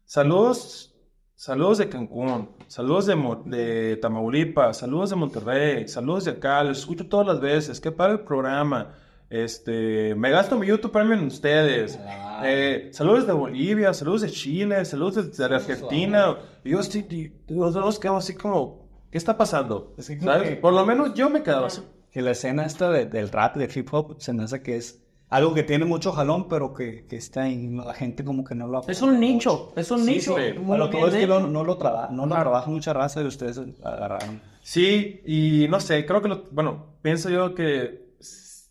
saludos, saludos de Cancún, saludos de, Tamaulipas, saludos de Monterrey, saludos de acá, los escucho todas las veces, qué padre el programa este, me gasto mi YouTube Premium en ustedes. Eh, saludos de Bolivia, saludos de Chile, saludos de, Argentina. yo estoy, los quedamos así como, ¿qué está pasando? ¿Sabes? Por lo menos yo me quedaba así. Que la escena esta del rap, del hip hop, se me hace que es algo que tiene mucho jalón, pero que, que está en la gente como que no lo Es un nicho, es un nicho. a lo que es que no lo, no lo trabaja mucha raza y ustedes agarraron. Sí, y no sé, creo que, bueno, pienso yo que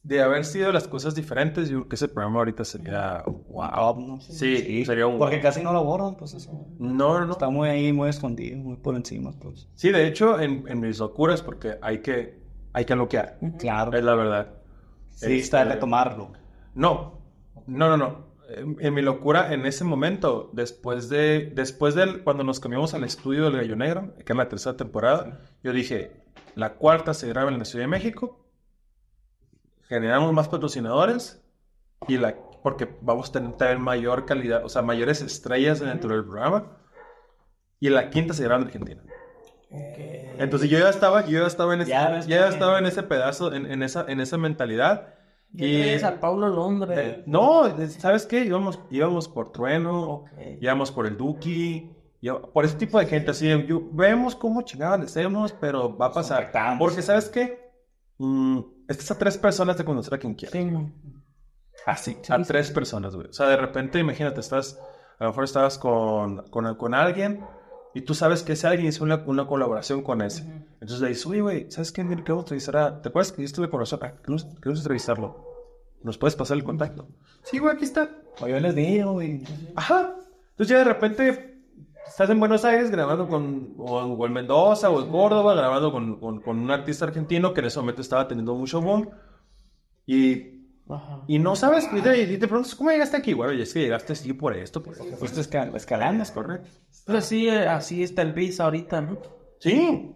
de haber sido las cosas diferentes, yo creo que ese programa ahorita sería wow. sí, sería un. Porque casi no lo borran, pues eso. No, no, no. Está muy ahí, muy escondido, muy por encima. Pues. Sí, de hecho, en, en mis locuras, porque hay que, hay que bloquear. Claro. Es la verdad. Sí, está de este, retomarlo. No, no, no, no. En, mi locura, en ese momento, después de, después del, cuando nos cambiamos al estudio del Gallo Negro, que es la tercera temporada, yo dije, la cuarta se graba en la Ciudad de México, generamos más patrocinadores y la porque vamos a tener también mayor calidad, o sea, mayores estrellas dentro del programa. Y la quinta se graba en Argentina. Entonces yo ya estaba, yo ya estaba en ese, ya, ya estaba en ese pedazo, en, en, esa, en esa mentalidad. y es a paulo Londres. Eh, no, eh, ¿sabes qué? Íbamos, íbamos por Trueno, okay. íbamos por el Duki, por ese tipo de gente. Así, vemos cómo chingados decimos pero va a pasar. Porque, ¿sabes qué? Mm, Estás a tres personas de conocer a quien quieras. Sí, sí, a tres personas, güey. O sea, de repente, imagínate, estás, a lo mejor estabas con, con, con alguien y tú sabes que ese alguien hizo una, colaboración con ese. Entonces le dices, Uy, güey, ¿sabes qué? Mira, quiero entrevistar a... ¿Te acuerdas que yo estuve con nosotros? Ah, queremos, revisarlo? entrevistarlo. ¿Nos puedes pasar el contacto? Sí, güey, aquí está. O yo les digo, güey. Ajá. Entonces ya de repente estás en Buenos Aires grabando con, o en, Mendoza o en Córdoba, grabando con, con, un artista argentino que en ese momento estaba teniendo mucho boom. Y Y no sabes, y de, y pronto, ¿cómo llegaste aquí? Bueno, y es que llegaste así por esto. Por Fuiste escalando, es correcto. Pues así, eh, así está el Biz ahorita, ¿no? Sí.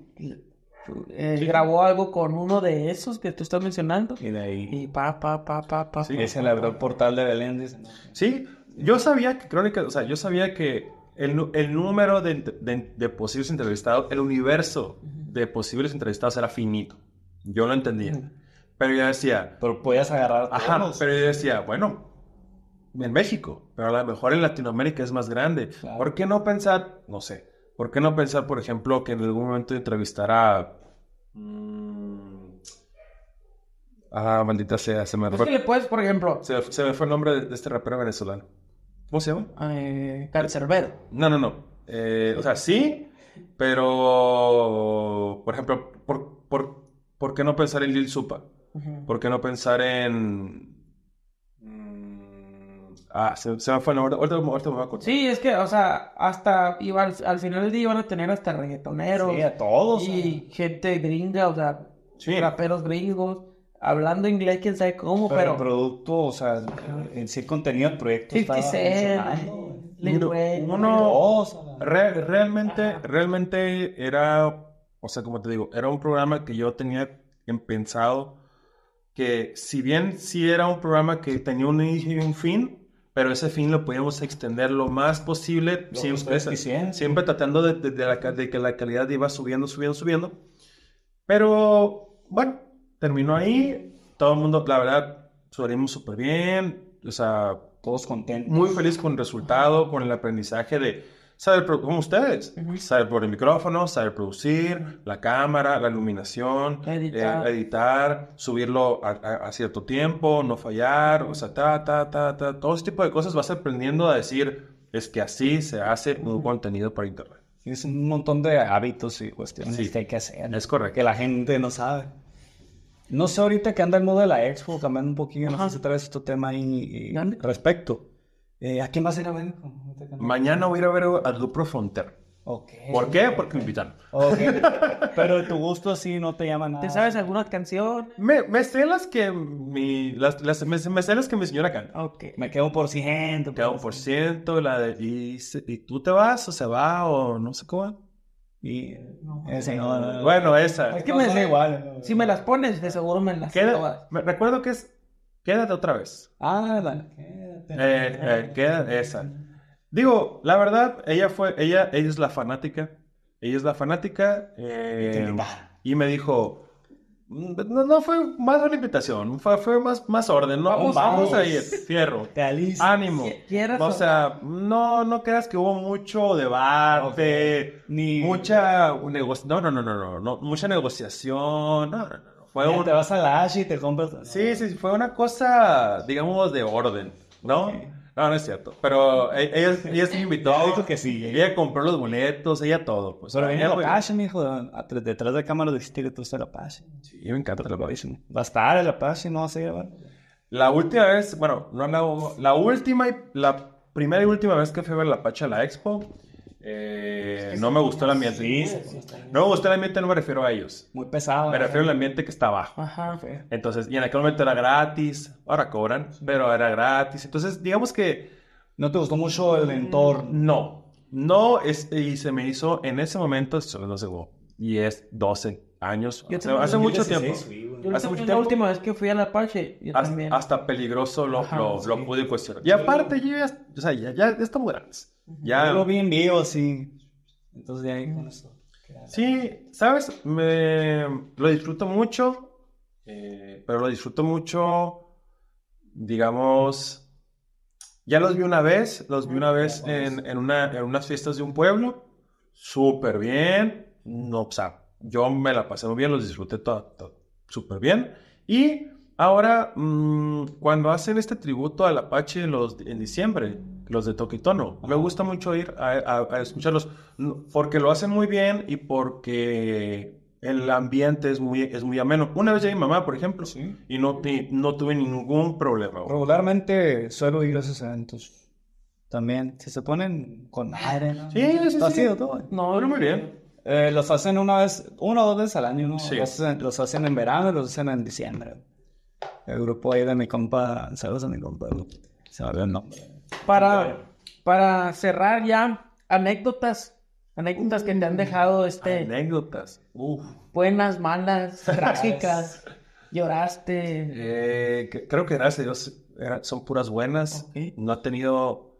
Eh, grabó algo con uno de esos que tú estás mencionando. Y de ahí. Y pa, pa, pa, pa, pa. Sí, ese se el portal de Belén. Sí, yo sabía que Crónica, o sea, yo sabía que el, el número de, de, posibles entrevistados, el universo de posibles entrevistados era finito. Yo lo entendía. Pero yo decía... Pero podías agarrar... Ajá, pero yo decía, bueno, en México, pero a lo mejor en Latinoamérica es más grande. ¿Por qué no pensar, no sé, por qué no pensar, por ejemplo, que en algún momento entrevistará mm, Ah, maldita sea, se me pues fue. qué le puedes, por ejemplo... Se, me fue el nombre de, de este rapero venezolano. ¿Cómo se llama? Eh, Carcerbero. No, no, no. Eh, o sea, sí, pero, por ejemplo, ¿por, por, por qué no pensar en Lil Supa? ¿Por qué no pensar en... Mm, ah, se, me fue la ahorita, Ahorita, ahorita, me voy a acordar. Sí, es que, o sea, hasta iba al, final del día iban a tener hasta reggaetoneros. Sí, a todos. Y eh. gente gringa, o sea, raperos gringos hablando inglés, quién sabe cómo, pero. el producto, o sea, en sí contenido del proyecto está. Uno, no. realmente, realmente era, o sea, como te digo, era un programa que yo tenía pensado que si bien sí era un programa que tenía un inicio y un fin, pero ese fin lo podíamos extender lo más posible, siempre, siempre tratando de, la, de que la calidad iba subiendo, subiendo, subiendo. Pero bueno, terminó ahí, todo el mundo, la verdad, salimos súper bien, o sea, todos contentos. Muy feliz con el resultado, con el aprendizaje de saber, como ustedes, saber por el micrófono, saber producir, la cámara, la iluminación, eh, editar, subirlo a, cierto tiempo, no fallar, o sea, ta, ta, ta, ta, todo ese tipo de cosas vas aprendiendo a decir, es que así se hace un contenido para internet. Es un montón de hábitos y cuestiones que hay que hacer. Es correcto. Que la gente no sabe. No sé ahorita que anda el modo de la expo, cambiando un poquito no sé si traes este tema ahí eh, respecto. Eh, ¿A quién vas a ir a ver? Mañana voy a ir a ver a Dupro Fronter. ¿Por qué? Porque me invitaron. Okay. *laughs* Pero tu gusto así no te llaman. ¿Te sabes alguna canción? Me, me sé las que mi, las, me, que mi señora canta. Okay. Me quedo por ciento. Me pues, quedo por ciento, la de, y, y, tú te vas o se va o no sé cómo. Y pues, bueno, esa. Es que me igual. Si me las pones, de seguro me las queda, Recuerdo que es. Quédate otra vez. Ah, dale. Eh, eh, quédate. esa. Digo, la verdad, ella fue. Ella, ella es la fanática. Ella es la fanática. y eh, me dijo. No, no fue más una invitación, fue, más, más orden. No, vamos, a ir, fierro. Ánimo. o sea, no, no creas que hubo mucho debate, ni mucha negociación No, no, no, no, no, mucha negociación. No, no, no. Te vas a la H y te compras. Sí, sí, fue una cosa, digamos, de orden, ¿no? No, no es cierto. Pero e, ella, ella se invitó. Ella dijo que sí. Ella compró los boletos, ella todo. Pues ahora viene la Passion, hijo. Detrás de cámara dijiste que tú estás la Pacha. Sí, yo me encanta la Passion. Va a estar la y no va a seguir, La última vez, bueno, no la, la última y la primera y última vez que fui a ver la Pacha a la Expo eh, no me gustó el ambiente. no me gustó el ambiente, no me refiero a ellos. Muy pesado. Me refiero ¿eh? al ambiente que está abajo. Ajá, Entonces, y en aquel momento era gratis, ahora cobran, pero era gratis. Entonces, digamos que... ¿No te gustó mucho el entorno? Mm, no, no, es, y se me hizo en ese momento, no sé, es 12 años, hace, hace mucho tiempo. hace mucho tiempo. La última vez que fui a la parche hasta, peligroso lo, pude cuestionar. Y aparte, yo ya, ya, ya estamos grandes. Ya. lo vi en vivo, sí. Entonces de ahí con Sí, sabes, me, lo disfruto mucho, eh, pero lo disfruto mucho, digamos, ya los vi una vez, los vi ah, una vez en, en, una, en unas fiestas de un pueblo, súper bien, no, o sea, yo me la pasé muy bien, los disfruté todo, súper bien, y ahora, mm, cuando hacen este tributo al Apache los, en diciembre, los de tono Me gusta mucho ir a, escucharlos porque lo hacen muy bien y porque el ambiente es muy, es muy ameno. Una vez llegué mi mamá, por ejemplo, y no, no tuve ningún problema. Regularmente suelo ir a esos eventos. También, si se ponen con aire Sí, todo. No, muy bien. Eh, los hacen una vez, una o dos veces al año, ¿no? Los, hacen, en verano, los hacen en diciembre. El grupo ahí de mi compa, saludos a mi compa, se me para, para cerrar ya, anécdotas. Anécdotas que te han mm, dejado este. Anécdotas. Buenas, malas, *laughs* trágicas. Lloraste. Eh, creo que gracias Dios son puras buenas. No ha tenido.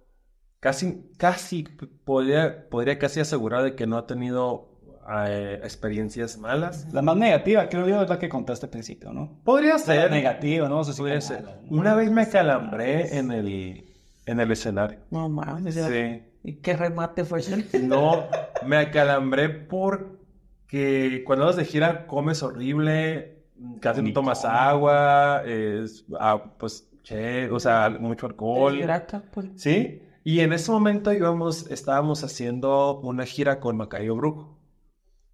Casi, casi, podría, podría casi asegurar de que no ha tenido eh, experiencias malas. La más negativa, creo yo, es la que contaste al principio, ¿no? Podría ser. Negativa, ¿no? Una vez me calambré en el en el escenario. No mames. Sí. ¿Y qué remate fue ese? *laughs* No, me acalambré porque cuando vas de gira comes horrible, casi no tomas agua, ah, pues, che, o sea, mucho alcohol. Pues. Sí. Y en ese momento íbamos, estábamos haciendo una gira con Macario Brujo.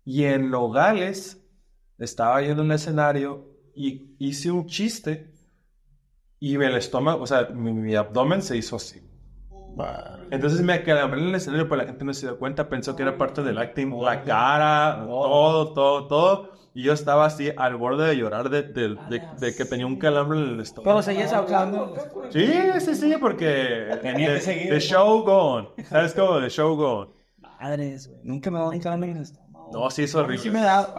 Y en Logales... estaba yo en un escenario y hice un chiste y el estómago, o sea, mi, abdomen se hizo así. Entonces me acalambré en el escenario, pero la gente no se dio cuenta, pensó que era parte del acting, la cara, todo, todo, todo. Y yo estaba así al borde de llorar de, de, que tenía un calambre en el estómago. Pero seguías hablando. Sí, sí, sí, porque. Tenía que The show gone. ¿Sabes cómo? The show gone. Madres, Nunca me da un calambre en el estómago. No, sí, es horrible. Sí, me da.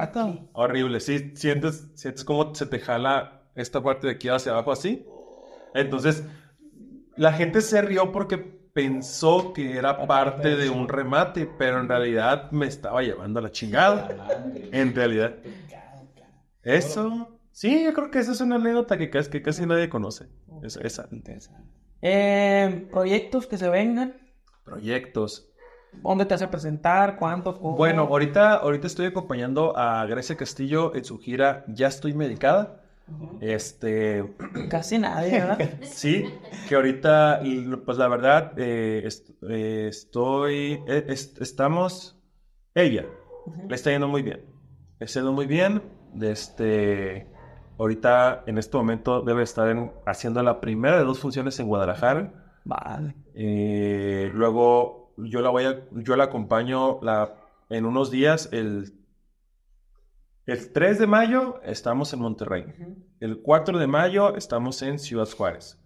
Horrible. Sí, sientes, sientes como se te jala esta parte de aquí hacia abajo así. Entonces, la gente se rió porque pensó que era parte de un remate, pero en realidad me estaba llevando a la chingada. En realidad. Eso. Sí, yo creo que esa es una anécdota que casi, nadie conoce. Esa. Eh, proyectos que se vengan. Proyectos. ¿Dónde te hace presentar? ¿Cuántos? Bueno, ahorita, ahorita estoy acompañando a Grecia Castillo en su gira Ya estoy medicada. Este. *clears throat* Casi nadie, ¿verdad? *laughs* sí, que ahorita, pues la verdad, eh, eh, estoy. Eh, estamos. Ella le está yendo muy bien. Le está yendo muy bien. Este. Ahorita, en este momento, debe estar haciendo la primera de dos funciones en Guadalajara. Vale. luego, yo la voy a, yo la acompaño la, en unos días, el el 3 de mayo estamos en Monterrey. El 4 de mayo estamos en Ciudad Juárez.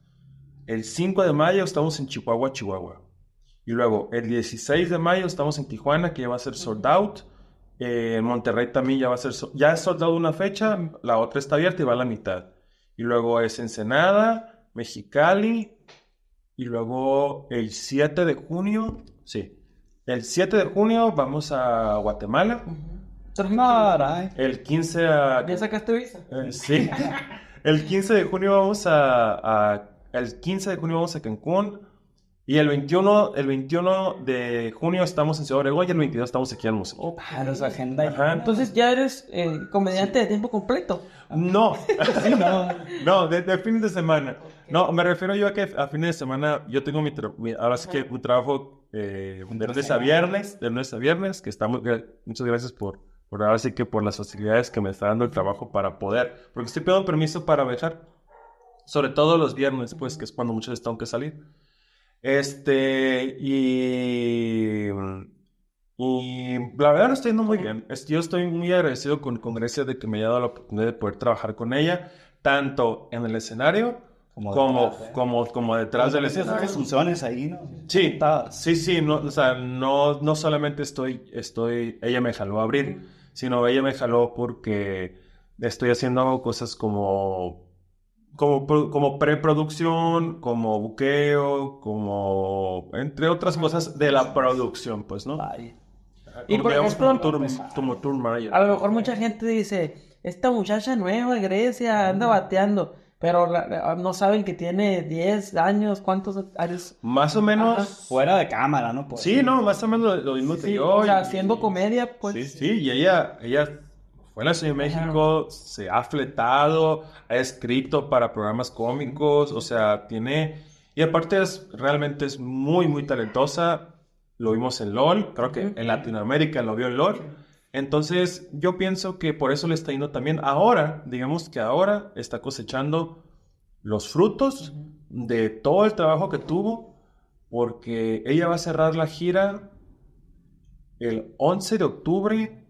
El 5 de mayo estamos en Chihuahua, Chihuahua. Y luego el 16 de mayo estamos en Tijuana, que ya va a ser sold out. Eh, en Monterrey también ya va a ser, ya ha sold una fecha, la otra está abierta y va a la mitad. Y luego es Ensenada, Mexicali. Y luego el 7 de junio, sí. El 7 de junio vamos a Guatemala. El 15 ¿Ya sacaste visa? Eh, *laughs* el 15 de junio vamos a, El 15 de junio vamos a Cancún. Y el 21, el 21 de junio estamos en Ciudad Oregón y el 22 estamos aquí en Museo. Entonces ya eres eh, comediante de tiempo completo. No, *laughs* *laughs* no, de, fin de semana. No, me refiero yo a que a fin de semana yo tengo mi, ahora sí que un trabajo eh, de lunes a viernes, de lunes a viernes, que estamos, muchas gracias por por ahora sí que por las facilidades que me está dando el trabajo para poder, porque estoy pidiendo permiso para viajar, sobre todo los viernes, pues que es cuando muchas veces tengo que salir. Este, y, y la verdad no estoy yendo muy bien. Yo estoy muy agradecido con, con Grecia de que me haya dado la oportunidad de poder trabajar con ella, tanto en el escenario como, como, detrás, como, detrás del escenario. Las funciones ahí, Sí, sí, sí, no, o sea, no, no solamente estoy, estoy, ella me jaló a abrir, sino ella me jaló porque estoy haciendo cosas como, como, como preproducción, como buqueo, como, entre otras ah. cosas de la producción, pues, ¿no? Y por ejemplo, tour, tour, mayor a lo mejor mucha gente dice, esta muchacha nueva Grecia anda bateando pero ah, no saben que tiene 10 años, ¿cuántos años? Más o menos. Fuera de cámara, ¿no? Pues, sí, no, más o menos lo, mismo que yo. O haciendo comedia, pues. Sí, sí, y ella, ella fue a la Ciudad de México, se ha fletado, ha escrito para programas cómicos, o sea, tiene... Y aparte es, realmente es muy, muy talentosa. Lo vimos en LOL, creo que en Latinoamérica lo vio en LOL. Entonces, yo pienso que por eso le está yendo también ahora, digamos que ahora está cosechando los frutos de todo el trabajo que tuvo, porque ella va a cerrar la gira el 11 de octubre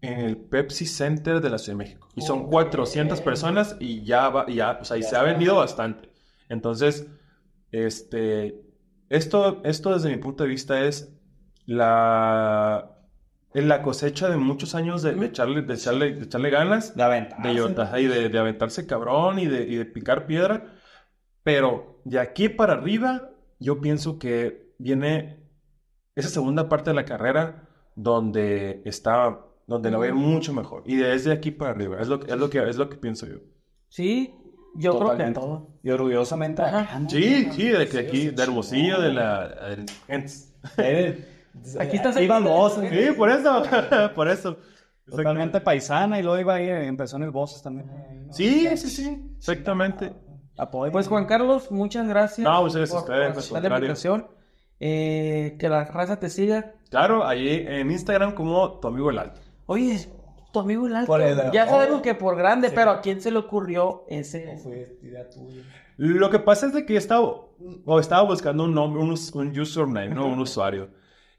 en el Pepsi Center de la Ciudad de México. Y son 400 personas y ya va, ya, o sea, y se ha vendido bastante. Entonces, este, esto, esto desde mi punto de vista es la en la cosecha de muchos años de, echarle, de echarle, de ganas. De aventarse. De, aventarse cabrón y de, picar piedra. Pero de aquí para arriba, yo pienso que viene esa segunda parte de la carrera donde está, donde la ve mucho mejor. Y desde aquí para arriba, es lo, es lo, que, es lo que pienso yo. Sí, yo creo que... Todo. Y orgullosamente. Sí, de aquí, de Hermosillo, de la... Aquí estás aquí. *laughs* sí, por eso, *laughs* por eso. Totalmente paisana y luego iba ahí, eh, empezó en el Voces también. Sí, sí, sí, exactamente. Pues Juan Carlos, muchas gracias. No, ustedes por, ustedes, por, la invitación. Eh, que la raza te siga. Claro, ahí en Instagram como tu amigo el alto. Oye, tu amigo el alto. ya oh. sabemos que por grande, pero ¿a quién se le ocurrió ese? Fue idea tuya. Lo que pasa es de que estaba, o estaba buscando un nombre, un username, ¿no? un usuario.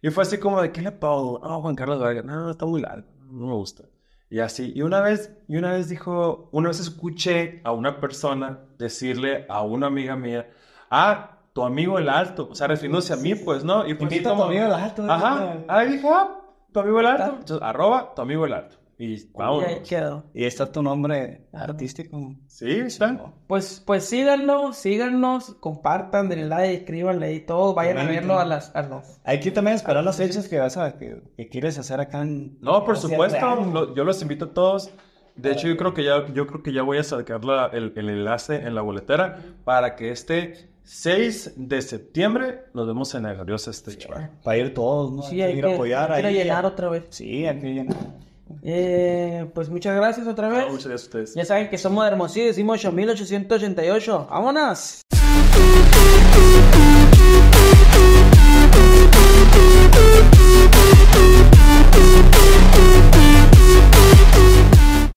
Y fue así como de, ¿qué le pago? Ah, Juan Carlos Vargas. No, está muy largo, no me gusta. Y así. Y una vez, y una vez dijo, una vez escuché a una persona decirle a una amiga mía, ah, tu amigo el alto. O sea, refiriéndose a mí, pues, ¿no? Y pues, Invita tu amigo el alto. Ajá. Ah, ahí dije, ah, tu amigo el alto. arroba, tu amigo el alto. Y, ahí quedó. y está tu nombre artístico. Sí, está. Pues, pues síganos, síganos, compartan, denle like, escribanle y todo, vayan a verlo a las... A los, Hay que también esperar las ah, fechas que vas que, quieres hacer acá en... No, por supuesto, yo los invito a todos. De hecho, yo creo que ya, yo creo que ya voy a sacar el, enlace en la boletera para que este 6 de septiembre nos vemos en la gloriosa Stage Para ir todos, ¿no? Sí, hay, ir a apoyar. Hay que llenar otra vez. Sí, hay llenar. Eh, pues muchas gracias otra vez. muchas gracias a ustedes. Ya saben que somos de Hermosillo, decimos 8888. ¡Vámonos!